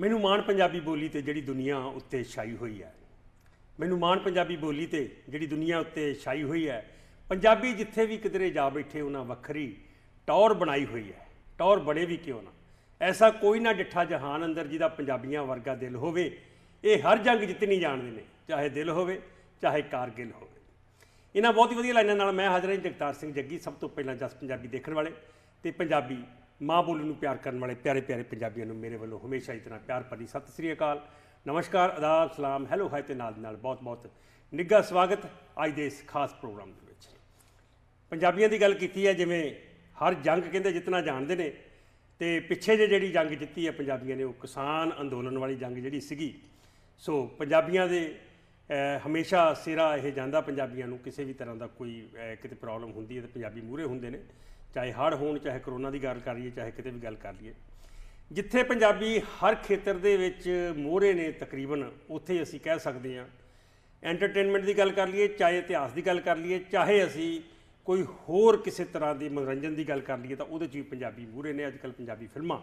ਮੈਨੂੰ ਮਾਣ ਪੰਜਾਬੀ ਬੋਲੀ ਤੇ ਜਿਹੜੀ ਦੁਨੀਆ ਉੱਤੇ ਛਾਈ ਹੋਈ ਹੈ ਮੈਨੂੰ ਮਾਣ ਪੰਜਾਬੀ ਬੋਲੀ ਤੇ ਜਿਹੜੀ ਦੁਨੀਆ ਉੱਤੇ ਛਾਈ ਹੋਈ ਹੈ ਪੰਜਾਬੀ ਜਿੱਥੇ ਵੀ ਕਿਧਰੇ ਜਾ ਬੈਠੇ ਉਹਨਾਂ ਵੱਖਰੀ ਟੌਰ ਬਣਾਈ ਹੋਈ ਹੈ ਟੌਰ ਬੜੇ ਵੀ ਕਿਉਂ ਨਾ ਐਸਾ ਕੋਈ ਨਾ ਡਿੱਠਾ ਜਹਾਨ ਅੰਦਰ ਜਿਹਦਾ ਪੰਜਾਬੀਆਂ ਵਰਗਾ ਦਿਲ ਹੋਵੇ ਇਹ ਹਰ ਜੰਗ ਜਿੱਤਣੀ ਜਾਣਦੇ ਨੇ ਚਾਹੇ ਦਿਲ ਹੋਵੇ ਚਾਹੇ ਕਾਰਗਿਲ ਹੋਵੇ ਇਹਨਾਂ ਬਹੁਤ ਹੀ ਵਧੀਆ ਲਾਈਨਾਂ ਨਾਲ ਮੈਂ ਹਾਜ਼ਰ ਹਾਂ ਜਗਤਾਰ ਸਿੰਘ ਜੱਗੀ ਸਭ ਤੋਂ ਪਹਿਲਾਂ ਜਸ ਪੰਜਾਬੀ ਦੇਖਣ ਵਾਲੇ ਤੇ ਪੰਜਾਬੀ ਮਾਂ ਬੋਲੀ ਨੂੰ ਪਿਆਰ ਕਰਨ ਵਾਲੇ ਪਿਆਰੇ ਪਿਆਰੇ ਪੰਜਾਬੀਆਂ ਨੂੰ ਮੇਰੇ ਵੱਲੋਂ ਹਮੇਸ਼ਾ ਹੀ ਤਰ੍ਹਾਂ ਪਿਆਰ ਭਰੀ ਸਤਿ ਸ੍ਰੀ ਅਕਾਲ ਨਮਸਕਾਰ ਅਦਾਬ ਸਲਾਮ ਹੈਲੋ ਹਾਈ ਤੇ ਨਾਲ ਨਾਲ ਬਹੁਤ ਬਹੁਤ ਨਿੱਘਾ ਸਵਾਗਤ ਅੱਜ ਦੇ ਇਸ ਖਾਸ ਪ੍ਰੋਗਰਾਮ ਦੇ ਵਿੱਚ ਪੰਜਾਬੀਆਂ ਦੀ ਗੱਲ ਕੀਤੀ ਹੈ ਜਿਵੇਂ ਹਰ ਜੰਗ ਕਹਿੰਦੇ ਜਿੰਨਾ ਜਾਣਦੇ ਨੇ ਤੇ ਪਿੱਛੇ ਜੇ ਜਿਹੜੀ ਜੰਗ ਜਿੱਤੀ ਹੈ ਪੰਜਾਬੀਆਂ ਨੇ ਉਹ ਕਿਸਾਨ ਅੰਦੋਲਨ ਵਾਲੀ ਜੰਗ ਜਿਹੜੀ ਸੀਗੀ ਸੋ ਪੰਜਾਬੀਆਂ ਦੇ ਹਮੇਸ਼ਾ ਸਿਰਾ ਇਹ ਜਾਂਦਾ ਪੰਜਾਬੀਆਂ ਨੂੰ ਕਿਸੇ ਵੀ ਤਰ੍ਹਾਂ ਦਾ ਕੋਈ ਕਿਤੇ ਪ੍ਰੋਬਲਮ ਹੁੰਦੀ ਹੈ ਤੇ ਪੰਜਾਬੀ ਮੂਰੇ ਹੁੰਦੇ ਨੇ ਚਾਹੇ ਹੜ ਹੋਣ ਚਾਹੇ ਕਰੋਨਾ ਦੀ ਗੱਲ ਕਰ ਲਈਏ ਚਾਹੇ ਕਿਤੇ ਵੀ ਗੱਲ ਕਰ ਲਈਏ ਜਿੱਥੇ ਪੰਜਾਬੀ ਹਰ ਖੇਤਰ ਦੇ ਵਿੱਚ ਮੋਹਰੇ ਨੇ ਤਕਰੀਬਨ ਉੱਥੇ ਅਸੀਂ ਕਹਿ ਸਕਦੇ ਹਾਂ ਐਂਟਰਟੇਨਮੈਂਟ ਦੀ ਗੱਲ ਕਰ ਲਈਏ ਚਾਹੇ ਇਤਿਹਾਸ ਦੀ ਗੱਲ ਕਰ ਲਈਏ ਚਾਹੇ ਅਸੀਂ ਕੋਈ ਹੋਰ ਕਿਸੇ ਤਰ੍ਹਾਂ ਦੀ ਮਨੋਰੰਜਨ ਦੀ ਗੱਲ ਕਰ ਲਈਏ ਤਾਂ ਉਹਦੇ 'ਚ ਵੀ ਪੰਜਾਬੀ ਮੂਰੇ ਨੇ ਕੱਲ ਪੰਜਾਬੀ ਫਿਲਮਾਂ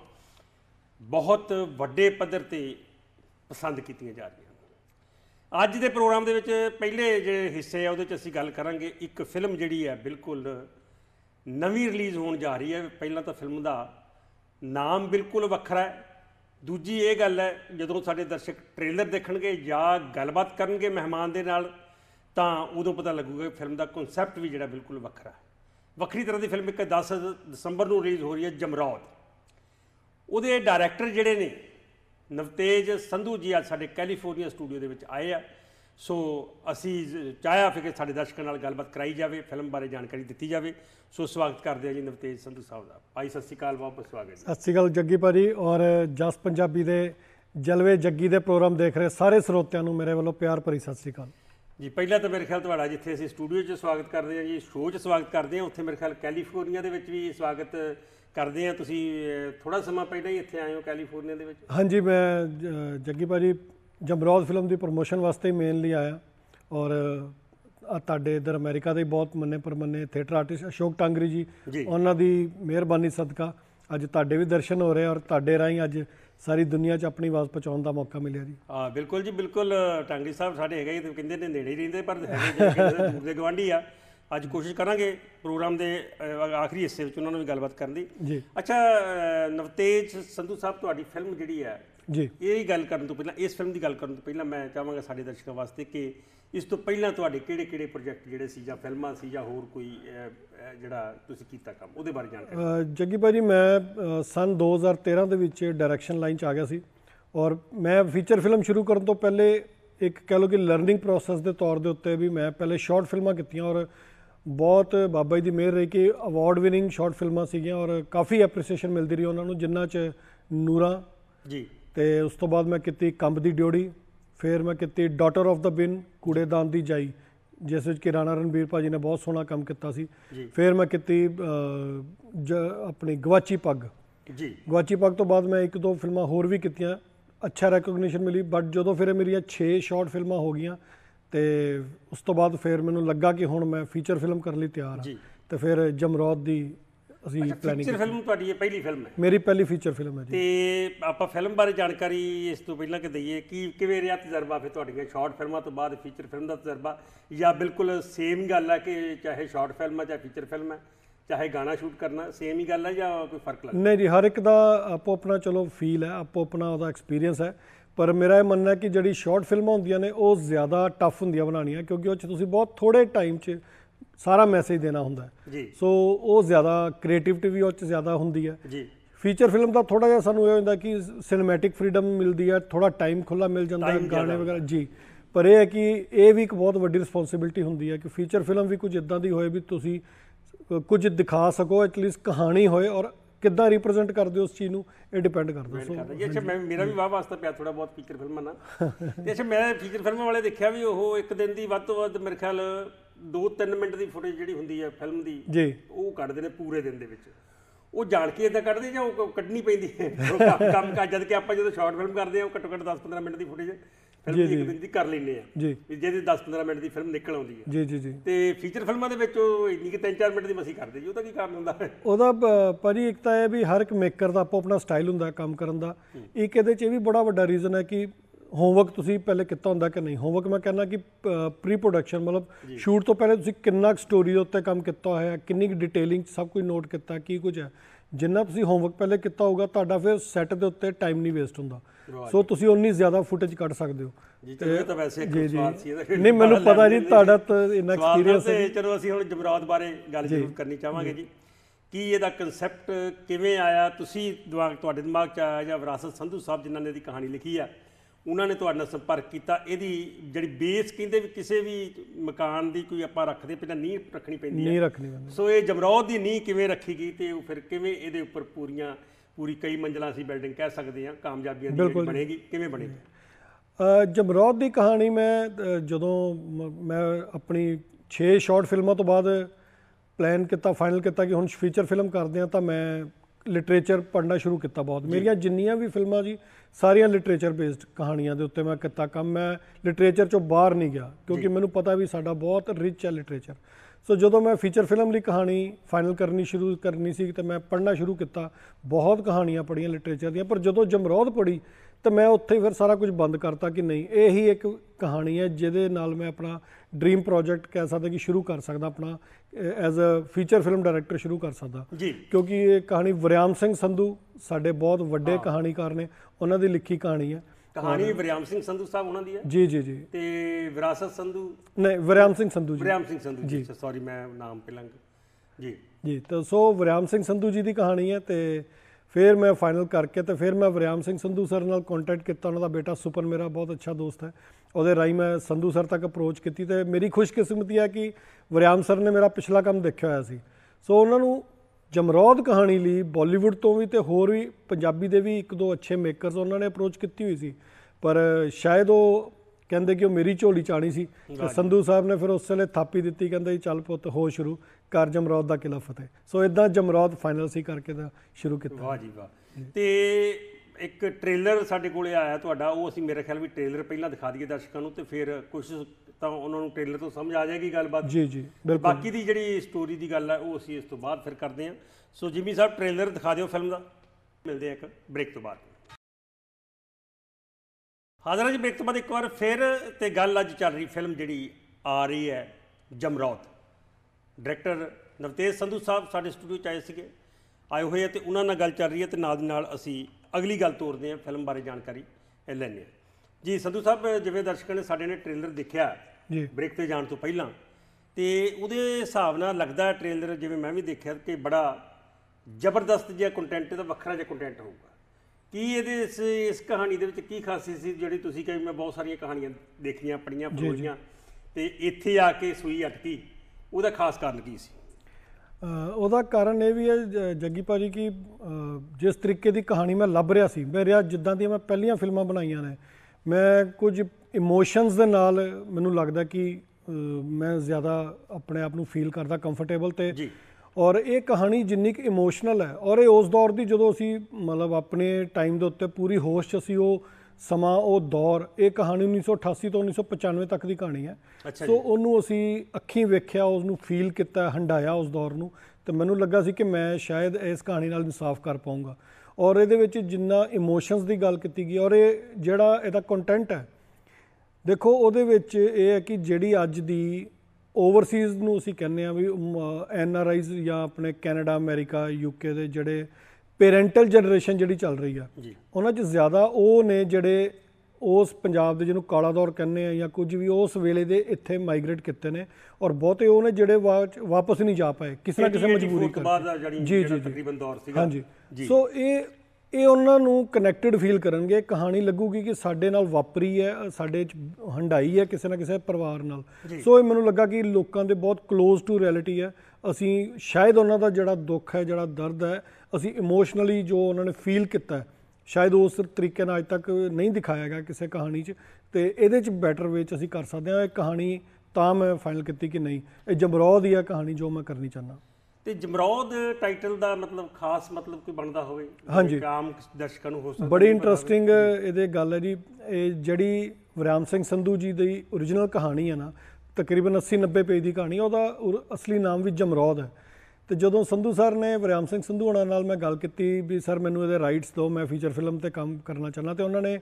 ਬਹੁਤ ਵੱਡੇ ਪੱਧਰ ਤੇ ਪਸੰਦ ਕੀਤੀਆਂ ਜਾ ਰਹੀਆਂ ਅੱਜ ਦੇ ਪ੍ਰੋਗਰਾਮ ਦੇ ਵਿੱਚ ਪਹਿਲੇ ਜਿਹੜੇ ਹਿੱਸੇ ਆ ਉਹਦੇ 'ਚ ਅਸੀਂ ਗੱਲ ਕਰਾਂਗੇ ਇੱਕ ਫਿਲਮ ਜਿਹੜੀ ਹੈ ਬਿਲਕੁਲ ਨਵੀਂ ਰਿਲੀਜ਼ ਹੋਣ ਜਾ ਰਹੀ ਹੈ ਪਹਿਲਾਂ ਤਾਂ ਫਿਲਮ ਦਾ ਨਾਮ ਬਿਲਕੁਲ ਵੱਖਰਾ ਹੈ ਦੂਜੀ ਇਹ ਗੱਲ ਹੈ ਜਦੋਂ ਸਾਡੇ ਦਰਸ਼ਕ ਟ੍ਰੇਲਰ ਦੇਖਣਗੇ ਜਾਂ ਗੱਲਬਾਤ ਕਰਨਗੇ ਮਹਿਮਾਨ ਦੇ ਨਾਲ ਤਾਂ ਉਦੋਂ ਪਤਾ ਲੱਗੂਗਾ ਕਿ ਫਿਲਮ ਦਾ ਕਨਸੈਪਟ ਵੀ ਜਿਹੜਾ ਬਿਲਕੁਲ ਵੱਖਰਾ ਹੈ ਵੱਖਰੀ ਤਰ੍ਹਾਂ ਦੀ ਫਿਲਮ ਇੱਕ 10 ਦਸੰਬਰ ਨੂੰ ਰਿਲੀਜ਼ ਹੋ ਰਹੀ ਹੈ ਜਮਰੌਦ ਉਹਦੇ ਡਾਇਰੈਕਟਰ ਜਿਹੜੇ ਨੇ ਨਵਤੇਜ ਸੰਧੂ ਜੀ ਆ ਸਾਡੇ ਕੈਲੀਫੋਰਨੀਆ ਸਟੂਡੀਓ ਦੇ ਵਿੱਚ ਆਏ ਆ ਸੋ ਅਸੀਂ ਚਾਹਿਆ ਫਿਰ ਕਿ ਸਾਡੇ ਦਰਸ਼ਕਾਂ ਨਾਲ ਗੱਲਬਾਤ ਕਰਾਈ ਜਾਵੇ ਫਿਲਮ ਬਾਰੇ ਜਾਣਕਾਰੀ ਦਿੱਤੀ ਜਾਵੇ ਸੋ ਸਵਾਗਤ ਕਰਦੇ ਹਾਂ ਜੀ ਨਵਤੇਜ ਸੰਧੂ ਸਾਹਿਬ ਦਾ ਭਾਈ ਸਤਿ ਸ਼੍ਰੀ ਅਕਾਲ ਵਾਪਸ ਸਵਾਗਤ ਸਤਿ ਸ਼੍ਰੀ ਅਕਾਲ ਜੱਗੀ ਭਾਜੀ ਔਰ ਜਸ ਪੰਜਾਬੀ ਦੇ ਜਲਵੇ ਜੱਗੀ ਦੇ ਪ੍ਰੋਗਰਾਮ ਦੇਖ ਰਹੇ ਸਾਰੇ ਸਰੋਤਿਆਂ ਨੂੰ ਮੇਰੇ ਵੱਲੋਂ ਪਿਆਰ ਭਰੀ ਸਤਿ ਸ਼੍ਰੀ ਅਕਾਲ ਜੀ ਪਹਿਲਾਂ ਤਾਂ ਮੇਰੇ ਖਿਆਲ ਤੁਹਾਡਾ ਜਿੱਥੇ ਅਸੀਂ ਸਟੂਡੀਓ 'ਚ ਸਵਾਗਤ ਕਰਦੇ ਹਾਂ ਜੀ ਸ਼ੋਅ 'ਚ ਸਵਾਗਤ ਕਰਦੇ ਹਾਂ ਉੱਥੇ ਮੇਰੇ ਖਿਆਲ ਕੈਲੀਫੋਰਨੀਆ ਦੇ ਵਿੱਚ ਵੀ ਸਵਾਗਤ ਕਰਦੇ ਹਾਂ ਤੁਸੀਂ ਥੋੜਾ ਸਮਾਂ ਪਹਿਲਾਂ ਹੀ ਇੱਥੇ ਆਏ ਹੋ ਕੈਲੀਫੋਰਨੀਆ ਦੇ ਵਿੱਚ ਹਾਂਜੀ ਮੈਂ ਜੱਗੀ ਭਾਜੀ ਜਮਰੌਜ਼ ਫਿਲਮ ਦੀ ਪ੍ਰੋਮੋਸ਼ਨ ਵਾਸਤੇ ਮੇਨਲੀ ਆਇਆ ਔਰ ਤੁਹਾਡੇ ਇਧਰ ਅਮਰੀਕਾ ਦੇ ਬਹੁਤ ਮੰਨੇ ਪਰਮੰਨੇ ਥੀਏਟਰ ਆਰਟਿਸਟ ਅਸ਼ੋਕ ਟਾਂਗਰੀ ਜੀ ਉਹਨਾਂ ਦੀ ਮਿਹਰਬਾਨੀ ਸਦਕਾ ਅੱਜ ਤੁਹਾਡੇ ਵੀ ਦਰਸ਼ਨ ਹੋ ਰਹੇ ਔਰ ਤੁਹਾਡੇ ਰਾਹੀਂ ਅੱਜ ਸਾਰੀ ਦੁਨੀਆ 'ਚ ਆਪਣੀ ਆਵਾਜ਼ ਪਹੁੰਚਾਉਣ ਦਾ ਮੌਕਾ ਮਿਲਿਆ ਜੀ ਹਾਂ ਬਿਲਕੁਲ ਜੀ ਬਿਲਕੁਲ ਟਾਂਗਰੀ ਸਾਹਿਬ ਸਾਡੇ ਹੈਗੇ ਤੇ ਕਹਿੰਦੇ ਨੇ ਨੇੜੇ ਹੀ ਰਹਿੰਦੇ ਪਰ ਦੂਰ ਦੇ ਗਵਾਂਢੀ ਆ ਅੱਜ ਕੋਸ਼ਿਸ਼ ਕਰਾਂਗੇ ਪ੍ਰੋਗਰਾਮ ਦੇ ਆਖਰੀ ਹਿੱਸੇ ਵਿੱਚ ਉਹਨਾਂ ਨਾਲ ਵੀ ਗੱਲਬਾਤ ਕਰਨ ਦੀ ਜੀ ਅੱਛਾ ਨਵਤੇਜ ਸੰਧੂ ਸਾਹਿਬ ਤੁਹਾਡੀ ਫਿਲਮ ਜਿਹੜੀ ਹੈ ਜੀ ਇਹ ਗੱਲ ਕਰਨ ਤੋਂ ਪਹਿਲਾਂ ਇਸ ਫਿਲਮ ਦੀ ਗੱਲ ਕਰਨ ਤੋਂ ਪਹਿਲਾਂ ਮੈਂ ਚਾਹਾਂਗਾ ਸਾਡੇ ਦਰਸ਼ਕਾਂ ਵਾਸਤੇ ਕਿ ਇਸ ਤੋਂ ਪਹਿਲਾਂ ਤੁਹਾਡੇ ਕਿਹੜੇ-ਕਿਹੜੇ ਪ੍ਰੋਜੈਕਟ ਜਿਹੜੇ ਸੀ ਜਾਂ ਫਿਲਮਾਂ ਸੀ ਜਾਂ ਹੋਰ ਕੋਈ ਜਿਹੜਾ ਤੁਸੀਂ ਕੀਤਾ ਕੰਮ ਉਹਦੇ ਬਾਰੇ ਜਾਣਕਾਰੀ ਜੱਗੀ ਭਾਜੀ ਮੈਂ ਸਨ 2013 ਦੇ ਵਿੱਚ ਡਾਇਰੈਕਸ਼ਨ ਲਾਈਨ 'ਚ ਆ ਗਿਆ ਸੀ ਔਰ ਮੈਂ ਫੀਚਰ ਫਿਲਮ ਸ਼ੁਰੂ ਕਰਨ ਤੋਂ ਪਹਿਲੇ ਇੱਕ ਕਹ ਲਓ ਕਿ ਲਰਨਿੰਗ ਪ੍ਰੋਸੈਸ ਦੇ ਤੌਰ ਦੇ ਉੱਤੇ ਵੀ ਮੈਂ ਪਹਿਲੇ ਸ਼ਾਰਟ ਫਿਲਮਾਂ ਕੀਤੀਆਂ ਔਰ ਬਹੁਤ ਬਾਬਾ ਜੀ ਦੀ ਮਿਹਰ ਰਹੀ ਕਿ ਅਵਾਰਡ ਵਿਨਿੰਗ ਸ਼ਾਰਟ ਫਿਲਮਾਂ ਸੀਗੀਆਂ ਔਰ ਕਾਫੀ ਐਪਰੀਸੀਏਸ਼ਨ ਮਿਲਦੀ ਰਹੀ ਉਹਨਾਂ ਨੂੰ ਜਿੰਨਾ ਚ ਨੂਰਾ ਜੀ ਤੇ ਉਸ ਤੋਂ ਬਾਅਦ ਮੈਂ ਕੀਤੀ ਕੰਬ ਦੀ ਡਿਊੜੀ ਫਿਰ ਮੈਂ ਕੀਤੀ ਡਾਟਰ ਆਫ ਦਾ ਬਿਨ ਕੂੜੇਦਾਨ ਦੀ ਜਾਈ ਜਿਸ ਵਿੱਚ ਕਿ ਰਾਣਾ ਰਣਬੀਰ ਭਾਜੀ ਨੇ ਬਹੁਤ ਸੋਹਣਾ ਕੰਮ ਕੀਤਾ ਸੀ ਫਿਰ ਮੈਂ ਕੀਤੀ ਆਪਣੀ ਗਵਾਚੀ ਪੱਗ ਜੀ ਗਵਾਚੀ ਪੱਗ ਤੋਂ ਬਾਅਦ ਮੈਂ ਇੱਕ ਦੋ ਫਿਲਮਾਂ ਹੋਰ ਵੀ ਕੀਤੀਆਂ ਅੱਛਾ ਰੈਕਗਨੀਸ਼ਨ ਮਿਲੀ ਬਟ ਜਦੋਂ ਫਿਰ ਮੇਰੀਆਂ 6 ਸ਼ਾਰਟ ਫਿਲਮਾਂ ਹੋ ਗਈਆਂ ਤੇ ਉਸ ਤੋਂ ਬਾਅਦ ਫਿਰ ਮੈਨੂੰ ਲੱਗਾ ਕਿ ਹੁਣ ਮੈਂ ਫੀਚਰ ਫਿਲਮ ਕਰਨ ਲਈ ਤਿਆਰ ਹਾਂ ਤੇ ਫਿਰ ਜਮਰੌਦ ਦੀ ਅਸੀਂ ਪਲੈਨਿੰਗ ਫੀਚਰ ਫਿਲਮ ਤੁਹਾਡੀ ਇਹ ਪਹਿਲੀ ਫਿਲਮ ਹੈ ਮੇਰੀ ਪਹਿਲੀ ਫੀਚਰ ਫਿਲਮ ਹੈ ਜੀ ਤੇ ਆਪਾਂ ਫਿਲਮ ਬਾਰੇ ਜਾਣਕਾਰੀ ਇਸ ਤੋਂ ਪਹਿਲਾਂ ਕਿ ਦਈਏ ਕੀ ਕਿਵੇਂ ਰਿਹਾ ਤਜਰਬਾ ਫਿਰ ਤੁਹਾਡੀਆਂ ਸ਼ਾਰਟ ਫਿਲਮਾਂ ਤੋਂ ਬਾਅਦ ਫੀਚਰ ਫਿਲਮ ਦਾ ਤਜਰਬਾ ਜਾਂ ਬਿਲਕੁਲ ਸੇਮ ਗੱਲ ਹੈ ਕਿ ਚਾਹੇ ਸ਼ਾਰਟ ਫਿਲਮ ਹੈ ਜਾਂ ਫੀਚਰ ਫਿਲਮ ਹੈ ਚਾਹੇ ਗਾਣਾ ਸ਼ੂਟ ਕਰਨਾ ਸੇਮ ਹੀ ਗੱਲ ਹੈ ਜਾਂ ਕੋਈ ਫਰਕ ਲੱਗਦਾ ਨਹੀਂ ਜੀ ਹਰ ਇੱਕ ਦਾ ਆਪੋ ਆਪਣਾ ਚਲੋ ਫੀਲ ਹੈ ਆਪੋ ਆਪਣਾ ਉਹਦਾ ਐਕਸਪੀਰੀਅੰਸ ਹੈ ਪਰ ਮੇਰਾ ਇਹ ਮੰਨਣਾ ਹੈ ਕਿ ਜਿਹੜੀ ਸ਼ਾਰਟ ਫਿਲਮਾਂ ਹੁੰਦੀਆਂ ਨੇ ਉਹ ਜ਼ਿਆਦਾ ਟਫ ਹੁੰਦੀਆਂ ਬਣਾਉਣੀਆਂ ਕਿਉਂਕਿ ਉਹ ਚ ਤੁਸੀਂ ਬਹੁਤ ਥੋੜੇ ਟਾਈਮ 'ਚ ਸਾਰਾ ਮੈਸੇਜ ਦੇਣਾ ਹੁੰਦਾ ਜੀ ਸੋ ਉਹ ਜ਼ਿਆਦਾ ਕ੍ਰੀਏਟੀਵਿਟੀ ਵੀ ਉਹ ਚ ਜ਼ਿਆਦਾ ਹੁੰਦੀ ਹੈ ਜੀ ਫੀਚਰ ਫਿਲਮ ਦਾ ਥੋੜਾ ਜਿਹਾ ਸਾਨੂੰ ਇਹ ਹੁੰਦਾ ਕਿ ਸਿਨੇਮੈਟਿਕ ਫਰੀडम ਮਿਲਦੀ ਹੈ ਥੋੜਾ ਟਾਈਮ ਖੁੱਲਾ ਮਿਲ ਜਾਂਦਾ ਹੈ ਗਾਣੇ ਵਗੈਰਾ ਜੀ ਪਰ ਇਹ ਹੈ ਕਿ ਇਹ ਵੀ ਇੱਕ ਬਹੁਤ ਵੱਡੀ ਰਿਸਪੌਂਸਿਬਿਲਟੀ ਹੁੰਦੀ ਹੈ ਕਿ ਫੀਚਰ ਫਿਲਮ ਵੀ ਕੁਝ ਇਦਾਂ ਦੀ ਹੋਏ ਵੀ ਤੁਸੀਂ ਕੁਝ ਦਿਖਾ ਸਕੋ ਐਟਲੀਸਟ ਕਹਾਣੀ ਹੋਏ ਔਰ ਕਿੱਦਾਂ ਰਿਪਰੈਜ਼ੈਂਟ ਕਰਦੇ ਹੋ ਉਸ ਚੀਜ਼ ਨੂੰ ਇਹ ਡਿਪੈਂਡ ਕਰਦਾ ਸੋ ਇਹ ਅੱਛਾ ਮੈਂ ਮੇਰਾ ਵੀ ਵਾਹ ਵਾਸਤਾ ਪਿਆ ਥੋੜਾ ਬਹੁਤ ਫੀਚਰ ਫਿਲਮਾਂ ਨਾਲ ਤੇ ਅੱਛਾ ਮੈਂ ਫੀਚਰ ਫਿਲਮਾਂ ਵਾਲੇ ਦੇਖਿਆ ਵੀ ਉਹ ਇੱਕ ਦਿਨ ਦੀ ਵੱਧ ਤੋਂ ਵੱਧ ਮੇਰੇ ਖਿਆਲ 2-3 ਮਿੰਟ ਦੀ ਫੁਟੇਜ ਜਿਹੜੀ ਹੁੰਦੀ ਹੈ ਫਿਲਮ ਦੀ ਜੀ ਉਹ ਕੱਢਦੇ ਨੇ ਪੂਰੇ ਦਿਨ ਦੇ ਵਿੱਚ ਉਹ ਜਾਣ ਕੇ ਇਦਾਂ ਕੱਢਦੇ ਜਾਂ ਉਹ ਕੱਢਣੀ ਪੈਂਦੀ ਹੈ ਕੰਮ ਕਾ ਜਦ ਕਿ ਆਪਾਂ ਜਦੋਂ ਸ਼ਾਰਟ ਫਿਲਮ ਕਰਦੇ ਆ ਉਹ ਘੱਟੋ ਘੱਟ 10-15 ਮਿੰਟ ਦੀ ਫੁਟੇਜ ਫਿਲਮ ਦੀ ਇੱਕ ਦਿਨ ਦੀ ਕਰ ਲੈਂਦੇ ਆ ਜੀ ਜਿਹਦੇ 10-15 ਮਿੰਟ ਦੀ ਫਿਲਮ ਨਿਕਲ ਆਉਂਦੀ ਹੈ ਜੀ ਜੀ ਜੀ ਤੇ ਫੀਚਰ ਫਿਲਮਾਂ ਦੇ ਵਿੱਚ ਉਹ ਇੰਨੀ ਕਿ 3-4 ਮਿੰਟ ਦੀ ਮਸੀ ਕਰਦੇ ਜੀ ਉਹਦਾ ਕੀ ਕਾਰਨ ਹੁੰਦਾ ਉਹਦਾ ਪਰੀ ਇੱਕ ਤਾਂ ਇਹ ਵੀ ਹਰ ਇੱਕ ਮੇਕਰ ਦਾ ਆਪੋ ਆਪਣਾ ਸਟਾਈਲ ਹੁੰਦਾ ਕੰਮ ਕਰਨ ਦਾ ਇੱਕ ਇਹਦੇ 'ਚ ਇਹ ਵੀ ਬੜਾ ਵੱਡਾ ਰੀਜ਼ਨ ਹੈ ਕਿ ਹੋਮਵਰਕ ਤੁਸੀਂ ਪਹਿਲੇ ਕੀਤਾ ਹੁੰਦਾ ਕਿ ਨਹੀਂ ਹੋਮਵਰਕ ਮੈਂ ਕਹਿੰਦਾ ਕਿ ਪ੍ਰੀ ਪ੍ਰੋਡਕਸ਼ਨ ਮਤਲਬ ਸ਼ੂਟ ਤੋਂ ਪਹਿਲੇ ਤੁਸੀਂ ਕਿੰਨਾ ਸਟੋਰੀ ਦੇ ਉੱਤੇ ਕੰਮ ਕੀਤਾ ਹੋਇਆ ਕਿੰਨੀ ਡਿਟੇਲਿੰਗ ਸਭ ਕੁਝ ਨੋਟ ਕੀਤਾ ਕੀ ਕੁਝ ਹੈ ਜਿੰਨਾ ਤੁਸੀਂ ਹੋਮਵਰਕ ਪਹਿਲੇ ਕੀਤਾ ਹੋਊਗਾ ਤੁਹਾਡਾ ਫਿਰ ਸੈੱਟ ਦੇ ਉੱਤੇ ਟਾਈਮ ਨਹੀਂ ਵੇਸਟ ਹੁੰਦਾ ਸੋ ਤੁਸੀਂ ਉਨੀ ਜ਼ਿਆਦਾ ਫੁਟੇਜ ਕੱਢ ਸਕਦੇ ਹੋ ਜੀ ਚਲੋ ਤਾਂ ਵੈਸੇ ਇੱਕ ਸਵਾਲ ਸੀ ਇਹਦਾ ਨਹੀਂ ਮੈਨੂੰ ਪਤਾ ਜੀ ਤੁਹਾਡਾ ਤਾਂ ਇੰਨਾ ਐਕਸਪੀਰੀਅੰਸ ਹੈ ਚਲੋ ਅਸੀਂ ਹੁਣ ਜਮਰਾਤ ਬਾਰੇ ਗੱਲ ਜ਼ਰੂਰ ਕਰਨੀ ਚਾਹਾਂਗੇ ਜੀ ਕੀ ਇਹਦਾ ਕਨਸੈਪਟ ਕਿਵੇਂ ਆਇਆ ਤੁਸੀਂ ਦਿਮਾਗ ਤੁਹਾਡੇ ਦਿਮਾਗ 'ਚ ਆਇਆ ਜਾਂ ਵਿਰਾਸਤ ਸੰਧੂ ਸਾਹਿਬ ਜਿਨ੍ਹਾਂ ਨੇ ਇਹਦੀ ਕਹਾਣੀ ਲਿਖੀ ਆ ਉਹਨਾਂ ਨੇ ਤੁਹਾਡੇ ਨਾਲ ਸੰਪਰਕ ਕੀਤਾ ਇਹਦੀ ਜਿਹੜੀ ਬੇਸ ਕਹਿੰਦੇ ਵੀ ਕਿਸੇ ਵੀ ਮਕਾਨ ਦੀ ਕੋਈ ਆਪਾਂ ਰੱਖਦੇ ਪਹਿਲਾਂ ਨੀਂਹ ਰੱਖਣੀ ਪੈਂਦੀ ਹੈ ਨੀਂਹ ਰੱਖਣੀ ਪੈਂਦੀ ਸੋ ਇਹ ਜਮਰੌਦ ਦੀ ਨੀਂਹ ਕਿਵੇਂ ਰੱਖੀ ਗਈ ਤੇ ਉਹ ਫਿਰ ਕਿਵੇਂ ਇਹਦੇ ਉੱਪਰ ਪੂਰੀਆਂ ਪੂਰੀ ਕਈ ਮੰਜ਼ਲਾਂ ਸੀ ਬਿਲਡਿੰਗ ਕਹਿ ਸਕਦੇ ਹਾਂ ਕਾਮਯਾਬੀਆਂ ਦੀ ਬਣੇਗੀ ਕਿਵੇਂ ਬਣੇਗੀ ਜਮਰੌਦ ਦੀ ਕਹਾਣੀ ਮੈਂ ਜਦੋਂ ਮੈਂ ਆਪਣੀ 6 ਸ਼ਾਰਟ ਫਿਲਮਾਂ ਤੋਂ ਬਾਅਦ ਪਲਾਨ ਕੀਤਾ ਫਾਈਨਲ ਕੀਤਾ ਕਿ ਹੁਣ ਫੀਚਰ ਫਿਲਮ ਕਰਦੇ ਆ ਤਾਂ ਮੈਂ ਲਿਟਰੇਚਰ ਪੜਨਾ ਸ਼ੁਰੂ ਕੀਤਾ ਬਹੁਤ ਮੇਰੀਆਂ ਜਿੰਨੀਆਂ ਵੀ ਫਿਲਮਾਂ ਜੀ ਸਾਰੀਆਂ ਲਿਟਰੇਚਰ ਬੇਸਡ ਕਹਾਣੀਆਂ ਦੇ ਉੱਤੇ ਮੈਂ ਕੀਤਾ ਕੰਮ ਮੈਂ ਲਿਟਰੇਚਰ ਚੋਂ ਬਾਹਰ ਨਹੀਂ ਗਿਆ ਕਿਉਂਕਿ ਮੈਨੂੰ ਪਤਾ ਵੀ ਸਾਡਾ ਬਹੁਤ ਰਿਚ ਹੈ ਲਿਟਰੇਚਰ ਸੋ ਜਦੋਂ ਮੈਂ ਫੀਚਰ ਫਿਲਮ ਲਈ ਕਹਾਣੀ ਫਾਈਨਲ ਕਰਨੀ ਸ਼ੁਰੂ ਕਰਨੀ ਸੀ ਤੇ ਮੈਂ ਪੜਨਾ ਸ਼ੁਰੂ ਕੀਤਾ ਬਹੁਤ ਕਹਾਣੀਆਂ ਪੜੀਆਂ ਲਿਟਰੇਚਰ ਦੀਆਂ ਪਰ ਜਦੋਂ ਜਮਰੌਦ ਪੜੀ ਤੇ ਮੈਂ ਉੱਥੇ ਫਿਰ ਸਾਰਾ ਕੁਝ ਬੰਦ ਕਰਤਾ ਕਿ ਨਹੀਂ ਇਹ ਹੀ ਇੱਕ ਕਹਾਣੀ ਹੈ ਜਿਹਦੇ ਨਾਲ ਮੈਂ ਆਪਣਾ ਡ੍ਰੀਮ ਪ੍ਰੋਜੈਕਟ ਕਹਿ ਸਕਦਾ ਕਿ ਸ਼ੁਰੂ ਕਰ ਸਕਦਾ ਆਪਣਾ as a feature film director ਸ਼ੁਰੂ ਕਰ ਸਕਦਾ ਜੀ ਕਿਉਂਕਿ ਇਹ ਕਹਾਣੀ ਵਰਿਆਮ ਸਿੰਘ ਸੰਧੂ ਸਾਡੇ ਬਹੁਤ ਵੱਡੇ ਕਹਾਣੀਕਾਰ ਨੇ ਉਹਨਾਂ ਦੀ ਲਿਖੀ ਕਹਾਣੀ ਹੈ ਕਹਾਣੀ ਵਿਰਿਆਮ ਸਿੰਘ ਸੰਧੂ ਸਾਹਿਬ ਉਹਨਾਂ ਦੀ ਹੈ ਜੀ ਜੀ ਜੀ ਤੇ ਵਿਰਾਸਤ ਸੰਧੂ ਨਹੀਂ ਵਿਰਿਆਮ ਸਿੰਘ ਸੰਧੂ ਜੀ ਵਿਰਿਆਮ ਸਿੰਘ ਸੰਧੂ ਜੀ ਸੌਰੀ ਮੈਂ ਨਾਮ ਪਿਲੰਗ ਜੀ ਜੀ ਤਾਂ ਸੋ ਵਿਰਿਆਮ ਸਿੰਘ ਸੰਧੂ ਜੀ ਦੀ ਕਹਾਣੀ ਹੈ ਤੇ ਫਿਰ ਮੈਂ ਫਾਈਨਲ ਕਰਕੇ ਤੇ ਫਿਰ ਮੈਂ ਵਰਿਆਮ ਸਿੰਘ ਸੰਧੂ ਸਰ ਨਾਲ ਕੰਟੈਕਟ ਕੀਤਾ ਉਹਨਾਂ ਦਾ ਬੇਟਾ ਸੁਪਨ ਮੇਰਾ ਬਹੁਤ ਅੱਛਾ ਦੋਸਤ ਹੈ ਉਹਦੇ ਰਾਈ ਮੈਂ ਸੰਧੂ ਸਰ ਤੱਕ ਅਪਰੋਚ ਕੀਤੀ ਤੇ ਮੇਰੀ ਖੁਸ਼ਕਿਸਮਤੀ ਹੈ ਕਿ ਵਰਿਆਮ ਸਰ ਨੇ ਮੇਰਾ ਪਿਛਲਾ ਕੰਮ ਦੇਖਿਆ ਹੋਇਆ ਸੀ ਸੋ ਉਹਨਾਂ ਨੂੰ ਜਮਰੌਦ ਕਹਾਣੀ ਲਈ ਬਾਲੀਵੁੱਡ ਤੋਂ ਵੀ ਤੇ ਹੋਰ ਵੀ ਪੰਜਾਬੀ ਦੇ ਵੀ ਇੱਕ ਦੋ ਅੱਛੇ ਮੇਕਰਸ ਉਹਨਾਂ ਨੇ ਅਪਰੋਚ ਕੀਤੀ ਹੋਈ ਸੀ ਪਰ ਸ਼ਾਇਦ ਉਹ ਕਹਿੰਦੇ ਕਿ ਉਹ ਮੇਰੀ ਝੋਲੀ ਚਾਣੀ ਸੀ ਤੇ ਸੰਧੂ ਸਾਹਿਬ ਨੇ ਫਿਰ ਉਸ ਵੇਲੇ ਥਾਪੀ ਦਿੱਤੀ ਕਹਿੰਦੇ ਚੱਲ ਪੁੱਤ ਹੋ ਸ਼ੁਰੂ ਕਰ ਜਮਰੌਦ ਦਾ ਕਿਲਾ ਫਤਿਹ ਸੋ ਇਦਾਂ ਜਮਰੌਦ ਫਾਈਨਲ ਸੀ ਕਰਕੇ ਦਾ ਸ਼ੁਰੂ ਕੀਤਾ ਵਾਹ ਜੀ ਵਾਹ ਤੇ ਇੱਕ ਟ੍ਰੇਲਰ ਸਾਡੇ ਕੋਲੇ ਆਇਆ ਤੁਹਾਡਾ ਉਹ ਅਸੀਂ ਮੇਰੇ ਖਿਆਲ ਵੀ ਟ੍ਰੇਲਰ ਪਹਿਲਾਂ ਦਿਖਾ ਦਈਏ ਦਰਸ਼ਕਾਂ ਨੂੰ ਤੇ ਫਿਰ ਕੁਝ ਤਾਂ ਉਹਨਾਂ ਨੂੰ ਟ੍ਰੇਲਰ ਤੋਂ ਸਮਝ ਆ ਜਾਏਗੀ ਗੱਲਬਾਤ ਜੀ ਜੀ ਬਿਲਕੁਲ ਬਾਕੀ ਦੀ ਜਿਹੜੀ ਸਟੋਰੀ ਦੀ ਗੱਲ ਹੈ ਉਹ ਅਸੀਂ ਇਸ ਤੋਂ ਬਾਅਦ ਫਿਰ ਕਰਦੇ ਹਾਂ ਸੋ ਜਿਮੀ ਸਾਹਿਬ ਟ੍ਰੇਲਰ ਦਿਖਾ ਦਿਓ ਫਿਲਮ ਦਾ ਮਿਲਦੇ ਆ ਇੱਕ ਬ੍ਰੇਕ ਤੋਂ ਬਾਅਦ ਹਾਜ਼ਰ ਜੀ ਬ੍ਰੇਕ ਤੋਂ ਬਾਅਦ ਇੱਕ ਵਾਰ ਫਿਰ ਤੇ ਗੱਲ ਅੱਜ ਚੱਲ ਰਹੀ ਫਿਲਮ ਜਿਹੜੀ ਆ ਰਹੀ ਹੈ ਜਮਰੌਤ ਡਾਇਰੈਕਟਰ ਨਵਤੇਜ ਸੰਧੂ ਸਾਹਿਬ ਸਾਡੇ ਸਟੂਡੀਓ ਚ ਆਏ ਸੀਗੇ ਆਏ ਹੋਏ ਆ ਤੇ ਉਹਨਾਂ ਨਾਲ ਗੱਲ ਚੱਲ ਰਹੀ ਹੈ ਤੇ ਨਾਲ ਦੀ ਨਾਲ ਅਸੀਂ ਅਗਲੀ ਗੱਲ ਤੋਰਦੇ ਹਾਂ ਫਿਲਮ ਬਾਰੇ ਜਾਣਕਾਰੀ ਲੈਣੇ ਜੀ ਸੰਧੂ ਸਾਹਿਬ ਜਿਵੇਂ ਦਰਸ਼ਕਾਂ ਨੇ ਸਾਡੇ ਨੇ ਟ੍ਰੇਲਰ ਦੇਖਿਆ ਜੀ ਬ੍ਰੇਕ ਤੇ ਜਾਣ ਤੋਂ ਪਹਿਲਾਂ ਤੇ ਉਹਦੇ ਹਿਸਾਬ ਨਾਲ ਲੱਗਦਾ ਟ੍ਰੇਲਰ ਜਿਵੇਂ ਮੈਂ ਵੀ ਦੇਖਿਆ ਕਿ ਬੜਾ ਜ਼ਬਰਦਸਤ ਜਿਹਾ ਕੰਟੈਂਟ ਤੇ ਵੱਖਰਾ ਜਿਹਾ ਕੰਟੈਂਟ ਹੋਊਗਾ ਕੀ ਇਹਦੇ ਇਸ ਇਸ ਕਹਾਣੀ ਦੇ ਵਿੱਚ ਕੀ ਖਾਸੀ ਸੀ ਜਿਹੜੀ ਤੁਸੀਂ ਕਹੀ ਮੈਂ ਬਹੁਤ ਸਾਰੀਆਂ ਕਹਾਣੀਆਂ ਦੇਖੀਆਂ ਪੜੀਆਂ ਪੜੋਈਆਂ ਤੇ ਇੱਥੇ ਆ ਕੇ ਸੂਈ ਅਟਕੀ ਉਹਦਾ ਖਾਸ ਕਾਰਨ ਕੀ ਸੀ ਉਹਦਾ ਕਾਰਨ ਇਹ ਵੀ ਹੈ ਜੱਗੀ ਪਾਜੀ ਕਿ ਜਿਸ ਤਰੀਕੇ ਦੀ ਕਹਾਣੀ ਮੈਂ ਲੱਭ ਰਿਹਾ ਸੀ ਮੈਂ ਰਿਹਾ ਜਿੱਦਾਂ ਦੀ ਮੈਂ ਪਹਿਲੀਆਂ ਫਿਲਮਾਂ ਬਣਾਈਆਂ ਨੇ ਮੈਂ ਕੁਝ ਇਮੋਸ਼ਨਸ ਦੇ ਨਾਲ ਮੈਨੂੰ ਲੱਗਦਾ ਕਿ ਮੈਂ ਜ਼ਿਆਦਾ ਆਪਣੇ ਆਪ ਨੂੰ ਫੀਲ ਕਰਦਾ ਕੰਫਰਟੇਬਲ ਤੇ ਜੀ। ਔਰ ਇਹ ਕਹਾਣੀ ਜਿੰਨੀ ਕਿ ਇਮੋਸ਼ਨਲ ਹੈ ਔਰ ਇਹ ਉਸ ਦੌਰ ਦੀ ਜਦੋਂ ਅਸੀਂ ਮਤਲਬ ਆਪਣੇ ਟਾਈਮ ਦੇ ਉੱਤੇ ਪੂਰੀ ਹੋਸ਼ 'ਚ ਅਸੀਂ ਉਹ ਸਮਾਂ ਉਹ ਦੌਰ ਇਹ ਕਹਾਣੀ 1988 ਤੋਂ 1995 ਤੱਕ ਦੀ ਕਹਾਣੀ ਹੈ ਸੋ ਉਹਨੂੰ ਅਸੀਂ ਅੱਖੀਂ ਵੇਖਿਆ ਉਸ ਨੂੰ ਫੀਲ ਕੀਤਾ ਹੰਡਾਇਆ ਉਸ ਦੌਰ ਨੂੰ ਤੇ ਮੈਨੂੰ ਲੱਗਾ ਸੀ ਕਿ ਮੈਂ ਸ਼ਾਇਦ ਇਸ ਕਹਾਣੀ ਨਾਲ ਇਨਸਾਫ ਕਰ ਪਾਉਂਗਾ ਔਰ ਇਹਦੇ ਵਿੱਚ ਜਿੰਨਾ ਇਮੋਸ਼ਨਸ ਦੀ ਗੱਲ ਕੀਤੀ ਗਈ ਔਰ ਇਹ ਜਿਹੜਾ ਇਹਦਾ ਕੰਟੈਂਟ ਹੈ ਦੇਖੋ ਉਹਦੇ ਵਿੱਚ ਇਹ ਹੈ ਕਿ ਜਿਹੜੀ ਅੱਜ ਦੀ ਓਵਰਸੀਜ਼ ਨੂੰ ਅਸੀਂ ਕਹਿੰਦੇ ਆ ਵੀ ਐਨ ਆਰ ਆਈਜ਼ ਜਾਂ ਆਪਣੇ ਕੈਨੇਡਾ ਅਮਰੀਕਾ ਯੂਕੇ ਦੇ ਜਿਹੜੇ ਪੇਰੈਂਟਲ ਜਨਰੇਸ਼ਨ ਜਿਹੜੀ ਚੱਲ ਰਹੀ ਆ ਉਹਨਾਂ 'ਚ ਜ਼ਿਆਦਾ ਉਹ ਨੇ ਜਿਹੜੇ ਉਸ ਪੰਜਾਬ ਦੇ ਜਿਹਨੂੰ ਕਾਲਾ ਦੌਰ ਕਹਿੰਦੇ ਆ ਜਾਂ ਕੁਝ ਵੀ ਉਸ ਵੇਲੇ ਦੇ ਇੱਥੇ ਮਾਈਗ੍ਰੇਟ ਕੀਤੇ ਨੇ ਔਰ ਬਹੁਤੇ ਉਹ ਨੇ ਜਿਹੜੇ ਵਾਪਸ ਨਹੀਂ ਜਾ ਪਾਏ ਕਿਸੇ ਨਾ ਕਿਸੇ ਮਜਬੂਰੀ ਕਰਕੇ ਜੀ ਜੀ ਤਕਰੀਬਨ ਦੌਰ ਸੀਗਾ ਹਾਂਜੀ ਸੋ ਇਹ ਇਹ ਉਹਨਾਂ ਨੂੰ ਕਨੈਕਟਡ ਫੀਲ ਕਰਨਗੇ ਕਹਾਣੀ ਲੱਗੂਗੀ ਕਿ ਸਾਡੇ ਨਾਲ ਵਾਪਰੀ ਹੈ ਸਾਡੇ ਚ ਹੰਡਾਈ ਹੈ ਕਿਸੇ ਨਾ ਕਿਸੇ ਪਰਿਵਾਰ ਨਾਲ ਸੋ ਇਹ ਮੈਨੂੰ ਲੱਗਾ ਕਿ ਲੋਕਾਂ ਦੇ ਬਹੁਤ ক্লোਜ਼ ਟੂ ਰਿਐਲਿਟੀ ਹੈ ਅਸੀਂ ਸ਼ਾਇਦ ਉਹਨਾਂ ਦਾ ਜਿਹੜਾ ਦੁੱਖ ਹੈ ਜਿਹੜਾ ਦਰਦ ਹੈ ਅਸੀਂ ਇਮੋਸ਼ਨਲੀ ਜੋ ਉਹਨਾਂ ਨੇ ਫੀਲ ਕੀਤਾ ਸ਼ਾਇਦ ਉਸ ਤਰੀਕੇ ਨਾਲ ਅਜ ਤੱਕ ਨਹੀਂ ਦਿਖਾਇਆ ਗਿਆ ਕਿਸੇ ਕਹਾਣੀ 'ਚ ਤੇ ਇਹਦੇ 'ਚ ਬੈਟਰ ਵੇ 'ਚ ਅਸੀਂ ਕਰ ਸਕਦੇ ਹਾਂ ਇਹ ਕਹਾਣੀ ਤਾਂ ਮੈਂ ਫਾਈਨਲ ਕੀਤੀ ਕਿ ਨਹੀਂ ਇਹ ਜਮਰੌਦ ਦੀ ਆ ਕਹਾਣੀ ਜੋ ਮੈਂ ਕਰਨੀ ਚਾਹਨਾ ਤੇ ਜਮਰੌਦ ਟਾਈਟਲ ਦਾ ਮਤਲਬ ਖਾਸ ਮਤਲਬ ਕੋਈ ਬਣਦਾ ਹੋਵੇ ਹਾਂਜੀ ਆਮ ਦਰਸ਼ਕਾਂ ਨੂੰ ਹੋ ਸਕਦਾ ਬੜੀ ਇੰਟਰਸਟਿੰਗ ਇਹਦੇ ਗੱਲ ਹੈ ਜੀ ਇਹ ਜਿਹੜੀ ਵਿਰਾਮ ਸਿੰਘ ਸੰਧੂ ਜੀ ਦੀ origignal ਕਹਾਣੀ ਹੈ ਨਾ ਤਕਰੀਬਨ 80 90 ਪੇਜ ਦੀ ਕਹਾਣੀ ਉਹਦਾ ਅਸਲੀ ਨਾਮ ਵੀ ਜਮਰੌਦ ਹੈ ਤੇ ਜਦੋਂ ਸੰਧੂ ਸਰ ਨੇ ਵਿਰਾਮ ਸਿੰਘ ਸੰਧੂ ਹੋਣਾ ਨਾਲ ਮੈਂ ਗੱਲ ਕੀਤੀ ਵੀ ਸਰ ਮੈਨੂੰ ਇਹਦੇ ਰਾਈਟਸ ਦਿਓ ਮੈਂ ਫੀਚਰ ਫਿਲਮ ਤੇ ਕੰਮ ਕਰਨਾ ਚਾਹੁੰਦਾ ਤੇ ਉਹਨਾਂ ਨੇ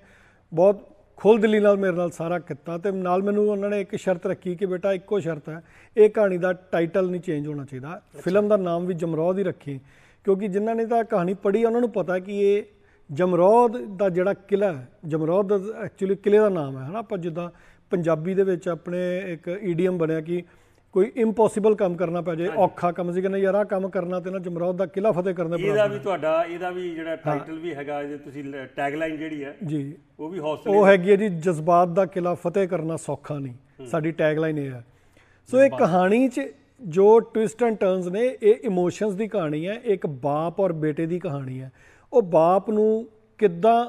ਬਹੁਤ ਖੁੱਲ ਦਿਲੀ ਨਾਲ ਮੇਰੇ ਨਾਲ ਸਾਰਾ ਕੀਤਾ ਤੇ ਨਾਲ ਮੈਨੂੰ ਉਹਨਾਂ ਨੇ ਇੱਕ ਸ਼ਰਤ ਰੱਖੀ ਕਿ ਬੇਟਾ ਇੱਕੋ ਸ਼ਰਤ ਹੈ ਇਹ ਕਹਾਣੀ ਦਾ ਟਾਈਟਲ ਨਹੀਂ ਚੇਂਜ ਹੋਣਾ ਚਾਹੀਦਾ ਫਿਲਮ ਦਾ ਨਾਮ ਵੀ ਜਮਰੌਦ ਹੀ ਰੱਖੀ ਕਿਉਂਕਿ ਜਿਨ੍ਹਾਂ ਨੇ ਤਾਂ ਕਹਾਣੀ ਪੜ੍ਹੀ ਉਹਨਾਂ ਨੂੰ ਪਤਾ ਕਿ ਇਹ ਜਮਰੌਦ ਦਾ ਜਿਹੜਾ ਕਿਲਾ ਜਮਰੌਦ ਐਕਚੁਅਲੀ ਕਿਲੇ ਦਾ ਨਾਮ ਹੈ ਹਨਾ ਪਰ ਜਿੱਦਾਂ ਪੰਜਾਬੀ ਦੇ ਵਿੱਚ ਆਪਣੇ ਇੱਕ ਈਡੀਅਮ ਬਣਿਆ ਕਿ ਕੋਈ ਇੰਪੋਸੀਬਲ ਕੰਮ ਕਰਨਾ ਪੈ ਜਾਏ ਔਖਾ ਕੰਮ ਸੀ ਕਹਿੰਦਾ ਯਾਰ ਆ ਕੰਮ ਕਰਨਾ ਤੇ ਨਾ ਜਮਰੌਦ ਦਾ ਕਿਲਾ ਫਤਿਹ ਕਰਨਾ ਪੜਾ ਇਹਦਾ ਵੀ ਤੁਹਾਡਾ ਇਹਦਾ ਵੀ ਜਿਹੜਾ ਟਾਈਟਲ ਵੀ ਹੈਗਾ ਜੇ ਤੁਸੀਂ ਟੈਗ ਲਾਈਨ ਜਿਹੜੀ ਹੈ ਜੀ ਉਹ ਵੀ ਹੌਸਲੇ ਉਹ ਹੈਗੀ ਹੈ ਜੀ ਜਜ਼ਬਾਤ ਦਾ ਕਿਲਾ ਫਤਿਹ ਕਰਨਾ ਸੌਖਾ ਨਹੀਂ ਸਾਡੀ ਟੈਗ ਲਾਈਨ ਇਹ ਹੈ ਸੋ ਇਹ ਕਹਾਣੀ 'ਚ ਜੋ ਟਵਿਸਟ ਐਂਡ ਟਰਨਸ ਨੇ ਇਹ ਇਮੋਸ਼ਨਸ ਦੀ ਕਹਾਣੀ ਹੈ ਇੱਕ ਬਾਪ ਔਰ ਬੇਟੇ ਦੀ ਕਹਾਣੀ ਹੈ ਉਹ ਬਾਪ ਨੂੰ ਕਿੱਦਾਂ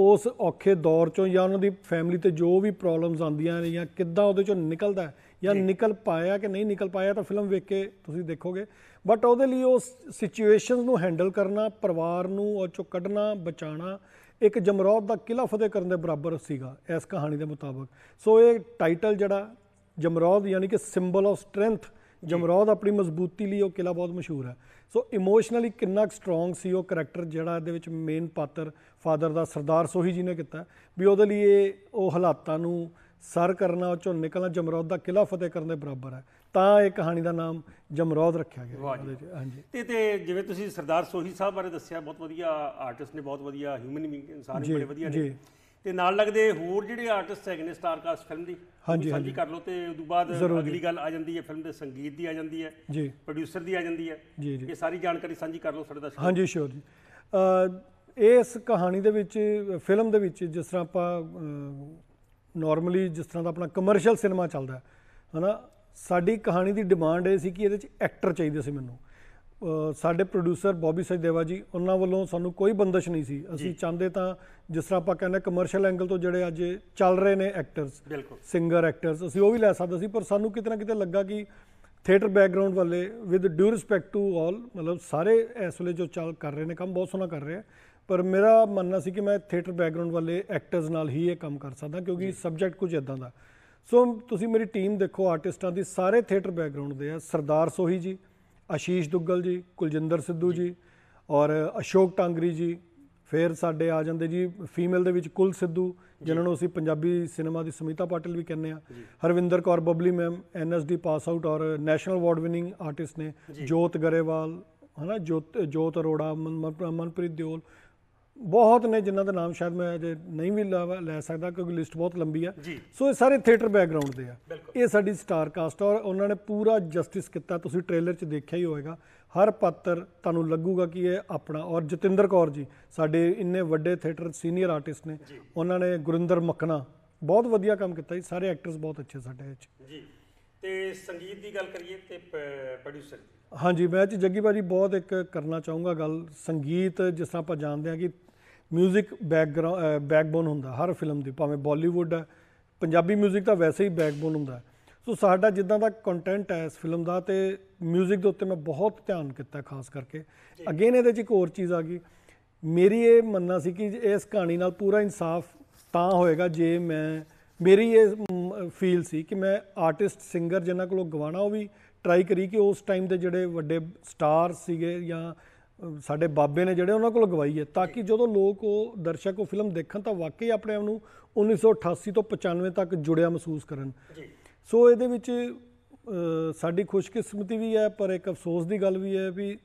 ਉਸ ਔਖੇ ਦੌਰ ਚੋਂ ਜਾਂ ਉਹਨਾਂ ਦੀ ਫੈਮਿਲੀ ਤੇ ਜੋ ਵੀ ਪ੍ਰੋਬਲਮਸ ਆਉਂਦੀਆਂ ਨੇ ਜਾਂ ਕਿੱਦਾਂ ਉਹਦੇ ਚੋਂ ਨਿਕਲਦਾ ਹੈ ਜਾਂ ਨਿਕਲ ਪਾਇਆ ਕਿ ਨਹੀਂ ਨਿਕਲ ਪਾਇਆ ਤਾਂ ਫਿਲਮ ਵੇਖ ਕੇ ਤੁਸੀਂ ਦੇਖੋਗੇ ਬਟ ਉਹਦੇ ਲਈ ਉਹ ਸਿਚੁਏਸ਼ਨਸ ਨੂੰ ਹੈਂਡਲ ਕਰਨਾ ਪਰਿਵਾਰ ਨੂੰ ਉਹ ਚੋਂ ਕੱਢਣਾ ਬਚਾਉਣਾ ਇੱਕ ਜਮਰੌਦ ਦਾ ਕਿਲਾ ਫਤਿਹ ਕਰਨ ਦੇ ਬਰਾਬਰ ਸੀਗਾ ਇਸ ਕਹਾਣੀ ਦੇ ਮੁਤਾਬਕ ਸੋ ਇਹ ਟਾਈਟਲ ਜਿਹੜਾ ਜਮਰੌਦ ਯਾਨੀ ਕਿ ਸਿੰਬਲ ਆਫ ਸਟਰੈਂਥ ਜਮਰੌਦ ਆਪਣੀ ਮਜ਼ਬੂਤੀ ਲਈ ਉਹ ਕਿਲਾ ਬਹੁਤ ਮਸ਼ਹੂਰ ਹੈ ਸੋ ਇਮੋਸ਼ਨਲੀ ਕਿੰਨਾ ਸਟਰੋਂਗ ਸੀ ਉਹ ਕੈਰੈਕਟਰ ਜਿਹੜਾ ਇਹਦੇ ਵਿੱਚ ਮੇਨ ਪਾਤਰ ਫਾਦਰ ਦਾ ਸਰਦਾਰ ਸੋਹੀ ਜੀ ਨੇ ਕੀਤਾ ਵੀ ਉਹਦੇ ਲਈ ਇਹ ਉਹ ਹਾਲਾਤਾਂ ਨੂੰ ਸਰ ਕਰਨਾ ਉਹ ਚੋਂ ਨਿਕਲਣਾ ਜਮਰੌਦ ਦਾ ਕਿਲਾ ਫਤਿਹ ਕਰਨ ਦੇ ਬਰਾਬਰ ਹੈ ਤਾਂ ਇਹ ਕਹਾਣੀ ਦਾ ਨਾਮ ਜਮਰੌਦ ਰੱਖਿਆ ਗਿਆ ਹਾਂਜੀ ਤੇ ਤੇ ਜਿਵੇਂ ਤੁਸੀਂ ਸਰਦਾਰ ਸੋਹੀ ਸਾਹਿਬ ਬਾਰੇ ਦੱਸਿਆ ਬਹੁਤ ਵਧੀਆ ਆਰਟਿਸਟ ਨੇ ਬਹੁਤ ਵਧੀਆ ਹਿਊਮਨ ਇਨਸਾਨ ਬੜੇ ਵਧੀਆ ਨੇ ਤੇ ਨਾਲ ਲੱਗਦੇ ਹੋਰ ਜਿਹੜੇ ਆਰਟਿਸਟ ਹੈਗੇ ਨੇ ਸਟਾਰ ਕਾਸਟ ਫਿਲਮ ਦੀ ਹਾਂਜੀ ਸਾਂਝੀ ਕਰ ਲਓ ਤੇ ਉਦੋਂ ਬਾਅਦ ਅਗਲੀ ਗੱਲ ਆ ਜਾਂਦੀ ਹੈ ਫਿਲਮ ਦੇ ਸੰਗੀਤ ਦੀ ਆ ਜਾਂਦੀ ਹੈ ਜੀ ਪ੍ਰੋਡਿਊਸਰ ਦੀ ਆ ਜਾਂਦੀ ਹੈ ਇਹ ਸਾਰੀ ਜਾਣਕਾਰੀ ਸਾਂਝੀ ਕਰ ਲਓ ਸਾਡੇ ਦਾ ਹਾਂਜੀ ਸ਼ੋਰ ਜੀ ਇਸ ਕਹਾਣੀ ਦੇ ਵਿੱਚ ਫਿਲਮ ਦੇ ਵਿੱਚ ਜਿਸ ਤਰ੍ਹਾਂ ਆਪਾਂ ਨਾਰਮਲੀ ਜਿਸ ਤਰ੍ਹਾਂ ਦਾ ਆਪਣਾ ਕਮਰਸ਼ੀਅਲ ਸਿਨੇਮਾ ਚੱਲਦਾ ਹਨਾ ਸਾਡੀ ਕਹਾਣੀ ਦੀ ਡਿਮਾਂਡ ਇਹ ਸੀ ਕਿ ਇਹਦੇ 'ਚ ਐਕਟਰ ਚਾਹੀਦੇ ਸੀ ਮੈਨੂੰ ਸਾਡੇ ਪ੍ਰੋਡਿਊਸਰ ਬੌਬੀ ਸਜਦੇਵਾ ਜੀ ਉਹਨਾਂ ਵੱਲੋਂ ਸਾਨੂੰ ਕੋਈ ਬੰਦਸ਼ ਨਹੀਂ ਸੀ ਅਸੀਂ ਚਾਹੁੰਦੇ ਤਾਂ ਜਿਸ ਤਰ੍ਹਾਂ ਆਪਾਂ ਕਹਿੰਦੇ ਕਮਰਸ਼ੀਅਲ ਐਂਗਲ ਤੋਂ ਜਿਹੜੇ ਅੱਜ ਚੱਲ ਰਹੇ ਨੇ ਐਕਟਰਸ ਸਿੰਗਰ ਐਕਟਰਸ ਅਸੀਂ ਉਹ ਵੀ ਲੈ ਸਕਦੇ ਸੀ ਪਰ ਸਾਨੂੰ ਕਿਤੇ ਨਾ ਕਿਤੇ ਲੱਗਾ ਕਿ ਥੀਏਟਰ ਬੈਕਗ੍ਰਾਉਂਡ ਵਾਲੇ with due respect to all ਮਤਲਬ ਸਾਰੇ ਇਸ ਵੇਲੇ ਜੋ ਚੱਲ ਕਰ ਰਹੇ ਨੇ ਕੰਮ ਬਹੁਤ ਸੋਹਣਾ ਕਰ ਰਹੇ ਆ ਪਰ ਮੇਰਾ ਮੰਨਣਾ ਸੀ ਕਿ ਮੈਂ ਥੀਏਟਰ ਬੈਕਗ੍ਰਾਉਂਡ ਵਾਲੇ ਐਕਟਰਸ ਨਾਲ ਹੀ ਇਹ ਕੰਮ ਕਰ ਸਕਦਾ ਕਿਉਂਕਿ ਸਬਜੈਕਟ ਕੁਝ ਇਦਾਂ ਦਾ ਸੋ ਤੁਸੀਂ ਮੇਰੀ ਟੀਮ ਦੇਖੋ ਆਰਟਿਸਟਾਂ ਦੀ ਸਾਰੇ ਥੀਏਟਰ ਬੈਕਗ੍ਰਾਉਂਡ ਦੇ ਆ ਸਰਦਾਰ ਸੋਹੀ ਜੀ ਆਸ਼ੀਸ਼ ਦੁੱਗਲ ਜੀ ਕੁਲਜਿੰਦਰ ਸਿੱਧੂ ਜੀ ਔਰ ਅਸ਼ੋਕ ਟਾਂਗਰੀ ਜੀ ਫੇਰ ਸਾਡੇ ਆ ਜਾਂਦੇ ਜੀ ਫੀਮੇਲ ਦੇ ਵਿੱਚ ਕੁਲ ਸਿੱਧੂ ਜਿਨ੍ਹਾਂ ਨੂੰ ਅਸੀਂ ਪੰਜਾਬੀ ਸਿਨੇਮਾ ਦੀ ਸਮਿਤਾ ਪਾਟਲ ਵੀ ਕਹਿੰਦੇ ਆ Harvinder Kaur Babbli ma'am NSD pass out ਔਰ ਨੈਸ਼ਨਲ ਅਵਾਰਡ ਵਿਨਿੰਗ ਆਰਟਿਸਟ ਨੇ ਜੋਤ ਗਰੇਵਾਲ ਹਨਾ ਜੋਤ ਜੋਤ ਅਰੋੜਾ ਮਨਪ੍ਰੀਤ ਦਿਓਲ ਬਹੁਤ ਨੇ ਜਿਨ੍ਹਾਂ ਦਾ ਨਾਮ ਸ਼ਾਇਦ ਮੈਂ ਅਜੇ ਨਹੀਂ ਵੀ ਲੈ ਸਕਦਾ ਕਿਉਂਕਿ ਲਿਸਟ ਬਹੁਤ ਲੰਬੀ ਆ ਸੋ ਇਹ ਸਾਰੇ ਥੀਏਟਰ ਬੈਕਗ੍ਰਾਉਂਡ ਦੇ ਆ ਇਹ ਸਾਡੀ ਸਟਾਰ ਕਾਸਟ ਔਰ ਉਹਨਾਂ ਨੇ ਪੂਰਾ ਜਸਟਿਸ ਕੀਤਾ ਤੁਸੀਂ ਟ੍ਰੇਲਰ 'ਚ ਦੇਖਿਆ ਹੀ ਹੋਵੇਗਾ ਹਰ ਪਾਤਰ ਤੁਹਾਨੂੰ ਲੱਗੂਗਾ ਕਿ ਇਹ ਆਪਣਾ ਔਰ ਜਤਿੰਦਰ ਕੌਰ ਜੀ ਸਾਡੇ ਇੰਨੇ ਵੱਡੇ ਥੀਏਟਰ ਸੀਨੀਅਰ ਆਰਟਿਸਟ ਨੇ ਉਹਨਾਂ ਨੇ ਗੁਰਿੰਦਰ ਮੱਖਣਾ ਬਹੁਤ ਵਧੀਆ ਕੰਮ ਕੀਤਾ ਜੀ ਸਾਰੇ ਐਕਟਰਸ ਬਹੁਤ ਅੱਛੇ ਸਾਡੇ ਵਿੱਚ ਜੀ ਤੇ ਸੰਗੀਤ ਦੀ ਗੱਲ ਕਰੀਏ ਤੇ ਪ੍ਰੋਡਿਊਸਰ ਹਾਂਜੀ ਮੈਂ ਜੀ ਜੱਗੀ ਬਾਜੀ ਬਹੁਤ ਇੱਕ ਕਰਨਾ ਚਾਹੂੰਗਾ ਗੱਲ ਸੰਗੀਤ ਜਿਸ ਤਰ੍ਹਾਂ ਆਪਾਂ ਜਾਣਦੇ ਆ ਕਿ ਮਿਊਜ਼ਿਕ ਬੈਕਗ੍ਰਾਉਂਡ ਬੈਕਬੋਨ ਹੁੰਦਾ ਹਰ ਫਿਲਮ ਦੀ ਭਾਵੇਂ ਬਾਲੀਵੁੱਡ ਹੈ ਪੰਜਾਬੀ ਮਿਊਜ਼ਿਕ ਤਾਂ ਵੈਸੇ ਹੀ ਬੈਕਬੋਨ ਹੁੰਦਾ ਸੋ ਸਾਡਾ ਜਿੱਦਾਂ ਦਾ ਕੰਟੈਂਟ ਹੈ ਇਸ ਫਿਲਮ ਦਾ ਤੇ ਮਿਊਜ਼ਿਕ ਦੇ ਉੱਤੇ ਮੈਂ ਬਹੁਤ ਧਿਆਨ ਕੀਤਾ ਖਾਸ ਕਰਕੇ ਅਗੇਨ ਇਹਦੇ 'ਚ ਇੱਕ ਹੋਰ ਚੀਜ਼ ਆ ਗਈ ਮੇਰੀ ਇਹ ਮੰਨਣਾ ਸੀ ਕਿ ਇਸ ਕਹਾਣੀ ਨਾਲ ਪੂਰਾ ਇਨਸਾਫ ਤਾਂ ਹੋਏਗਾ ਜੇ ਮੈਂ ਮੇਰੀ ਇਹ ਫੀਲ ਸੀ ਕਿ ਮੈਂ ਆਰਟਿਸਟ ਸਿੰਗਰ ਜਿਨ੍ਹਾਂ ਕੋਲੋਂ ਗਵਾਣਾ ਉਹ ਵੀ ਟਰਾਈ ਕਰੀ ਕਿ ਉਸ ਟਾਈਮ ਦੇ ਜਿਹੜੇ ਵੱਡੇ ਸਟਾਰ ਸੀਗੇ ਜਾਂ ਸਾਡੇ ਬਾਬੇ ਨੇ ਜਿਹੜੇ ਉਹਨਾਂ ਕੋਲ ਗਵਾਈ ਹੈ ਤਾਂ ਕਿ ਜਦੋਂ ਲੋਕ ਉਹ ਦਰਸ਼ਕ ਉਹ ਫਿਲਮ ਦੇਖਣ ਤਾਂ ਵਾਕਈ ਆਪਣੇ ਆਪ ਨੂੰ 1988 ਤੋਂ 95 ਤੱਕ ਜੁੜਿਆ ਮਹਿਸੂਸ ਕਰਨ ਜੀ ਸੋ ਇਹਦੇ ਵਿੱਚ ਸਾਡੀ ਖੁਸ਼ਕਿਸਮਤੀ ਵੀ ਹੈ ਪਰ ਇੱਕ ਅਫਸੋਸ ਦੀ ਗੱਲ ਵੀ ਹੈ ਵੀ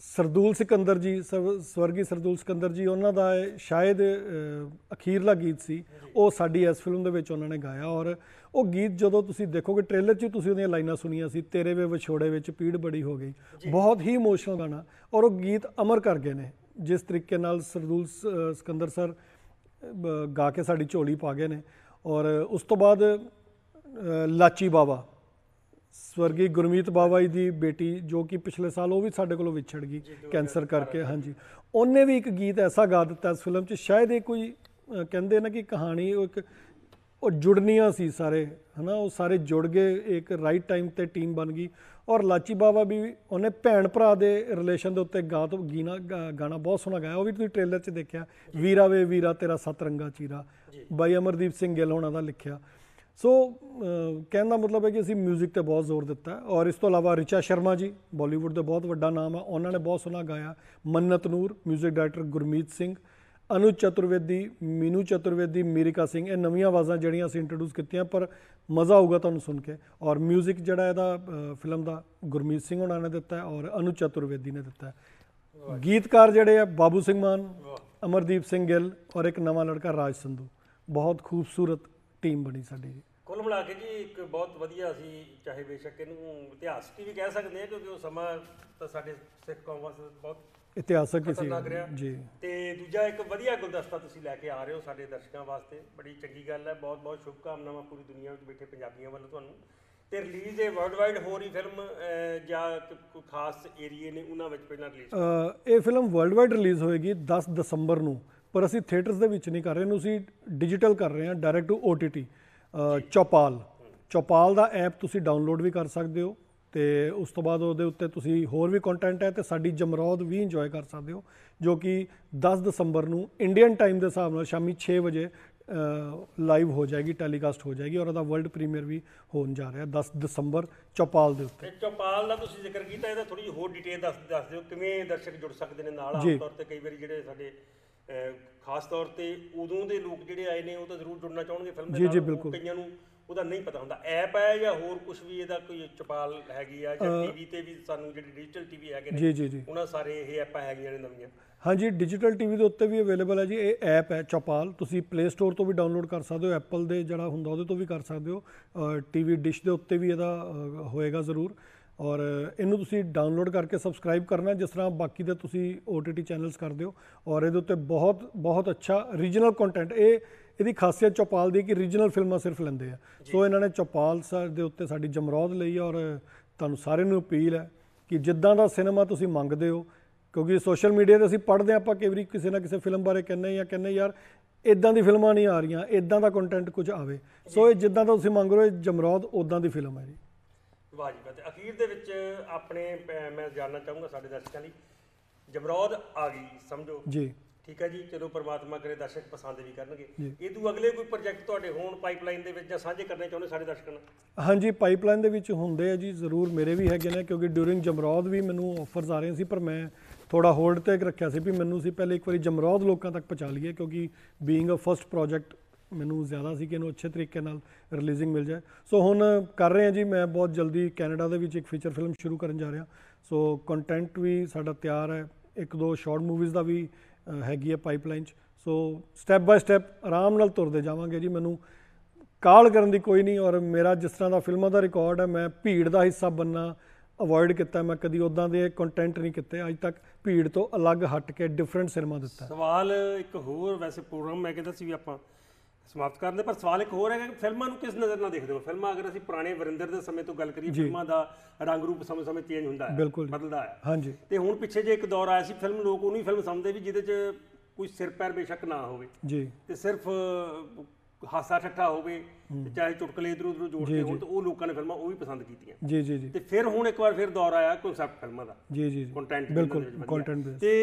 ਸਰਦੂਲ ਸਿਕੰਦਰ ਜੀ ਸਵਰਗੀ ਸਰਦੂਲ ਸਿਕੰਦਰ ਜੀ ਉਹਨਾਂ ਦਾ ਸ਼ਾਇਦ ਅਖੀਰਲਾ ਗੀਤ ਸੀ ਉਹ ਸਾਡੀ ਇਸ ਫਿਲਮ ਦੇ ਵਿੱਚ ਉਹਨਾਂ ਨੇ ਗਾਇਆ ਔਰ ਉਹ ਗੀਤ ਜਦੋਂ ਤੁਸੀਂ ਦੇਖੋਗੇ ਟ੍ਰੇਲਰ 'ਚ ਤੁਸੀਂ ਉਹਦੀਆਂ ਲਾਈਨਾਂ ਸੁਣੀਆਂ ਸੀ ਤੇਰੇ ਵੇ ਵਿਛੋੜੇ ਵਿੱਚ ਪੀੜ ਬੜੀ ਹੋ ਗਈ ਬਹੁਤ ਹੀ ਇਮੋਸ਼ਨਲ ਗਾਣਾ ਔਰ ਉਹ ਗੀਤ ਅਮਰ ਕਰ ਗਏ ਨੇ ਜਿਸ ਤਰੀਕੇ ਨਾਲ ਸਰਦੂਲ ਸਿਕੰਦਰ ਸਰ ਗਾ ਕੇ ਸਾਡੀ ਝੋਲੀ ਪਾ ਗਏ ਨੇ ਔਰ ਉਸ ਤੋਂ ਬਾਅਦ ਲਾਚੀ ਬਾਬਾ ਸਵਰਗੀ ਗੁਰਮੀਤ ਬਾਵਾ ਜੀ ਦੀ ਬੇਟੀ ਜੋ ਕਿ ਪਿਛਲੇ ਸਾਲ ਉਹ ਵੀ ਸਾਡੇ ਕੋਲੋਂ ਵਿਛੜ ਗਈ ਕੈਂਸਰ ਕਰਕੇ ਹਾਂਜੀ ਉਹਨੇ ਵੀ ਇੱਕ ਗੀਤ ਐਸਾ ਗਾ ਦਿੱਤਾ ਇਸ ਫਿਲਮ 'ਚ ਸ਼ਾਇਦ ਇਹ ਕੋਈ ਕਹਿੰਦੇ ਨਾ ਕਿ ਕਹਾਣੀ ਉਹ ਇੱਕ ਉਹ ਜੁੜਨੀਆਂ ਸੀ ਸਾਰੇ ਹਨਾ ਉਹ ਸਾਰੇ ਜੁੜ ਗਏ ਇੱਕ ਰਾਈਟ ਟਾਈਮ ਤੇ ਟੀਮ ਬਣ ਗਈ ਔਰ ਲਾਚੀ ਬਾਵਾ ਵੀ ਉਹਨੇ ਭੈਣ ਭਰਾ ਦੇ ਰਿਲੇਸ਼ਨ ਦੇ ਉੱਤੇ ਗਾ ਤੋਂ ਗੀਣਾ ਗਾਣਾ ਬਹੁਤ ਸੋਹਣਾ ਗਾਇਆ ਉਹ ਵੀ ਤੁਸੀਂ ਟ੍ਰੇਲਰ 'ਚ ਦੇਖਿਆ ਵੀਰਾ ਵੇ ਵੀਰਾ ਤੇਰਾ ਸਤ ਰੰਗਾ ਚੀਰਾ ਬਾਈ ਅਮਰਦੀਪ ਸਿੰਘ ਗਿੱਲ ਹੋਣਾ ਦਾ ਲਿਖਿਆ ਸੋ ਕਹਿਣ ਦਾ ਮਤਲਬ ਹੈ ਕਿ ਅਸੀਂ 뮤직 ਤੇ ਬਹੁਤ ਜ਼ੋਰ ਦਿੱਤਾ ਔਰ ਇਸ ਤੋਂ ਇਲਾਵਾ ਰਿਚਾ ਸ਼ਰਮਾ ਜੀ ਬਾਲੀਵੁੱਡ ਦਾ ਬਹੁਤ ਵੱਡਾ ਨਾਮ ਹੈ ਉਹਨਾਂ ਨੇ ਬਹੁਤ ਸੋਹਣਾ ਗਾਇਆ ਮੰਨਤ ਨੂਰ 뮤직 ਡਾਇਰੈਕਟਰ ਗੁਰਮੀਤ ਸਿੰਘ ਅਨੂ ਚਤੁਰਵੇਦੀ ਮੀਨੂ ਚਤੁਰਵੇਦੀ ਮੀਰਿਕਾ ਸਿੰਘ ਇਹ ਨਵੀਆਂ ਆਵਾਜ਼ਾਂ ਜਿਹੜੀਆਂ ਅਸੀਂ ਇੰਟਰੋਡਿਊਸ ਕੀਤੀਆਂ ਪਰ ਮਜ਼ਾ ਆਊਗਾ ਤੁਹਾਨੂੰ ਸੁਣ ਕੇ ਔਰ 뮤직 ਜਿਹੜਾ ਇਹਦਾ ਫਿਲਮ ਦਾ ਗੁਰਮੀਤ ਸਿੰਘ ਉਹਨਾਂ ਨੇ ਦਿੱਤਾ ਔਰ ਅਨੂ ਚਤੁਰਵੇਦੀ ਨੇ ਦਿੱਤਾ ਗੀਤਕਾਰ ਜਿਹੜੇ ਆ ਬਾਬੂ ਸਿੰਘ ਮਾਨ ਅਮਰਦੀਪ ਸਿੰਘ ਗਿੱਲ ਔਰ ਇੱਕ ਨਵਾਂ ਲੜਕਾ ਰਾਜ ਸੰਧੂ ਬਹੁਤ ਖੂਬਸੂਰਤ ਟੀਮ ਬਣੀ ਸਾਡੀ ਜੀ ਕੁੱਲ ਮਿਲਾ ਕੇ ਜੀ ਇੱਕ ਬਹੁਤ ਵਧੀਆ ਅਸੀਂ ਚਾਹੇ ਬੇਸ਼ੱਕ ਇਹਨੂੰ ਇਤਿਹਾਸਕ ਵੀ ਕਹਿ ਸਕਦੇ ਹਾਂ ਕਿਉਂਕਿ ਉਹ ਸਮਾਂ ਤਾਂ ਸਾਡੇ ਸਿੱਖ ਕੌਮ ਵਾਸਤੇ ਬਹੁਤ ਇਤਿਹਾਸਕ ਸੀ ਰਿਹਾ। ਜੀ ਤੇ ਦੂਜਾ ਇੱਕ ਵਧੀਆ ਗੁਲਦਸਤਾ ਤੁਸੀਂ ਲੈ ਕੇ ਆ ਰਹੇ ਹੋ ਸਾਡੇ ਦਰਸ਼ਕਾਂ ਵਾਸਤੇ ਬੜੀ ਚੰਗੀ ਗੱਲ ਹੈ ਬਹੁਤ ਬਹੁਤ ਸ਼ੁਭਕਾਮਨਾਵਾਂ ਪੂਰੀ ਦੁਨੀਆ ਵਿੱਚ ਬੈਠੇ ਪੰਜਾਬੀਆਂ ਵੱਲੋਂ ਤੁਹਾਨੂੰ ਤੇ ਰਿਲੀਜ਼ ਹੈ ਵਰਲਡ ਵਾਈਡ ਹੋ ਰਹੀ ਫਿਲਮ ਜਾਂ ਕੋਈ ਖਾਸ ਏਰੀਏ ਨੇ ਉਹਨਾਂ ਵਿੱਚ ਪਹਿਲਾਂ ਰਿਲੀਜ਼ ਇਹ ਫਿਲਮ ਵਰਲਡਵਾਈਡ ਰਿਲੀਜ਼ ਹੋਏਗੀ 10 ਦਸੰਬਰ ਨੂੰ ਪਰ ਅਸੀਂ ਥੀਏਟਰਸ ਦੇ ਵਿੱਚ ਨਹੀਂ ਕਰ ਰਹੇ ਇਹਨੂੰ ਅਸੀਂ ਡਿਜੀਟਲ ਕਰ ਰਹੇ ਹਾਂ direct to OTT Chaupal Chaupal ਦਾ ਐਪ ਤੁਸੀਂ ਡਾਊਨਲੋਡ ਵੀ ਕਰ ਸਕਦੇ ਹੋ ਤੇ ਉਸ ਤੋਂ ਬਾਅਦ ਉਹਦੇ ਉੱਤੇ ਤੁਸੀਂ ਹੋਰ ਵੀ ਕੰਟੈਂਟ ਹੈ ਤੇ ਸਾਡੀ ਜਮਰੌਦ ਵੀ ਇੰਜੋਏ ਕਰ ਸਕਦੇ ਹੋ ਜੋ ਕਿ 10 ਦਸੰਬਰ ਨੂੰ ਇੰਡੀਅਨ ਟਾਈਮ ਦੇ ਹਿਸਾਬ ਨਾਲ ਸ਼ਾਮੀ 6 ਵਜੇ ਲਾਈਵ ਹੋ ਜਾਏਗੀ ਟੈਲੀਕਾਸਟ ਹੋ ਜਾਏਗੀ ਔਰ ਉਹਦਾ ਵਰਲਡ ਪ੍ਰੀਮੀਅਰ ਵੀ ਹੋਣ ਜਾ ਰਿਹਾ 10 ਦਸੰਬਰ ਚੌਪਾਲ ਦੇ ਉੱਤੇ ਚੌਪਾਲ ਦਾ ਤੁਸੀਂ ਜ਼ਿਕਰ ਕੀਤਾ ਇਹਦਾ ਥੋੜੀ ਜਿਹੀ ਹੋਰ ਡਿਟੇਲ ਦੱਸ ਦੱਸ ਦਿਓ ਕਿਵੇਂ ਦਰਸ਼ਕ ਜੁੜ ਸਕਦੇ ਨੇ ਨਾਲ ਆਮ ਤੌਰ ਤੇ ਕਈ ਵਾਰੀ ਜਿਹੜੇ ਸਾਡੇ ਖਾਸ ਤੌਰ ਤੇ ਉਦੋਂ ਦੇ ਲੋਕ ਜਿਹੜੇ ਆਏ ਨੇ ਉਹ ਤਾਂ ਜ਼ਰੂਰ ਜੁੜਨਾ ਚਾਹਣਗੇ ਫਿਲਮ ਦੇ ਨਾਲ ਕਈਆਂ ਨੂੰ ਉਹਦਾ ਨਹੀਂ ਪਤਾ ਹੁੰਦਾ ਐਪ ਹੈ ਜਾਂ ਹੋਰ ਕੁਝ ਵੀ ਇਹਦਾ ਕੋਈ ਚਪਾਲ ਹੈਗੀ ਆ ਜਾਂ ਟੀਵੀ ਤੇ ਵੀ ਸਾਨੂੰ ਜਿਹੜੀ ਡਿਜੀਟਲ ਟੀਵੀ ਹੈਗੇ ਨੇ ਉਹਨਾਂ ਸਾਰੇ ਇਹ ਐਪਾਂ ਹੈਗੀਆਂ ਨੇ ਨਵੀਆਂ ਹਾਂਜੀ ਡਿਜੀਟਲ ਟੀਵੀ ਦੇ ਉੱਤੇ ਵੀ ਅਵੇਲੇਬਲ ਹੈ ਜੀ ਇਹ ਐਪ ਹੈ ਚਪਾਲ ਤੁਸੀਂ ਪਲੇ ਸਟੋਰ ਤੋਂ ਵੀ ਡਾਊਨਲੋਡ ਕਰ ਸਕਦੇ ਹੋ ਐਪਲ ਦੇ ਜਿਹੜਾ ਹੁੰਦਾ ਉਹਦੇ ਤੋਂ ਵੀ ਕਰ ਸਕਦੇ ਹੋ ਟੀਵੀ ਡਿਸ਼ ਦੇ ਉੱਤੇ ਵੀ ਇਹਦਾ ਹੋਏਗਾ ਜ਼ਰੂਰ ਔਰ ਇਹਨੂੰ ਤੁਸੀਂ ਡਾਊਨਲੋਡ ਕਰਕੇ ਸਬਸਕ੍ਰਾਈਬ ਕਰਨਾ ਜਿਸ ਤਰ੍ਹਾਂ ਬਾਕੀ ਦੇ ਤੁਸੀਂ OTT ਚੈਨਲਸ ਕਰਦੇ ਹੋ ਔਰ ਇਹਦੇ ਉੱਤੇ ਬਹੁਤ ਬਹੁਤ ਅੱਛਾ ਰੀਜਨਲ ਕੰਟੈਂਟ ਇਹ ਇਹਦੀ ਖਾਸੀਅਤ ਚੌਪਾਲ ਦੀ ਕਿ ਰੀਜਨਲ ਫਿਲਮਾਂ ਸਿਰਫ ਲੈਂਦੇ ਆ ਸੋ ਇਹਨਾਂ ਨੇ ਚੌਪਾਲ ਸਰ ਦੇ ਉੱਤੇ ਸਾਡੀ ਜਮਰੌਦ ਲਈ ਔਰ ਤੁਹਾਨੂੰ ਸਾਰਿਆਂ ਨੂੰ ਅਪੀਲ ਹੈ ਕਿ ਜਿੱਦਾਂ ਦਾ ਸਿਨੇਮਾ ਤੁਸੀਂ ਮੰਗਦੇ ਹੋ ਕਿਉਂਕਿ ਸੋਸ਼ਲ ਮੀਡੀਆ ਤੇ ਅਸੀਂ ਪੜ੍ਹਦੇ ਆਪਾਂ ਕਈ ਵਾਰੀ ਕਿਸੇ ਨਾ ਕਿਸੇ ਫਿਲਮ ਬਾਰੇ ਕਹਿੰਨੇ ਜਾਂ ਕਹਿੰਨੇ ਯਾਰ ਇਦਾਂ ਦੀ ਫਿਲਮਾਂ ਨਹੀਂ ਆ ਰਹੀਆਂ ਇਦਾਂ ਦਾ ਕੰਟੈਂਟ ਕੁਝ ਆਵੇ ਸੋ ਇਹ ਜਿੱਦਾਂ ਦਾ ਤੁਸੀਂ ਮੰਗ ਰਹੇ ਜਮਰੌਦ ਉਦਾਂ ਦੀ ਫਿਲਮ ਹੈ ਜੀ ਵਾਜੀ ਬਤੇ ਤੇ ਅਖੀਰ ਦੇ ਵਿੱਚ ਆਪਣੇ ਮੈਂ ਜਾਨਣਾ ਚਾਹੂੰਗਾ ਸਾਡੇ ਦਰਸ਼ਕਾਂ ਲਈ ਜਮਰੌਦ ਆ ਗਈ ਸਮਝੋ ਜੀ ਠੀਕ ਹੈ ਜੀ ਚਲੋ ਪ੍ਰਮਾਤਮਾ ਕਰੇ ਦਰਸ਼ਕ ਪਸੰਦ ਵੀ ਕਰਨਗੇ ਇਹ ਤੋਂ ਅਗਲੇ ਕੋਈ ਪ੍ਰੋਜੈਕਟ ਤੁਹਾਡੇ ਹੋਣ ਪਾਈਪਲਾਈਨ ਦੇ ਵਿੱਚ ਜਾਂ ਸਾਂਝੇ ਕਰਨੇ ਚਾਹੁੰਦੇ ਸਾਡੇ ਦਰਸ਼ਕਾਂ ਨਾਲ ਹਾਂਜੀ ਪਾਈਪਲਾਈਨ ਦੇ ਵਿੱਚ ਹੁੰਦੇ ਆ ਜੀ ਜ਼ਰੂਰ ਮੇਰੇ ਵੀ ਹੈਗੇ ਨੇ ਕਿਉਂਕਿ ਡਿਊਰਿੰਗ ਜਮਰੌਦ ਵੀ ਮੈਨੂੰ ਆਫਰਸ ਆ ਰਹੇ ਸੀ ਪਰ ਮੈਂ ਥੋੜਾ ਹੋਲਡ ਤੇ ਰੱਖਿਆ ਸੀ ਵੀ ਮੈਨੂੰ ਸੀ ਪਹਿਲੇ ਇੱਕ ਵਾਰੀ ਜਮਰੌਦ ਲੋਕਾਂ ਤੱਕ ਪਹੁੰਚਾ ਲਈਏ ਕਿਉਂਕਿ ਬੀਇੰਗ ਅ ਫਰਸਟ ਪ੍ਰੋਜੈਕਟ ਮੈਨੂੰ ਜ਼ਿਆਦਾ ਸੀ ਕਿ ਇਹਨੂੰ ਅੱਛੇ ਤਰੀਕੇ ਨਾਲ ਰਿਲੀਜ਼ਿੰਗ ਮਿਲ ਜਾਏ ਸੋ ਹੁਣ ਕਰ ਰਹੇ ਹਾਂ ਜੀ ਮੈਂ ਬਹੁਤ ਜਲਦੀ ਕੈਨੇਡਾ ਦੇ ਵਿੱਚ ਇੱਕ ਫੀਚਰ ਫਿਲਮ ਸ਼ੁਰੂ ਕਰਨ ਜਾ ਰਿਹਾ ਸੋ ਕੰਟੈਂਟ ਵੀ ਸਾਡਾ ਤਿਆਰ ਹੈ ਇੱਕ ਦੋ ਸ਼ਾਰਟ ਮੂਵੀਜ਼ ਦਾ ਵੀ ਹੈਗੀ ਹੈ ਪਾਈਪਲਾਈਨ 'ਚ ਸੋ ਸਟੈਪ ਬਾਈ ਸਟੈਪ ਆਰਾਮ ਨਾਲ ਤੁਰਦੇ ਜਾਵਾਂਗੇ ਜੀ ਮੈਨੂੰ ਕਾਲ ਕਰਨ ਦੀ ਕੋਈ ਨਹੀਂ ਔਰ ਮੇਰਾ ਜਿਸ ਤਰ੍ਹਾਂ ਦਾ ਫਿਲਮਾਂ ਦਾ ਰਿਕਾਰਡ ਹੈ ਮੈਂ ਭੀੜ ਦਾ ਹਿੱਸਾ ਬੰਨਾ ਅਵੋਇਡ ਕੀਤਾ ਮੈਂ ਕਦੀ ਉਦਾਂ ਦੇ ਕੰਟੈਂਟ ਨਹੀਂ ਕੀਤੇ ਅੱਜ ਤੱਕ ਭੀੜ ਤੋਂ ਅਲੱਗ ਹਟ ਕੇ ਡਿਫਰੈਂਟ ਸਿਨੇਮਾ ਦਿੱਤਾ ਸਵਾਲ ਇੱਕ ਹੋਰ ਵੈਸੇ ਪ੍ਰੋਗਰਾਮ ਮੈਂ ਕਹਿੰਦਾ ਸੀ ਵੀ ਆਪਾਂ ਸਮਾਪਤ ਕਰਨ ਦੇ ਪਰ ਸਵਾਲ ਇੱਕ ਹੋਰ ਹੈਗਾ ਕਿ ਫਿਲਮਾਂ ਨੂੰ ਕਿਸ ਨਜ਼ਰ ਨਾਲ ਦੇਖਦੇ ਹੋ ਫਿਲਮਾਂ ਅਗਰ ਅਸੀਂ ਪੁਰਾਣੇ ਵਰਿੰਦਰ ਦੇ ਸਮੇਂ ਤੋਂ ਗੱਲ ਕਰੀਏ ਫਿਲਮਾਂ ਦਾ ਰੰਗ ਰੂਪ ਸਮੇਂ-ਸਮੇਂ ਚੇਂਜ ਹੁੰਦਾ ਹੈ ਬਦਲਦਾ ਹੈ ਹਾਂਜੀ ਤੇ ਹੁਣ ਪਿੱਛੇ ਜੇ ਇੱਕ ਦੌਰ ਆਇਆ ਸੀ ਫਿਲਮ ਲੋਕ ਉਹਨੂੰ ਹੀ ਫਿਲਮ ਸਮਝਦੇ ਵੀ ਜਿਹਦੇ 'ਚ ਕੋਈ ਸਿਰ ਪੈਰ ਬੇਸ਼ੱਕ ਨਾ ਹੋਵੇ ਜੀ ਤੇ ਸਿਰਫ ਹਾਸਾ ਠੱਠਾ ਹੋਵੇ ਤੇ ਚਾਹੇ ਚੁਟਕਲੇ ਇਧਰ ਉਧਰ ਜੋੜ ਕੇ ਹੋਣ ਤੇ ਉਹ ਲੋਕਾਂ ਨੇ ਫਿਲਮਾਂ ਉਹ ਵੀ ਪਸੰਦ ਕੀਤੀਆਂ ਜੀ ਜੀ ਜੀ ਤੇ ਫਿਰ ਹੁਣ ਇੱਕ ਵਾਰ ਫਿਰ ਦੌਰ ਆਇਆ ਕਨਸੈਪਟ ਫਿਲਮਾਂ ਦਾ ਜੀ ਜੀ ਕੰਟੈਂਟ ਬਿਲਕੁਲ ਕੰਟੈਂਟ ਤੇ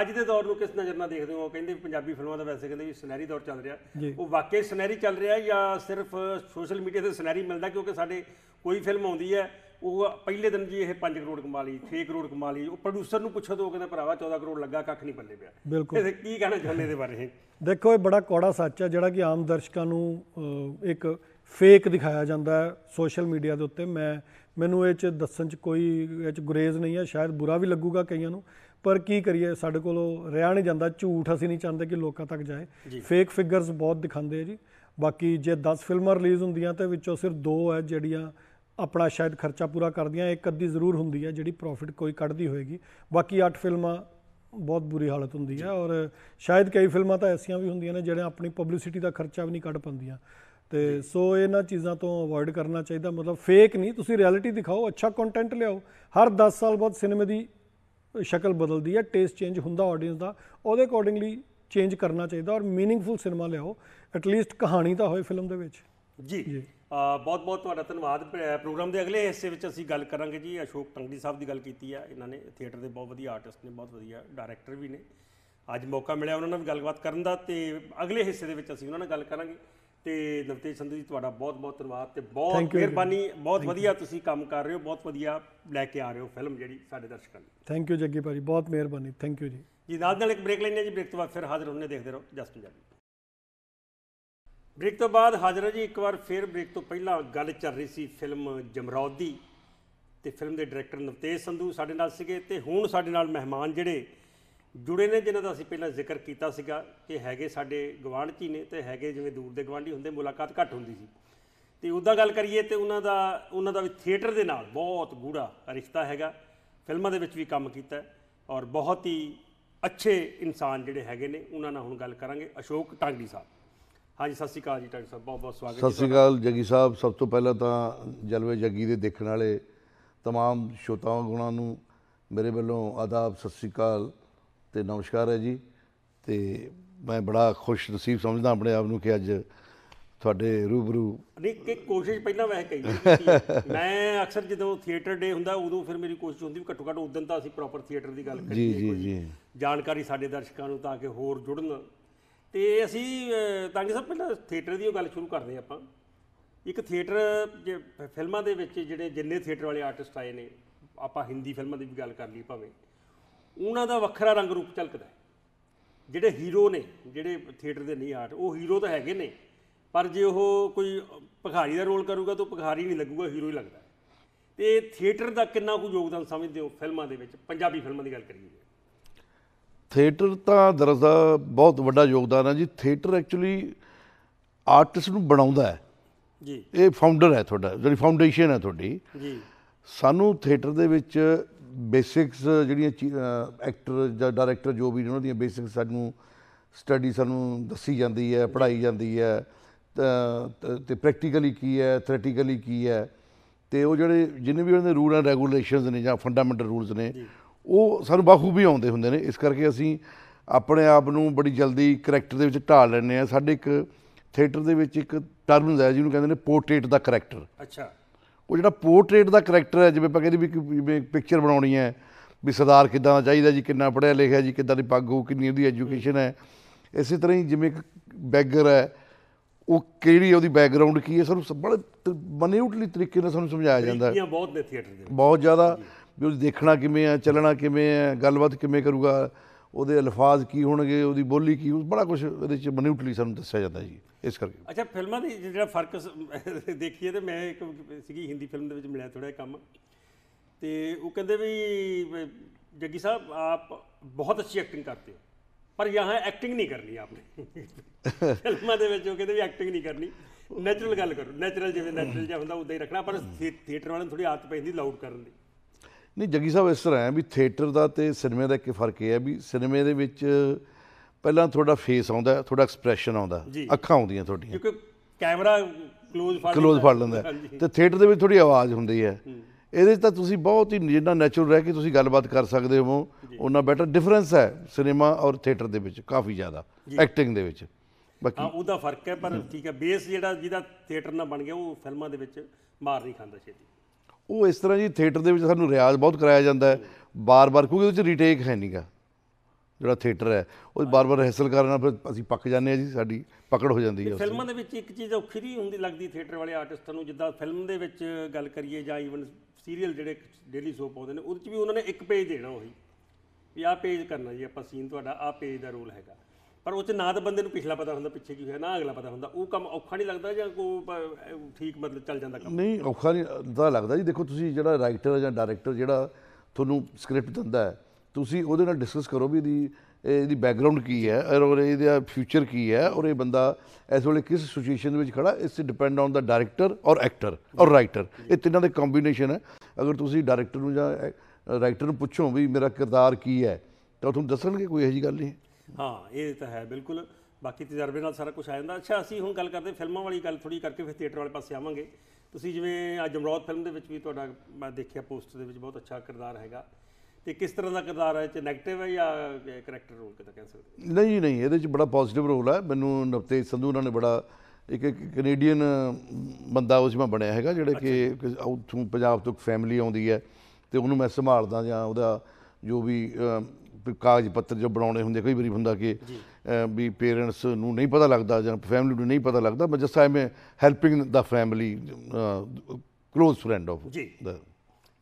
ਅੱਜ ਦੇ ਦੌਰ ਨੂੰ ਕਿਸ ਨਜ਼ਰ ਨਾਲ ਦੇਖਦੇ ਹੋ ਕਹਿੰਦੇ ਪੰਜਾਬੀ ਫਿਲਮਾਂ ਦਾ ਵੈਸੇ ਕਹਿੰਦੇ ਵੀ ਸਿਨੈਰੀ ਦੌਰ ਚੱਲ ਰਿਹਾ ਉਹ ਵਾਕਈ ਸਿਨੈਰੀ ਚੱਲ ਰਿਹਾ ਜਾਂ ਸਿਰਫ ਸੋਸ਼ਲ ਮੀਡੀਆ ਤੇ ਸਿਨੈਰੀ ਮਿਲਦਾ ਕਿਉਂਕਿ ਸਾਡੇ ਕੋਈ ਫਿਲਮ ਆਉਂਦੀ ਹੈ ਉਹ ਪਹਿਲੇ ਦਿਨ ਜੀ ਇਹ 5 ਕਰੋੜ ਕਮਾ ਲਈ 6 ਕਰੋੜ ਕਮਾ ਲਈ ਉਹ ਪ੍ਰੋਡਿਊਸਰ ਨੂੰ ਪੁੱਛੋ ਤਾਂ ਉਹ ਕਹਿੰਦਾ ਭਰਾਵਾ 14 ਕਰੋੜ ਲੱਗਾ ਕੱਖ ਨਹੀਂ ਬੱਲੇ ਪਿਆ ਬਿਲਕੁਲ ਇਹ ਕੀ ਕਹਿਣਾ ਚਾਹੁੰਦੇ ਇਹਦੇ ਬਾਰੇ ਦੇਖੋ ਇਹ ਬੜਾ ਕੋੜਾ ਸੱਚ ਹੈ ਜਿਹੜਾ ਕਿ ਆਮ ਦਰਸ਼ਕਾਂ ਨੂੰ ਇੱਕ ਫੇਕ ਦਿਖਾਇਆ ਜਾਂਦਾ ਹੈ ਸੋਸ਼ਲ ਮੀਡੀਆ ਦੇ ਉੱਤੇ ਮੈਂ ਮੈਨੂੰ ਇਹ ਚ ਦੱਸਣ ਚ ਕੋਈ ਇਹ ਚ ਗੁਰੇਜ਼ ਨਹੀਂ ਹੈ ਸ਼ਾਇਦ ਬੁਰਾ ਵੀ ਲੱਗੂਗਾ ਕਈਆਂ ਨੂੰ ਪਰ ਕੀ ਕਰੀਏ ਸਾਡੇ ਕੋਲ ਰਿਆ ਨਹੀਂ ਜਾਂਦਾ ਝੂਠ ਅਸੀਂ ਨਹੀਂ ਚਾਹੁੰਦੇ ਕਿ ਲੋਕਾਂ ਤੱਕ ਜਾਏ ਫੇਕ ਫਿਗਰਸ ਬਹੁਤ ਦਿਖਾਉਂਦੇ ਆ ਜੀ ਬਾਕੀ ਜੇ 10 ਫਿਲਮਾਂ ਰਿਲੀਜ਼ ਹੁੰਦੀਆਂ ਤੇ ਵਿੱਚੋਂ ਸਿਰਫ ਦੋ ਹੈ ਜਿਹੜੀਆਂ ਆਪਣਾ ਸ਼ਾਇਦ ਖਰਚਾ ਪੂਰਾ ਕਰਦੀਆਂ ਇੱਕ ਅੱਧੀ ਜ਼ਰੂਰ ਹੁੰਦੀ ਹੈ ਜਿਹੜੀ ਪ੍ਰੋਫਿਟ ਕੋਈ ਕੱਢਦੀ ਹੋਏਗੀ ਬਾਕੀ 8 ਫਿਲਮਾਂ ਬਹੁਤ ਬੁਰੀ ਹਾਲਤ ਹੁੰਦੀ ਹੈ ਔਰ ਸ਼ਾਇਦ ਕਈ ਫਿਲਮਾਂ ਤਾਂ ਐਸੀਆਂ ਵੀ ਹੁੰਦੀਆਂ ਨੇ ਜਿਹੜੀਆਂ ਆਪਣੀ ਪਬਲਿਸਿਟੀ ਦਾ ਖਰਚਾ ਵੀ ਨਹੀਂ ਕੱਢ ਪਾਉਂਦੀਆਂ ਤੇ ਸੋ ਇਹਨਾਂ ਚੀਜ਼ਾਂ ਤੋਂ ਅਵੋਇਡ ਕਰਨਾ ਚਾਹੀਦਾ ਮਤਲਬ ਫੇਕ ਨਹੀਂ ਤੁਸੀਂ ਰਿਐਲਿਟੀ ਦਿਖਾਓ ਅੱਛਾ ਕੰਟੈਂਟ ਲਿਆਓ ਹਰ 10 ਸਾਲ ਬਾਅਦ ਸਿਨੇਮੇ ਦੀ ਸ਼ਕਲ ਬਦਲਦੀ ਹੈ ਟੇਸਟ ਚੇਂਜ ਹੁੰਦਾ ਆਡੀਅנס ਦਾ ਉਹਦੇ ਅਕੋਰਡਿੰਗਲੀ ਚੇਂਜ ਕਰਨਾ ਚਾਹੀਦਾ ਔਰ ਮੀਨਿੰਗਫੁਲ ਸਿਨੇਮਾ ਲਿਆਓ ਐਟਲੀਸਟ ਕਹਾਣੀ ਤਾਂ ਹੋਏ ਫਿਲਮ ਦੇ ਵਿੱਚ ਜੀ ਬਹੁਤ ਬਹੁਤ ਤੁਹਾਡਾ ਧੰਨਵਾਦ ਪ੍ਰੋਗਰਾਮ ਦੇ ਅਗਲੇ ਹਿੱਸੇ ਵਿੱਚ ਅਸੀਂ ਗੱਲ ਕਰਾਂਗੇ ਜੀ ਅਸ਼ੋਕ ਟੰਗੜੀ ਸਾਹਿਬ ਦੀ ਗੱਲ ਕੀਤੀ ਆ ਇਹਨਾਂ ਨੇ ਥੀਏਟਰ ਦੇ ਬਹੁਤ ਵਧੀਆ ਆਰਟਿਸਟ ਨੇ ਬਹੁਤ ਵਧੀਆ ਡਾਇਰੈਕਟਰ ਵੀ ਨੇ ਅੱਜ ਮੌਕਾ ਮਿਲਿਆ ਉਹਨਾਂ ਨਾਲ ਗੱਲਬਾਤ ਕਰਨ ਦਾ ਤੇ ਅਗਲੇ ਹਿੱਸੇ ਦੇ ਵਿੱਚ ਅਸੀਂ ਉਹਨਾਂ ਨਾਲ ਗੱਲ ਕਰਾਂਗੇ ਤੇ ਨਵਤੇਜ ਸੰਧੂ ਜੀ ਤੁਹਾਡਾ ਬਹੁਤ ਬਹੁਤ ਧੰਨਵਾਦ ਤੇ ਬਹੁਤ ਮਿਹਰਬਾਨੀ ਬਹੁਤ ਵਧੀਆ ਤੁਸੀਂ ਕੰਮ ਕਰ ਰਹੇ ਹੋ ਬਹੁਤ ਵਧੀਆ ਲੈ ਕੇ ਆ ਰਹੇ ਹੋ ਫਿਲਮ ਜਿਹੜੀ ਸਾਡੇ ਦਰਸ਼ਕਾਂ ਲਈ ਥੈਂਕ ਯੂ ਜੱਗੀ ਭਾਜੀ ਬਹੁਤ ਮਿਹਰਬਾਨੀ ਥੈਂਕ ਯੂ ਜੀ ਜੀ ਨਾਲ ਨਾਲ ਇੱਕ ਬ੍ਰੇਕ ਲੈਣੇ ਜੀ ਬ੍ਰੇਕ ਤੋਂ ਬਾਅਦ ਫਿਰ ਹਾਜ਼ਰ ਹੋਣੇ ਦੇਖਦੇ ਰਹੋ ਜਸਟ ਪੰਜਾਬੀ ਬ੍ਰੇਕ ਤੋਂ ਬਾਅਦ ਹਾਜ਼ਰ ਜੀ ਇੱਕ ਵਾਰ ਫੇਰ ਬ੍ਰੇਕ ਤੋਂ ਪਹਿਲਾਂ ਗੱਲ ਚੱਲ ਰਹੀ ਸੀ ਫਿਲਮ ਜਮਰੌਦੀ ਤੇ ਫਿਲਮ ਦੇ ਡਾਇਰੈਕਟਰ ਨਵਤੇਜ ਸੰਧੂ ਸਾਡੇ ਨਾਲ ਸੀਗੇ ਤੇ ਹੁਣ ਸਾਡੇ ਨਾਲ ਮਹਿਮਾਨ ਜਿਹੜੇ ਜੁੜੇ ਨੇ ਜਿਨ੍ਹਾਂ ਦਾ ਅਸੀਂ ਪਹਿਲਾਂ ਜ਼ਿਕਰ ਕੀਤਾ ਸੀਗਾ ਕਿ ਹੈਗੇ ਸਾਡੇ ਗਵਾਂਢੀ ਨੇ ਤੇ ਹੈਗੇ ਜਿਵੇਂ ਦੂਰ ਦੇ ਗਵਾਂਢੀ ਹੁੰਦੇ ਮੁਲਾਕਾਤ ਘੱਟ ਹੁੰਦੀ ਸੀ ਤੇ ਉਦਾਂ ਗੱਲ ਕਰੀਏ ਤੇ ਉਹਨਾਂ ਦਾ ਉਹਨਾਂ ਦਾ ਵੀ ਥੀਏਟਰ ਦੇ ਨਾਲ ਬਹੁਤ ਗੂੜਾ ਰਿਸ਼ਤਾ ਹੈਗਾ ਫਿਲਮਾਂ ਦੇ ਵਿੱਚ ਵੀ ਕੰਮ ਕੀਤਾ ਔਰ ਬਹੁਤ ਹੀ ਅੱਛੇ ਇਨਸਾਨ ਜਿਹੜੇ ਹੈਗੇ ਨੇ ਉਹਨਾਂ ਨਾਲ ਹੁਣ ਗੱਲ ਕਰਾਂਗੇ ਅਸ਼ੋਕ ਟਾਂਗੜੀ ਸਾਹਿਬ ਹਾਂਜੀ ਸਤਿ ਸ਼੍ਰੀ ਅਕਾਲ ਜੀ ਡਾਕਟਰ ਸਾਹਿਬ ਬਹੁਤ ਬਹੁਤ ਸਵਾਗਤ ਸਤਿ ਸ਼੍ਰੀ ਅਕਾਲ ਜਗੀ ਸਾਹਿਬ ਸਭ ਤੋਂ ਪਹਿਲਾਂ ਤਾਂ ਜਲਵੇ ਜੱਗੀ ਦੇ ਦੇਖਣ ਵਾਲੇ तमाम ਸ਼ੋਤਾਵਾਂ ਗੁਣਾ ਨੂੰ ਮੇਰੇ ਵੱਲੋਂ ਆਦਾਬ ਸਤਿ ਸ਼੍ਰੀ ਅਕਾਲ ਤੇ ਨਮਸਕਾਰ ਹੈ ਜੀ ਤੇ ਮੈਂ ਬੜਾ ਖੁਸ਼ ਨਸੀਬ ਸਮਝਦਾ ਆਪਣੇ ਆਪ ਨੂੰ ਕਿ ਅੱਜ ਤੁਹਾਡੇ ਰੂਬਰੂ ਨਹੀਂ ਕਿ ਕੋਸ਼ਿਸ਼ ਪਹਿਲਾਂ ਵੈਸੇ ਕਹੀ ਮੈਂ ਅਕਸਰ ਜਦੋਂ ਥੀਏਟਰ ਡੇ ਹੁੰਦਾ ਉਦੋਂ ਫਿਰ ਮੇਰੀ ਕੋਸ਼ਿਸ਼ ਹੁੰਦੀ ਵੀ ਘੱਟੋ ਘੱਟ ਉਸ ਦਿਨ ਤਾਂ ਅਸੀਂ ਪ੍ਰੋਪਰ ਥੀਏਟਰ ਦੀ ਗੱਲ ਕਰੀਏ ਜੀ ਜੀ ਜੀ ਜਾਣਕਾਰੀ ਸਾਡੇ ਦਰਸ਼ਕਾਂ ਨੂੰ ਤਾਂ ਕਿ ਹੋਰ ਜੁੜਨ ਤੇ ਅਸੀਂ ਤਾਂ ਕਿ ਸਭ ਪਹਿਲਾਂ ਥੀਏਟਰ ਦੀ ਉਹ ਗੱਲ ਸ਼ੁਰੂ ਕਰਦੇ ਆਪਾਂ ਇੱਕ ਥੀਏਟਰ ਜੇ ਫਿਲਮਾਂ ਦੇ ਵਿੱਚ ਜਿਹੜੇ ਜਿੰਨੇ ਥੀਏਟਰ ਵਾਲੇ ਆਰਟਿਸਟ ਆਏ ਨੇ ਆਪਾਂ ਹਿੰਦੀ ਫਿਲਮਾਂ ਦੀ ਵੀ ਗੱਲ ਕਰ ਲਈ ਭਾਵੇਂ ਉਹਨਾਂ ਦਾ ਵੱਖਰਾ ਰੰਗ ਰੂਪ ਚਲਕਦਾ ਜਿਹੜੇ ਹੀਰੋ ਨੇ ਜਿਹੜੇ ਥੀਏਟਰ ਦੇ ਨਹੀਂ ਆਰਟ ਉਹ ਹੀਰੋ ਤਾਂ ਹੈਗੇ ਨੇ ਪਰ ਜੇ ਉਹ ਕੋਈ ਭਖਾਰੀ ਦਾ ਰੋਲ ਕਰੂਗਾ ਤਾਂ ਭਖਾਰੀ ਨਹੀਂ ਲੱਗੂਗਾ ਹੀਰੋ ਹੀ ਲੱਗਦਾ ਤੇ ਥੀਏਟਰ ਦਾ ਕਿੰਨਾ ਕੁ ਯੋਗਦਾਨ ਸਮਝਦੇ ਹੋ ਫਿਲਮਾਂ ਦੇ ਵਿੱਚ ਪੰਜਾਬੀ ਫਿਲਮਾਂ ਦੀ ਗੱਲ ਕਰੀਏ ਥੀਏਟਰ ਤਾਂ ਦਰਸਾ ਬਹੁਤ ਵੱਡਾ ਯੋਗਦਾਨ ਹੈ ਜੀ ਥੀਏਟਰ ਐਕਚੁਅਲੀ ਆਰਟਿਸਟ ਨੂੰ ਬਣਾਉਂਦਾ ਹੈ ਜੀ ਇਹ ਫਾਊਂਡਰ ਹੈ ਤੁਹਾਡਾ ਜਿਹੜੀ ਫਾਊਂਡੇਸ਼ਨ ਹੈ ਤੁਹਾਡੀ ਜੀ ਸਾਨੂੰ ਥੀਏਟਰ ਦੇ ਵਿੱਚ ਬੇਸਿਕਸ ਜਿਹੜੀਆਂ ਐਕਟਰ ਜਾਂ ਡਾਇਰੈਕਟਰ ਜੋ ਵੀ ਉਹਨਾਂ ਦੀਆਂ ਬੇਸਿਕਸ ਸਾਨੂੰ ਸਟੱਡੀ ਸਾਨੂੰ ਦੱਸੀ ਜਾਂਦੀ ਹੈ ਪੜ੍ਹਾਈ ਜਾਂਦੀ ਹੈ ਤੇ ਪ੍ਰੈਕਟੀਕਲੀ ਕੀ ਹੈ ਥੈਟਿਕਲੀ ਕੀ ਹੈ ਤੇ ਉਹ ਜਿਹੜੇ ਜਿੰਨੇ ਵੀ ਉਹਨਾਂ ਦੇ ਰੂਲ ਐਂਡ ਰੈਗੂਲੇਸ਼ਨਸ ਨੇ ਜਾਂ ਫੰਡਾਮੈਂਟਲ ਰੂਲਸ ਨੇ ਉਹ ਸਾਨੂੰ ਬਾਖੂਬੀ ਆਉਂਦੇ ਹੁੰਦੇ ਨੇ ਇਸ ਕਰਕੇ ਅਸੀਂ ਆਪਣੇ ਆਪ ਨੂੰ ਬੜੀ ਜਲਦੀ ਕਰੈਕਟਰ ਦੇ ਵਿੱਚ ਢਾਲ ਲੈਂਦੇ ਆ ਸਾਡੇ ਇੱਕ ਥੀਏਟਰ ਦੇ ਵਿੱਚ ਇੱਕ ਟਰਮ ਹੈ ਜਿਹਨੂੰ ਕਹਿੰਦੇ ਨੇ ਪੋਰਟਰੇਟ ਦਾ ਕਰੈਕਟਰ ਅੱਛਾ ਉਹ ਜਿਹੜਾ ਪੋਰਟਰੇਟ ਦਾ ਕਰੈਕਟਰ ਹੈ ਜਿਵੇਂ ਆਪਾਂ ਕਹਿੰਦੇ ਵੀ ਜਿਵੇਂ ਪਿਕਚਰ ਬਣਾਉਣੀ ਹੈ ਵੀ ਸਰਦਾਰ ਕਿਦਾਂ ਦਾ ਚਾਹੀਦਾ ਜੀ ਕਿੰਨਾ ਪੜਿਆ ਲਿਖਿਆ ਜੀ ਕਿਦਾਂ ਦੀ ਪੱਗ ਹੋ ਕਿੰਨੀ ਉਹਦੀ ਐਜੂਕੇਸ਼ਨ ਹੈ ਇਸੇ ਤਰ੍ਹਾਂ ਹੀ ਜਿਵੇਂ ਇੱਕ ਬੈਗਰ ਹੈ ਉਹ ਕਿਹੜੀ ਉਹਦੀ ਬੈਕਗ੍ਰਾਉਂਡ ਕੀ ਹੈ ਸਾਨੂੰ ਬੜੇ ਮਨਿਊਟਲੀ ਤਰੀਕੇ ਨਾਲ ਸਾਨੂੰ ਸਮਝਾਇਆ ਜਾਂਦਾ ਹੈ ਬਹੁਤ ਨੇ ਥੀਏਟਰ ਦੇ ਬਹੁਤ ਜ਼ਿਆਦਾ ਵੀ ਉਹ ਦੇਖਣਾ ਕਿਵੇਂ ਆ ਚੱਲਣਾ ਕਿਵੇਂ ਆ ਗੱਲਬਾਤ ਕਿਵੇਂ ਕਰੂਗਾ ਉਹਦੇ ਅਲਫਾਜ਼ ਕੀ ਹੋਣਗੇ ਉਹਦੀ ਬੋਲੀ ਕੀ ਬੜਾ ਕੁਝ ਇਹਦੇ ਚ ਮਨੂਟਲੀ ਸਾਨੂੰ ਦੱਸਿਆ ਜਾਂਦਾ ਜੀ ਇਸ ਕਰਕੇ ਅੱਛਾ ਫਿਲਮਾਂ ਦੇ ਜਿਹੜਾ ਫਰਕ ਦੇਖੀਏ ਤੇ ਮੈਂ ਇੱਕ ਸੀਗੀ ਹਿੰਦੀ ਫਿਲਮ ਦੇ ਵਿੱਚ ਮਿਲਿਆ ਥੋੜਾ ਕੰਮ ਤੇ ਉਹ ਕਹਿੰਦੇ ਵੀ ਜੱਗੀ ਸਾਹਿਬ ਆਪ ਬਹੁਤ ਅੱਛੀ ਐਕਟਿੰਗ ਕਰਦੇ ਹੋ ਪਰ ਯਹਾਂ ਐਕਟਿੰਗ ਨਹੀਂ ਕਰਨੀ ਆਪਨੇ ਫਿਲਮਾਂ ਦੇ ਵਿੱਚ ਉਹ ਕਹਿੰਦੇ ਵੀ ਐਕਟਿੰਗ ਨਹੀਂ ਕਰਨੀ ਨੈਚੁਰਲ ਗੱਲ ਕਰੋ ਨੈਚੁਰਲ ਜਿਵੇਂ ਨੈਚੁਰਲ ਜਿਹਾ ਹੁੰਦਾ ਉਦਾਂ ਹੀ ਰੱਖਣਾ ਪਰ ਥੀਏਟਰ ਵਾਲਿਆਂ ਨੂੰ ਥੋੜੀ ਆਦਤ ਪੈਂਦੀ ਲਾਊਡ ਕਰਨ ਦੀ ਨਹੀਂ ਜੱਗੀ ਸਾਹਿਬ ਇਸ ਤਰ੍ਹਾਂ ਹੈ ਵੀ ਥੀਏਟਰ ਦਾ ਤੇ ਸਿਨੇਮੇ ਦਾ ਇੱਕ ਫਰਕ ਇਹ ਹੈ ਵੀ ਸਿਨੇਮੇ ਦੇ ਵਿੱਚ ਪਹਿਲਾਂ ਤੁਹਾਡਾ ਫੇਸ ਆਉਂਦਾ ਤੁਹਾਡਾ ਐਕਸਪ੍ਰੈਸ਼ਨ ਆਉਂਦਾ ਅੱਖਾਂ ਆਉਂਦੀਆਂ ਤੁਹਾਡੀਆਂ ਕਿਉਂਕਿ ਕੈਮਰਾ ਕਲੋਜ਼ ਫੜ ਕਲੋਜ਼ ਫੜ ਲੈਂਦਾ ਤੇ ਥੀਏਟਰ ਦੇ ਵਿੱਚ ਥੋੜੀ ਆਵਾਜ਼ ਹੁੰਦੀ ਹੈ ਇਹਦੇ ਤਾਂ ਤੁਸੀਂ ਬਹੁਤ ਹੀ ਜਿੰਨਾ ਨੇਚਰਲ ਰਹਿ ਕੇ ਤੁਸੀਂ ਗੱਲਬਾਤ ਕਰ ਸਕਦੇ ਹੋ ਉਹਨਾਂ ਬੈਟਰ ਡਿਫਰੈਂਸ ਹੈ ਸਿਨੇਮਾ ਔਰ ਥੀਏਟਰ ਦੇ ਵਿੱਚ ਕਾਫੀ ਜ਼ਿਆਦਾ ਐਕਟਿੰਗ ਦੇ ਵਿੱਚ ਬਾਕੀ ਹਾਂ ਉਹਦਾ ਫਰਕ ਹੈ ਪਰ ਠੀਕ ਹੈ ਬੇਸ ਜਿਹੜਾ ਜਿਹਦਾ ਥੀਏਟਰ ਨਾਲ ਬਣ ਗਿਆ ਉਹ ਫਿਲਮਾਂ ਦੇ ਵਿੱਚ ਮਾਰ ਨਹੀਂ ਖਾਂਦਾ ਛੇਤੀ ਉਹ ਇਸ ਤਰ੍ਹਾਂ ਜੀ ਥੀਏਟਰ ਦੇ ਵਿੱਚ ਸਾਨੂੰ ਰਿਆਜ਼ ਬਹੁਤ ਕਰਾਇਆ ਜਾਂਦਾ ਹੈ ਬਾਰ-ਬਾਰ ਕਿਉਂਕਿ ਉਹਦੇ ਵਿੱਚ ਰੀਟੇਕ ਹੈ ਨਹੀਂਗਾ ਜਿਹੜਾ ਥੀਏਟਰ ਹੈ ਉਹ ਬਾਰ-ਬਾਰ ਰਿਹਰਸਲ ਕਰਨ ਨਾਲ ਫਿਰ ਅਸੀਂ ਪੱਕ ਜਾਂਦੇ ਆ ਜੀ ਸਾਡੀ ਪਕੜ ਹੋ ਜਾਂਦੀ ਹੈ ਫਿਲਮਾਂ ਦੇ ਵਿੱਚ ਇੱਕ ਚੀਜ਼ ਔਖੀ ਨਹੀਂ ਹੁੰਦੀ ਲੱਗਦੀ ਥੀਏਟਰ ਵਾਲੇ ਆਰਟਿਸਟਾਂ ਨੂੰ ਜਿੱਦਾਂ ਫਿਲਮ ਦੇ ਵਿੱਚ ਗੱਲ ਕਰੀਏ ਜਾਂ ਈਵਨ ਸੀਰੀਅਲ ਜਿਹੜੇ ਡੇਲੀ ਸੋਪ ਆਉਂਦੇ ਨੇ ਉਹਦੇ ਵਿੱਚ ਵੀ ਉਹਨਾਂ ਨੇ ਇੱਕ ਪੇਜ ਦੇਣਾ ਉਹੀ ਵੀ ਆਹ ਪੇਜ ਕਰਨਾ ਜੀ ਆਪਾਂ ਸੀਨ ਤੁਹਾਡਾ ਆਹ ਪੇਜ ਦਾ ਰੋਲ ਹੈਗਾ ਪਰ ਉਹ ਤੇ ਨਾ ਤਾਂ ਬੰਦੇ ਨੂੰ ਪਿਛਲਾ ਪਤਾ ਹੁੰਦਾ ਪਿੱਛੇ ਕੀ ਹੋਇਆ ਨਾ ਅਗਲਾ ਪਤਾ ਹੁੰਦਾ ਉਹ ਕੰਮ ਔਖਾ ਨਹੀਂ ਲੱਗਦਾ ਜਾਂ ਕੋ ਠੀਕ ਮਤਲਬ ਚੱਲ ਜਾਂਦਾ ਕੰਮ ਨਹੀਂ ਔਖਾ ਨਹੀਂ ਤਾਂ ਲੱਗਦਾ ਜੀ ਦੇਖੋ ਤੁਸੀਂ ਜਿਹੜਾ ਰਾਈਟਰ ਜਾਂ ਡਾਇਰੈਕਟਰ ਜਿਹੜਾ ਤੁਹਾਨੂੰ ਸਕ੍ਰਿਪਟ ਦਿੰਦਾ ਹੈ ਤੁਸੀਂ ਉਹਦੇ ਨਾਲ ਡਿਸਕਸ ਕਰੋ ਵੀ ਇਹਦੀ ਇਹਦੀ ਬੈਕਗ੍ਰਾਉਂਡ ਕੀ ਹੈ ਔਰ ਇਹਦਾ ਫਿਊਚਰ ਕੀ ਹੈ ਔਰ ਇਹ ਬੰਦਾ ਇਸ ਵੇਲੇ ਕਿਸ ਸਿਚੁਏਸ਼ਨ ਵਿੱਚ ਖੜਾ ਇਸ ਤੇ ਡਿਪੈਂਡ ਔਨ ਦਾ ਡਾਇਰੈਕਟਰ ਔਰ ਐਕਟਰ ਔਰ ਰਾਈਟਰ ਇਹ ਤਿੰਨਾਂ ਦੇ ਕੰਬੀਨੇਸ਼ਨ ਹੈ ਅਗਰ ਤੁਸੀਂ ਡਾਇਰੈਕਟਰ ਨੂੰ ਜਾਂ ਰਾਈਟਰ ਨੂੰ ਪੁੱਛੋ ਵੀ ਮੇਰਾ ਕਿਰਦਾਰ ਕੀ ਹੈ ਤਾਂ ਤੁਹਾਨੂੰ ਦੱਸਣਗੇ ਕੋਈ ਇਹੋ ਜੀ ਗੱਲ ਨਹੀਂ ਹਾਂ ਇਹ ਤਾਂ ਹੈ ਬਿਲਕੁਲ ਬਾਕੀ ਤਜਰਬੇ ਨਾਲ ਸਾਰਾ ਕੁਝ ਆ ਜਾਂਦਾ ਅੱਛਾ ਅਸੀਂ ਹੁਣ ਗੱਲ ਕਰਦੇ ਫਿਲਮਾਂ ਵਾਲੀ ਗੱਲ ਥੋੜੀ ਕਰਕੇ ਫਿਰ ਥੀਏਟਰ ਵਾਲੇ ਪਾਸੇ ਆਵਾਂਗੇ ਤੁਸੀਂ ਜਿਵੇਂ ਅੱਜ ਅਮਰੋਧ ਫਿਲਮ ਦੇ ਵਿੱਚ ਵੀ ਤੁਹਾਡਾ ਮੈਂ ਦੇਖਿਆ ਪੋਸਟਰ ਦੇ ਵਿੱਚ ਬਹੁਤ ਅੱਛਾ ਕਿਰਦਾਰ ਹੈਗਾ ਤੇ ਕਿਸ ਤਰ੍ਹਾਂ ਦਾ ਕਿਰਦਾਰ ਹੈ ਚ 네ਗੇਟਿਵ ਹੈ ਜਾਂ ਕੈਰੈਕਟਰ ਰੋਲ ਕਿਤਾ ਕਹਿ ਸਕਦੇ ਨਹੀਂ ਨਹੀਂ ਇਹਦੇ ਵਿੱਚ ਬੜਾ ਪੋਜ਼ਿਟਿਵ ਰੋਲ ਹੈ ਮੈਨੂੰ ਨਵਤੇਜ ਸੰਧੂ ਉਹਨਾਂ ਨੇ ਬੜਾ ਇੱਕ ਕੈਨੇਡੀਅਨ ਬੰਦਾ ਉਸ ਵਿੱਚ ਬਣਿਆ ਹੈਗਾ ਜਿਹੜੇ ਕਿ ਉੱਥੋਂ ਪੰਜਾਬ ਤੋਂ ਫੈਮਿਲੀ ਆਉਂਦੀ ਹੈ ਤੇ ਉਹਨੂੰ ਮੈਂ ਸੰਭਾਲਦਾ ਜਾਂ ਉਹਦਾ ਜੋ ਵੀ ਕਾਗਜ਼ ਪੱਤਰ ਜੋ ਬਣਾਉਣੇ ਹੁੰਦੇ ਕਈ ਵਾਰੀ ਹੁੰਦਾ ਕਿ ਵੀ ਪੇਰੈਂਟਸ ਨੂੰ ਨਹੀਂ ਪਤਾ ਲੱਗਦਾ ਜਾਂ ਫੈਮਿਲੀ ਨੂੰ ਨਹੀਂ ਪਤਾ ਲੱਗਦਾ ਬਟ ਜਸਟ ਆਈ ਹੈਲਪਿੰਗ ਦਾ ਫੈਮਿਲੀ ক্লোਜ਼ ਫਰੈਂਡ ਆਫ ਜੀ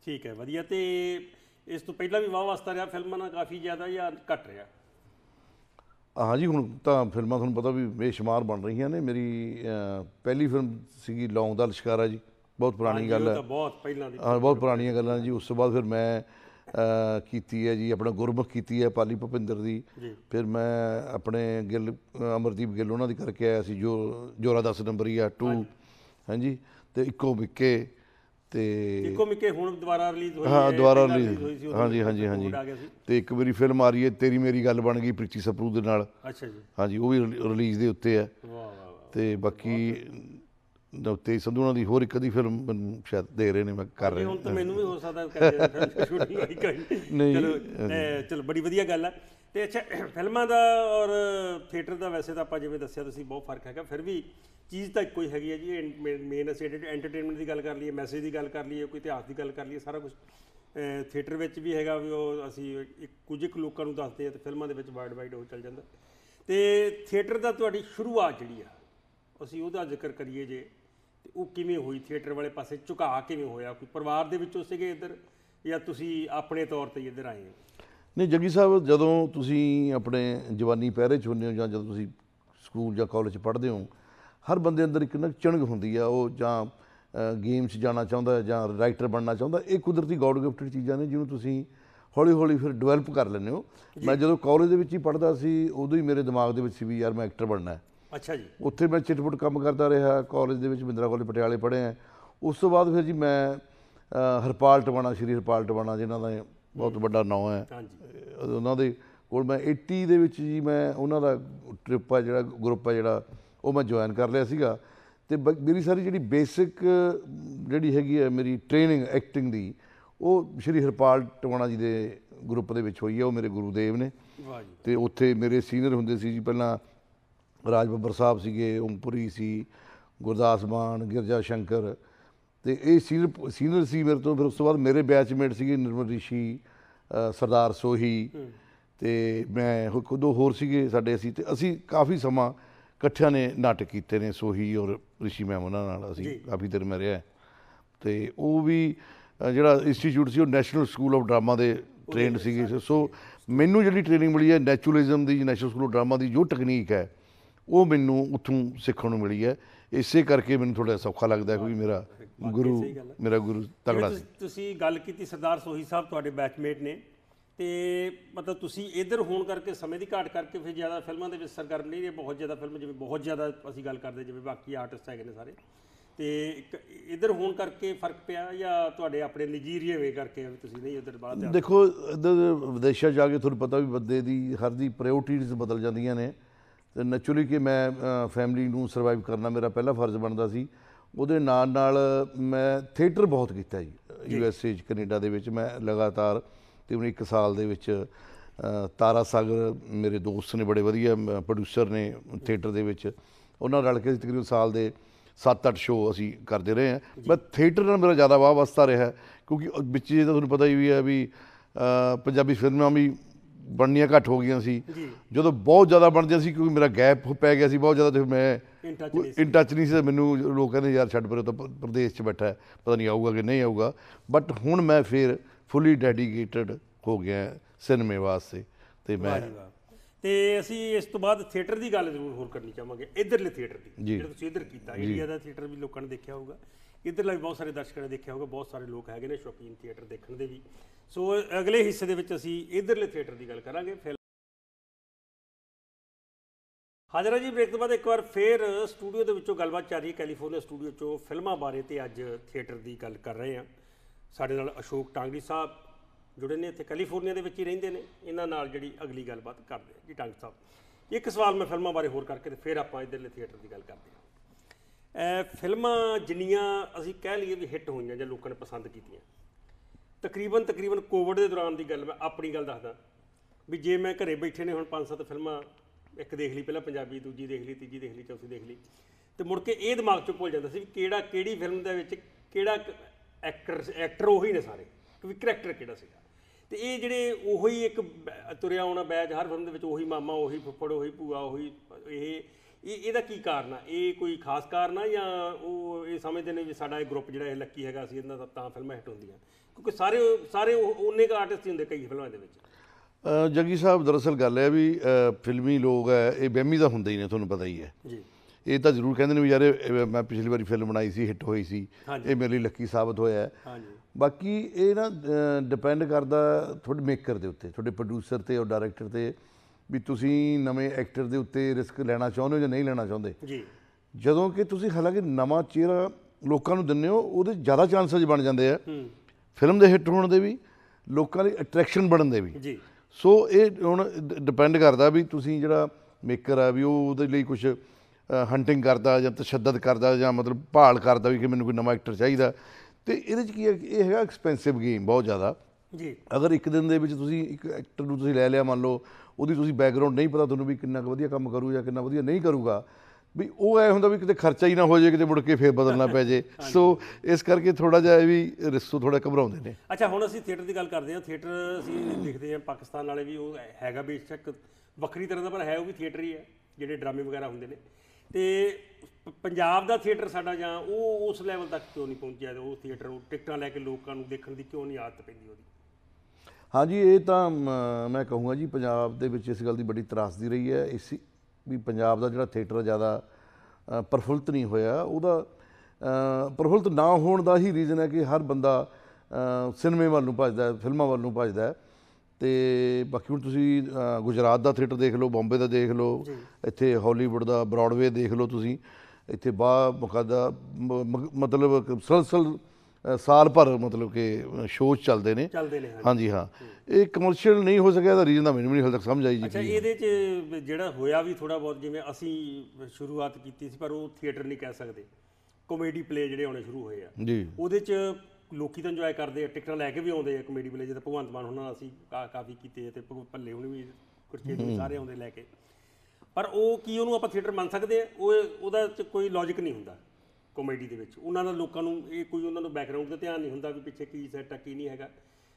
ਠੀਕ ਹੈ ਵਧੀਆ ਤੇ ਇਸ ਤੋਂ ਪਹਿਲਾਂ ਵੀ ਵਾਹ ਵਾਸਤਾ ਰਿਹਾ ਫਿਲਮਾਂ ਨਾਲ ਕਾਫੀ ਜ਼ਿਆਦਾ ਜਾਂ ਘਟ ਰਿਹਾ ਹਾਂ ਜੀ ਹੁਣ ਤਾਂ ਫਿਲਮਾਂ ਤੁਹਾਨੂੰ ਪਤਾ ਵੀ ਬੇਸ਼ੁਮਾਰ ਬਣ ਰਹੀਆਂ ਨੇ ਮੇਰੀ ਪਹਿਲੀ ਫਿਲਮ ਸੀਗੀ ਲੌਂਗ ਦਾ ਲਸ਼ਕਾਰਾ ਜੀ ਬਹੁਤ ਪੁਰਾਣੀ ਗੱਲ ਹੈ ਬਹੁਤ ਪਹਿਲਾਂ ਦੀ ਹਾਂ ਬਹੁਤ ਪੁਰਾਣੀਆਂ ਗੱਲਾਂ ਜੀ ਉਸ ਤੋਂ ਬਾਅਦ ਫਿਰ ਮੈਂ ਕੀਤੀ ਹੈ ਜੀ ਆਪਣਾ ਗੁਰਮੁਖ ਕੀਤੀ ਹੈ ਪਾਲੀ ਭਪਿੰਦਰ ਦੀ ਫਿਰ ਮੈਂ ਆਪਣੇ ਗਿੱਲ ਅਮਰਦੀਪ ਗਿੱਲ ਉਹਨਾਂ ਦੀ ਕਰਕੇ ਆਇਆ ਸੀ ਜੋ ਜੋਰਾ 10 ਨੰਬਰੀ ਆ 2 ਹਾਂਜੀ ਤੇ ਇੱਕੋ ਮਿੱਕੇ ਤੇ ਇੱਕੋ ਮਿੱਕੇ ਹੁਣ ਦੁਬਾਰਾ ਰਿਲੀਜ਼ ਹੋਈ ਹੈ ਹਾਂ ਦੁਬਾਰਾ ਰਿਲੀਜ਼ ਹਾਂਜੀ ਹਾਂਜੀ ਹਾਂਜੀ ਤੇ ਇੱਕ ਵਾਰੀ ਫਿਲਮ ਆ ਰਹੀ ਹੈ ਤੇਰੀ ਮੇਰੀ ਗੱਲ ਬਣ ਗਈ ਪ੍ਰੀਤੀ ਸਪਰੂ ਦੇ ਨਾਲ ਅੱਛਾ ਜੀ ਹਾਂਜੀ ਉਹ ਵੀ ਰਿਲੀਜ਼ ਦੇ ਉੱਤੇ ਹੈ ਵਾਹ ਵਾਹ ਤੇ ਬਾਕੀ ਨਵਤੇ ਸੰਧੂ ਨਾਲ ਦੀ ਹੋਰ ਇੱਕ ਅਧੀ ਫਿਲਮ ਮੈਨੂੰ ਸ਼ਾਇਦ ਦੇ ਰਹੇ ਨੇ ਮੈਂ ਕਰ ਰਿਹਾ ਹੁਣ ਤਾਂ ਮੈਨੂੰ ਵੀ ਹੋ ਸਕਦਾ ਕਰ ਸ਼ੂਟਿੰਗ ਹੋਈ ਕਰੀ ਨਹੀਂ ਚਲੋ ਬੜੀ ਵਧੀਆ ਗੱਲ ਆ ਤੇ ਅੱਛਾ ਫਿਲਮਾਂ ਦਾ ਔਰ ਥੀਏਟਰ ਦਾ ਵੈਸੇ ਤਾਂ ਆਪਾਂ ਜਿਵੇਂ ਦੱਸਿਆ ਤੁਸੀਂ ਬਹੁਤ ਫਰਕ ਹੈਗਾ ਫਿਰ ਵੀ ਚੀਜ਼ ਤਾਂ ਇੱਕੋ ਹੀ ਹੈਗੀ ਹੈ ਜੀ ਮੇਨ ਅਸੀਂ ਐਂਟਰਟੇਨਮੈਂਟ ਦੀ ਗੱਲ ਕਰ ਲਈਏ ਮੈਸੇਜ ਦੀ ਗੱਲ ਕਰ ਲਈਏ ਕੋਈ ਇਤਿਹਾਸ ਦੀ ਗੱਲ ਕਰ ਲਈਏ ਸਾਰਾ ਕੁਝ ਥੀਏਟਰ ਵਿੱਚ ਵੀ ਹੈਗਾ ਵੀ ਉਹ ਅਸੀਂ ਕੁਝ ਕੁ ਲੋਕਾਂ ਨੂੰ ਦੱਸਦੇ ਆ ਤੇ ਫਿਲਮਾਂ ਦੇ ਵਿੱਚ ਵਾਈਡ ਵਾਈਡ ਹੋ ਚੱਲ ਜਾਂਦਾ ਤੇ ਥੀਏਟਰ ਦਾ ਤੁਹਾਡੀ ਸ਼ੁਰੂਆਤ ਜਿਹੜੀ ਆ ਅਸੀਂ ਉਹਦਾ ਜ਼ਿਕਰ ਕਰੀਏ ਜੇ ਉਹ ਕਿਵੇਂ ਹੋਈ ਥੀਏਟਰ ਵਾਲੇ ਪਾਸੇ ਝੁਕਾ ਕਿਵੇਂ ਹੋਇਆ ਕੋਈ ਪਰਿਵਾਰ ਦੇ ਵਿੱਚੋਂ ਸੀਗੇ ਇੱਧਰ ਜਾਂ ਤੁਸੀਂ ਆਪਣੇ ਤੌਰ ਤੇ ਇੱਧਰ ਆਏ ਹੋ ਨਹੀਂ ਜੱਗੀ ਸਾਹਿਬ ਜਦੋਂ ਤੁਸੀਂ ਆਪਣੇ ਜਵਾਨੀ ਪਹਿਰੇ 'ਚ ਹੁੰਦੇ ਹੋ ਜਾਂ ਜਦੋਂ ਤੁਸੀਂ ਸਕੂਲ ਜਾਂ ਕਾਲਜ ਪੜ੍ਹਦੇ ਹੋ ਹਰ ਬੰਦੇ ਅੰਦਰ ਇੱਕ ਨਾ ਚਣਗ ਹੁੰਦੀ ਆ ਉਹ ਜਾਂ ਗੇਮ 'ਚ ਜਾਣਾ ਚਾਹੁੰਦਾ ਜਾਂ ਰਾਈਟਰ ਬਣਨਾ ਚਾਹੁੰਦਾ ਇਹ ਕੁਦਰਤੀ ਗੋਡ ਗਿਫਟਡ ਚੀਜ਼ਾਂ ਨੇ ਜਿਹਨੂੰ ਤੁਸੀਂ ਹੌਲੀ ਹੌਲੀ ਫਿਰ ਡਿਵੈਲਪ ਕਰ ਲੈਂਦੇ ਹੋ ਮੈਂ ਜਦੋਂ ਕਾਲਜ ਦੇ ਵਿੱਚ ਹੀ ਪੜ੍ਹਦਾ ਸੀ ਉਦੋਂ ਹੀ ਮੇਰੇ ਦਿਮਾਗ ਦੇ ਵਿੱਚ ਸੀ ਵੀ ਯਾਰ ਮੈਂ ਐਕਟਰ ਬਣਨਾ ਹੈ ਅੱਛਾ ਜੀ ਉੱਥੇ ਮੈਂ ਚਿਟਪਟ ਕੰਮ ਕਰਦਾ ਰਿਹਾ ਕਾਲਜ ਦੇ ਵਿੱਚ ਮਿੰਦਰਾ ਕਾਲਜ ਪਟਿਆਲੇ ਪੜ੍ਹਿਆ ਉਸ ਤੋਂ ਬਾਅਦ ਫਿਰ ਜੀ ਮੈਂ ਹਰਪਾਲ ਟਵਾਣਾ ਸ਼੍ਰੀ ਹਰਪਾਲ ਟਵਾਣਾ ਜਿਨ੍ਹਾਂ ਦਾ ਬਹੁਤ ਵੱਡਾ ਨਾਮ ਹੈ ਹਾਂਜੀ ਉਹਨਾਂ ਦੇ ਕੋਲ ਮੈਂ 80 ਦੇ ਵਿੱਚ ਜੀ ਮੈਂ ਉਹਨਾਂ ਦਾ ਟ੍ਰਿਪ ਆ ਜਿਹੜਾ ਗਰੁੱਪ ਆ ਜਿਹੜਾ ਉਹ ਮੈਂ ਜੁਆਇਨ ਕਰ ਲਿਆ ਸੀਗਾ ਤੇ ਮੇਰੀ ਸਾਰੀ ਜਿਹੜੀ ਬੇਸਿਕ ਜਿਹੜੀ ਹੈਗੀ ਹੈ ਮੇਰੀ ਟ੍ਰੇਨਿੰਗ ਐਕਟਿੰਗ ਦੀ ਉਹ ਸ਼੍ਰੀ ਹਰਪਾਲ ਟਵਾਣਾ ਜੀ ਦੇ ਗਰੁੱਪ ਦੇ ਵਿੱਚ ਹੋਈ ਹੈ ਉਹ ਮੇਰੇ ਗੁਰੂਦੇਵ ਨੇ ਵਾਹ ਜੀ ਤੇ ਉੱਥੇ ਮੇਰੇ ਸੀਨੀਅਰ ਹੁੰਦੇ ਸੀ ਜੀ ਪਹਿਲਾਂ ਰਾਜ ਬੱਬਰ ਸਾਹਿਬ ਸੀਗੇ ਉਮਪੁਰੀ ਸੀ ਗੁਰਦਾਸ ਮਾਨ ਗਿਰਜਾ ਸ਼ੰਕਰ ਤੇ ਇਹ ਸੀਨੀਅਰ ਸੀਨੀਅਰ ਸੀ ਮੇਰੇ ਤੋਂ ਫਿਰ ਉਸ ਤੋਂ ਬਾਅਦ ਮੇਰੇ ਬੈਚਮੇਟ ਸੀਗੇ ਨਿਰਮਲ ਰਿਸ਼ੀ ਸਰਦਾਰ ਸੋਹੀ ਤੇ ਮੈਂ ਖੁਦ ਹੋਰ ਸੀਗੇ ਸਾਡੇ ਅਸੀਂ ਤੇ ਅਸੀਂ ਕਾਫੀ ਸਮਾਂ ਇਕੱਠਿਆਂ ਨੇ ਨਾਟਕ ਕੀਤੇ ਨੇ ਸੋਹੀ ਔਰ ਰਿਸ਼ੀ ਮੈਮ ਉਹਨਾਂ ਨਾਲ ਅਸੀਂ ਕਾਫੀ ਦਿਨ ਮੈਂ ਰਿਹਾ ਤੇ ਉਹ ਵੀ ਜਿਹੜਾ ਇੰਸਟੀਚਿਊਟ ਸੀ ਉਹ ਨੈਸ਼ਨਲ ਸਕੂਲ ਆਫ ਡਰਾਮਾ ਦੇ ਟ੍ਰੇਨਡ ਸੀਗੇ ਸੋ ਮੈਨੂੰ ਜਿਹੜੀ ਟ੍ਰੇਨਿੰਗ ਮਿਲੀ ਹੈ ਨੈਚੁਰਲਿਜ਼ਮ ਦੀ ਨੈਸ਼ਨਲ ਸਕੂਲ ਆਫ ਡਰਾਮਾ ਦੀ ਜੋ ਟੈਕਨੀਕ ਹੈ ਉਹ ਮੈਨੂੰ ਉੱਥੋਂ ਸਿੱਖਣ ਨੂੰ ਮਿਲੀ ਹੈ ਇਸੇ ਕਰਕੇ ਮੈਨੂੰ ਥੋੜਾ ਸੌਖਾ ਲੱਗਦਾ ਕਿਉਂਕਿ ਮੇਰਾ ਗੁਰੂ ਮੇਰਾ ਗੁਰੂ ਤਗੜਾ ਸੀ ਤੁਸੀਂ ਗੱਲ ਕੀਤੀ ਸਰਦਾਰ ਸੋਹੀ ਸਾਹਿਬ ਤੁਹਾਡੇ ਬੈਚਮੇਟ ਨੇ ਤੇ ਮਤਲਬ ਤੁਸੀਂ ਇਧਰ ਹੋਣ ਕਰਕੇ ਸਮੇਂ ਦੀ ਘਾਟ ਕਰਕੇ ਫਿਰ ਜ਼ਿਆਦਾ ਫਿਲਮਾਂ ਦੇ ਵਿੱਚ ਸਰਗਰਮ ਨਹੀਂ ਰਹੇ ਬਹੁਤ ਜ਼ਿਆਦਾ ਫਿਲਮ ਜਿਵੇਂ ਬਹੁਤ ਜ਼ਿਆਦਾ ਅਸੀਂ ਗੱਲ ਕਰਦੇ ਜਿਵੇਂ ਬਾਕੀ ਆਰਟਿਸਟ ਹੈਗੇ ਨੇ ਸਾਰੇ ਤੇ ਇਧਰ ਹੋਣ ਕਰਕੇ ਫਰਕ ਪਿਆ ਜਾਂ ਤੁਹਾਡੇ ਆਪਣੇ ਨਿਜੀਰੀਏ ਵੇ ਕਰਕੇ ਤੁਸੀਂ ਨਹੀਂ ਉਧਰ ਬਾਹਰ ਦੇਖੋ ਇਧਰ ਵਿਦੇਸ਼ਾਂ ਜਾ ਕੇ ਤੁਹਾਨੂੰ ਪਤਾ ਵੀ ਬੰਦੇ ਦੀ ਹਰ ਦੀ ਪ੍ਰਾਇੋਰਟੀਜ਼ ਬਦਲ ਜਾਂਦੀਆਂ ਨੇ ਤੇ ਨੈਚੁਰਲੀ ਕਿ ਮੈਂ ਫੈਮਿਲੀ ਨੂੰ ਸਰਵਾਈਵ ਕਰਨਾ ਮੇਰਾ ਪਹਿਲਾ ਫਰਜ਼ ਬਣਦਾ ਸੀ ਉਹਦੇ ਨਾਲ ਨਾਲ ਮੈਂ ਥੀਏਟਰ ਬਹੁਤ ਕੀਤਾ ਜੀ ਯੂ ਐਸ ਏ ਚ ਕੈਨੇਡਾ ਦੇ ਵਿੱਚ ਮੈਂ ਲਗਾਤਾਰ ਤਕਰੀਬਨ 1 ਸਾਲ ਦੇ ਵਿੱਚ ਤਾਰਾ ਸਾਗਰ ਮੇਰੇ ਦੋਸਤ ਨੇ ਬੜੇ ਵਧੀਆ ਪ੍ਰੋਡਿਊਸਰ ਨੇ ਥੀਏਟਰ ਦੇ ਵਿੱਚ ਉਹਨਾਂ ਨਾਲ ਰਲ ਕੇ ਤਕਰੀਬਨ ਸਾਲ ਦੇ 7-8 ਸ਼ੋਅ ਅਸੀਂ ਕਰਦੇ ਰਹੇ ਹਾਂ ਮੈਂ ਥੀਏਟਰ ਨਾਲ ਮੇਰਾ ਜ਼ਿਆਦਾ ਵਾਹ ਵਸਤਾ ਰਿਹਾ ਕਿਉਂਕਿ ਵਿੱਚ ਜੇ ਤੁਹਾਨੂੰ ਪਤਾ ਹੀ ਵੀ ਹੈ ਵੀ ਪੰਜਾਬੀ ਫਿਲਮਾਂ ਵੀ ਬਣਨੀਆਂ ਘੱਟ ਹੋ ਗਈਆਂ ਸੀ ਜਦੋਂ ਬਹੁਤ ਜ਼ਿਆਦਾ ਬਣਦੀਆਂ ਸੀ ਕਿਉਂਕਿ ਮੇਰਾ ਗੈਪ ਪੈ ਗਿਆ ਸੀ ਬਹੁਤ ਜ਼ਿਆਦਾ ਤੇ ਮੈਂ ਇਨ ਟੱਚ ਨਹੀਂ ਸੀ ਮੈਨੂੰ ਲੋਕ ਕਹਿੰਦੇ ਯਾਰ ਛੱਡ ਪਰੇ ਤਾਂ ਪ੍ਰਦੇਸ਼ 'ਚ ਬੈਠਾ ਪਤਾ ਨਹੀਂ ਆਊਗਾ ਕਿ ਨਹੀਂ ਆਊਗਾ ਬਟ ਹੁਣ ਮੈਂ ਫਿਰ ਫੁੱਲੀ ਡੈਡੀਕੇਟਡ ਹੋ ਗਿਆ ਸਿਨੇਮੇ ਵਾਸਤੇ ਤੇ ਮੈਂ ਤੇ ਅਸੀਂ ਇਸ ਤੋਂ ਬਾਅਦ ਥੀਏਟਰ ਦੀ ਗੱਲ ਜ਼ਰੂਰ ਹੋਰ ਕਰਨੀ ਚਾਹਾਂਗੇ ਇਧਰਲੇ ਥੀਏਟਰ ਦੀ ਜਿਹੜਾ ਤੁਸੀਂ ਇਧਰ ਕੀਤਾ ਇੰਡੀਆ ਦਾ ਥੀਏਟਰ ਵੀ ਲੋਕਾਂ ਨੇ ਦੇਖਿਆ ਹੋਊਗਾ ਇਧਰ ਵੀ ਬਹੁਤ ਸਾਰੇ ਦਰਸ਼ਕਾਂ ਨੇ ਦੇਖਿਆ ਹੋਗਾ ਬਹੁਤ ਸਾਰੇ ਲੋਕ ਹੈਗੇ ਨੇ ਸ਼ੌਕੀਨ ਥੀਏਟਰ ਦੇਖਣ ਦੇ ਵੀ ਸੋ ਅਗਲੇ ਹਿੱਸੇ ਦੇ ਵਿੱਚ ਅਸੀਂ ਇਧਰਲੇ ਥੀਏਟਰ ਦੀ ਗੱਲ ਕਰਾਂਗੇ ਫਿਰ ਹਾਜ਼ਰਾ ਜੀ ਬ੍ਰੇਕ ਤੋਂ ਬਾਅਦ ਇੱਕ ਵਾਰ ਫੇਰ ਸਟੂਡੀਓ ਦੇ ਵਿੱਚੋਂ ਗੱਲਬਾਤ ਚੱਲ ਰਹੀ ਹੈ ਕੈਲੀਫੋਰਨੀਆ ਸਟੂਡੀਓ ਚੋਂ ਫਿਲਮਾਂ ਬਾਰੇ ਤੇ ਅੱਜ ਥੀਏਟਰ ਦੀ ਗੱਲ ਕਰ ਰਹੇ ਹਾਂ ਸਾਡੇ ਨਾਲ ਅਸ਼ੋਕ ਟਾਂਗੜੀ ਸਾਹਿਬ ਜੁੜੇ ਨੇ ਇੱਥੇ ਕੈਲੀਫੋਰਨੀਆ ਦੇ ਵਿੱਚ ਹੀ ਰਹਿੰਦੇ ਨੇ ਇਹਨਾਂ ਨਾਲ ਜਿਹੜੀ ਅਗਲੀ ਗੱਲਬਾਤ ਕਰਦੇ ਹਾਂ ਜੀ ਟਾਂਗੜੀ ਸਾਹਿਬ ਇੱਕ ਸਵਾਲ ਮੈਂ ਫਿਲਮਾਂ ਬਾਰੇ ਹੋਰ ਕਰਕੇ ਤੇ ਫਿਰ ਆਪਾਂ ਇਧਰਲੇ ਥੀਏਟਰ ਦੀ ਗੱਲ ਕਰਦੇ ਹਾਂ ਫਿਲਮਾਂ ਜਿੰਨੀਆਂ ਅਸੀਂ ਕਹਿ ਲਈਏ ਵੀ ਹਿੱਟ ਹੋਈਆਂ ਜਾਂ ਲੋਕਾਂ ਨੇ ਪਸੰਦ ਕੀਤੀਆਂ ਤਕਰੀਬਨ ਤਕਰੀਬਨ ਕੋਵਿਡ ਦੇ ਦੌਰਾਨ ਦੀ ਗੱਲ ਮੈਂ ਆਪਣੀ ਗੱਲ ਦੱਸਦਾ ਵੀ ਜੇ ਮੈਂ ਘਰੇ ਬੈਠੇ ਨੇ ਹੁਣ ਪੰਜ ਸੱਤ ਫਿਲਮਾਂ ਇੱਕ ਦੇਖ ਲਈ ਪਹਿਲਾਂ ਪੰਜਾਬੀ ਦੂਜੀ ਦੇਖ ਲਈ ਤੀਜੀ ਦੇਖ ਲਈ ਚੌਥੀ ਦੇਖ ਲਈ ਤੇ ਮੁੜ ਕੇ ਇਹ ਦਿਮਾਗ 'ਚ ਭੁੱਲ ਜਾਂਦਾ ਸੀ ਵੀ ਕਿਹੜਾ ਕਿਹੜੀ ਫਿਲਮ ਦੇ ਵਿੱਚ ਕਿਹੜਾ ਐਕਟਰ ਐਕਟਰ ਉਹੀ ਨੇ ਸਾਰੇ ਵੀ ਕਰੈਕਟਰ ਕਿਹੜਾ ਸੀਗਾ ਤੇ ਇਹ ਜਿਹੜੇ ਉਹੀ ਇੱਕ ਤੁਰਿਆ ਆਉਣਾ ਬੈਜ ਹਰ ਫਿਲਮ ਦੇ ਵਿੱਚ ਉਹੀ ਮਾਮਾ ਉਹੀ ਫੁੱਫੜ ਉਹੀ ਭੂਆ ਉਹੀ ਇਹ ਇਹ ਇਹਦਾ ਕੀ ਕਾਰਨ ਆ ਇਹ ਕੋਈ ਖਾਸ ਕਾਰਨ ਆ ਜਾਂ ਉਹ ਇਹ ਸਮਝਦੇ ਨੇ ਵੀ ਸਾਡਾ ਇਹ ਗਰੁੱਪ ਜਿਹੜਾ ਇਹ ਲੱਕੀ ਹੈਗਾ ਅਸੀਂ ਇਹਨਾਂ ਦਾ ਤਾਂ ਫਿਲਮਾਂ ਹਿੱਟ ਹੁੰਦੀਆਂ ਕਿਉਂਕਿ ਸਾਰੇ ਸਾਰੇ ਉਹਨੇ ਕ ਆਰਟਿਸਟ ਹੁੰਦੇ ਕਈ ਫਿਲਮਾਂ ਦੇ ਵਿੱਚ ਜੱਗੀ ਸਾਹਿਬ ਦਰਅਸਲ ਗੱਲ ਹੈ ਵੀ ਫਿਲਮੀ ਲੋਕ ਹੈ ਇਹ ਬਹਿਮੀ ਦਾ ਹੁੰਦੇ ਹੀ ਨੇ ਤੁਹਾਨੂੰ ਪਤਾ ਹੀ ਹੈ ਜੀ ਇਹ ਤਾਂ ਜ਼ਰੂਰ ਕਹਿੰਦੇ ਨੇ ਵੀ ਯਾਰ ਮੈਂ ਪਿਛਲੀ ਵਾਰੀ ਫਿਲਮ ਬਣਾਈ ਸੀ ਹਿੱਟ ਹੋਈ ਸੀ ਇਹ ਮੇਰੇ ਲਈ ਲੱਕੀ ਸਾਬਤ ਹੋਇਆ ਬਾਕੀ ਇਹ ਨਾ ਡਿਪੈਂਡ ਕਰਦਾ ਤੁਹਾਡੇ ਮੇਕਰ ਦੇ ਉੱਤੇ ਤੁਹਾਡੇ ਪ੍ਰੋਡਿਊਸਰ ਤੇ ਔਰ ਡਾਇਰੈਕਟਰ ਤੇ ਵੀ ਤੁਸੀਂ ਨਵੇਂ ਐਕਟਰ ਦੇ ਉੱਤੇ ਰਿਸਕ ਲੈਣਾ ਚਾਹੁੰਦੇ ਹੋ ਜਾਂ ਨਹੀਂ ਲੈਣਾ ਚਾਹੁੰਦੇ ਜੀ ਜਦੋਂ ਕਿ ਤੁਸੀਂ ਹਾਲਾਂਕਿ ਨਵਾਂ ਚਿਹਰਾ ਲੋਕਾਂ ਨੂੰ ਦਿੰਨੇ ਹੋ ਉਹਦੇ ਜ਼ਿਆਦਾ ਚਾਂਸਸ ਬਣ ਜਾਂਦੇ ਆ ਫਿਲਮ ਦੇ ਹਿੱਟ ਹੋਣ ਦੇ ਵੀ ਲੋਕਾਂ ਲਈ ਅਟਰੈਕਸ਼ਨ ਬਣਨ ਦੇ ਵੀ ਜੀ ਸੋ ਇਹ ਹੁਣ ਡਿਪੈਂਡ ਕਰਦਾ ਵੀ ਤੁਸੀਂ ਜਿਹੜਾ ਮੇਕਰ ਆ ਵੀ ਉਹ ਉਹਦੇ ਲਈ ਕੁਝ ਹੰਟਿੰਗ ਕਰਦਾ ਜਾਂ ਤਸ਼ੱਦਦ ਕਰਦਾ ਜਾਂ ਮਤਲਬ ਭਾਲ ਕਰਦਾ ਵੀ ਕਿ ਮੈਨੂੰ ਕੋਈ ਨਵਾਂ ਐਕਟਰ ਚਾਹੀਦਾ ਤੇ ਇਹਦੇ ਚ ਕੀ ਹੈ ਇਹ ਹੈਗਾ ਐਕਸਪੈਂਸਿਵ ਗੇਮ ਬਹੁਤ ਜ਼ਿਆਦਾ ਜੀ ਅਗਰ ਇੱਕ ਦਿਨ ਦੇ ਵਿੱਚ ਤੁਸੀਂ ਇੱਕ ਐਕਟਰ ਨੂੰ ਤੁਸੀਂ ਲੈ ਲਿਆ ਮੰਨ ਲਓ ਉਹਦੀ ਤੁਸੀਂ ਬੈਕਗ੍ਰਾਉਂਡ ਨਹੀਂ ਪਤਾ ਤੁਹਾਨੂੰ ਵੀ ਕਿੰਨਾ ਵਧੀਆ ਕੰਮ ਕਰੂ ਜਾਂ ਕਿੰਨਾ ਵਧੀਆ ਨਹੀਂ ਕਰੂਗਾ ਵੀ ਉਹ ਐ ਹੁੰਦਾ ਵੀ ਕਿਤੇ ਖਰਚਾ ਹੀ ਨਾ ਹੋ ਜਾਏ ਕਿਤੇ ਮੁੜ ਕੇ ਫੇਰ ਬਦਲਣਾ ਪੈ ਜੇ ਸੋ ਇਸ ਕਰਕੇ ਥੋੜਾ ਜਿਹਾ ਵੀ ਰਿਸੋ ਥੋੜਾ ਘਬਰਾਉਂਦੇ ਨੇ ਅੱਛਾ ਹੁਣ ਅਸੀਂ ਥੀਏਟਰ ਦੀ ਗੱਲ ਕਰਦੇ ਹਾਂ ਥੀਏਟਰ ਅਸੀਂ ਦੇਖਦੇ ਹਾਂ ਪਾਕਿਸਤਾਨ ਵਾਲੇ ਵੀ ਉਹ ਹੈਗਾ ਬੇਸ਼ੱਕ ਵੱਖਰੀ ਤਰ੍ਹਾਂ ਦਾ ਪਰ ਹੈ ਉਹ ਵੀ ਥੀਏਟਰ ਹੀ ਹੈ ਜਿਹੜੇ ਡਰਾਮੇ ਵਗੈਰਾ ਹੁੰਦੇ ਨੇ ਤੇ ਪੰਜਾਬ ਦਾ ਥੀਏਟਰ ਸਾਡਾ ਜਾਂ ਉਹ ਉਸ ਲੈਵਲ ਤੱਕ ਕਿਉਂ ਨਹੀਂ ਪਹੁੰਚਿਆ ਉਹ ਥੀਏਟਰ ਉਹ ਟਿਕਟਾਂ ਲੈ ਕੇ ਲੋਕਾਂ ਨੂੰ ਦੇਖਣ ਦੀ ਕਿਉਂ ਨਹੀਂ ਆਦਤ ਪੈਂਦੀ ਉਹਦੀ ਹਾਂਜੀ ਇਹ ਤਾਂ ਮੈਂ ਕਹੂੰਗਾ ਜੀ ਪੰਜਾਬ ਦੇ ਵਿੱਚ ਇਸ ਗੱਲ ਦੀ ਬੜੀ ਤਰਾਸਦੀ ਰਹੀ ਹੈ ਇਸ ਵੀ ਪੰਜਾਬ ਦਾ ਜਿਹੜਾ ਥੀਏਟਰ ਜ਼ਿਆਦਾ ਪਰਫੁੱਲਤ ਨਹੀਂ ਹੋਇਆ ਉਹਦਾ ਪਰਫੁੱਲਤ ਨਾ ਹੋਣ ਦਾ ਹੀ ਰੀਜ਼ਨ ਹੈ ਕਿ ਹਰ ਬੰਦਾ ਸਿਨੇਮੇ ਵੱਲ ਨੂੰ ਭੱਜਦਾ ਹੈ ਫਿਲਮਾਂ ਵੱਲ ਨੂੰ ਭੱਜਦਾ ਹੈ ਤੇ ਬਾਕੀ ਹੁਣ ਤੁਸੀਂ ਗੁਜਰਾਤ ਦਾ ਥੀਏਟਰ ਦੇਖ ਲਓ ਬੰਬੇ ਦਾ ਦੇਖ ਲਓ ਇੱਥੇ ਹਾਲੀਵੁੱਡ ਦਾ ਬ੍ਰਾਡਵੇ ਦੇਖ ਲਓ ਤੁਸੀਂ ਇੱਥੇ ਬਾ ਮੁਕਾਦਾ ਮਤਲਬ ਸਲਸਲ ਸਾਲ ਭਰ ਮਤਲਬ ਕਿ ਸ਼ੋਅ ਚੱਲਦੇ ਨੇ ਚੱਲਦੇ ਨੇ ਹਾਂਜੀ ਹਾਂ ਇਹ ਕਮਰਸ਼ੀਅਲ ਨਹੀਂ ਹੋ ਸਕਿਆ ਦਾ ਰੀਜ਼ਨ ਦਾ ਮੈਨੂੰ ਨਹੀਂ ਹਾਲੇ ਤੱਕ ਸਮਝ ਆਈ ਜੀ ਅੱਛਾ ਇਹਦੇ 'ਚ ਜਿਹੜਾ ਹੋਇਆ ਵੀ ਥੋੜਾ ਬਹੁਤ ਜਿਵੇਂ ਅਸੀਂ ਸ਼ੁਰੂਆਤ ਕੀਤੀ ਸੀ ਪਰ ਉਹ ਥੀਏਟਰ ਨਹੀਂ ਕਹਿ ਸਕਦੇ ਕਾਮੇਡੀ ਪਲੇ ਜਿਹੜੇ ਆਉਣੇ ਸ਼ੁਰੂ ਹੋਏ ਆ ਜੀ ਉਹਦੇ 'ਚ ਲੋਕੀ ਤਾਂ ਇੰਜੋਏ ਕਰਦੇ ਆ ਟਿਕਟਾਂ ਲੈ ਕੇ ਵੀ ਆਉਂਦੇ ਆ ਕਾਮੇਡੀ ਪਲੇ ਜਿੱਦਾਂ ਭਗਵੰਤ ਮਾਨ ਹੁਣਾਂ ਅਸੀਂ ਕਾਫੀ ਕੀਤੇ ਤੇ ਭੱਲੇ ਹੁਣ ਵੀ ਕੁਰਚੇ ਤੇ ਸਾਰੇ ਆਉਂਦੇ ਲੈ ਕੇ ਪਰ ਉਹ ਕੀ ਉਹਨੂੰ ਆਪਾਂ ਥੀਏਟਰ ਮੰਨ ਸਕਦੇ ਆ ਉਹ ਉਹਦਾ ਕੋਈ ਲੌਜੀਕ ਨਹੀਂ ਹੁੰਦਾ ਕਾਮੇਡੀ ਦੇ ਵਿੱਚ ਉਹਨਾਂ ਦਾ ਲੋਕਾਂ ਨੂੰ ਇਹ ਕੋਈ ਉਹਨਾਂ ਨੂੰ ਬੈਕਗ੍ਰਾਉਂਡ ਦਾ ਧਿਆਨ ਨਹੀਂ ਹੁੰਦਾ ਵੀ ਪਿੱਛੇ ਕੀ ਸੈਟ ਆ ਕੀ ਨਹੀਂ ਹੈਗਾ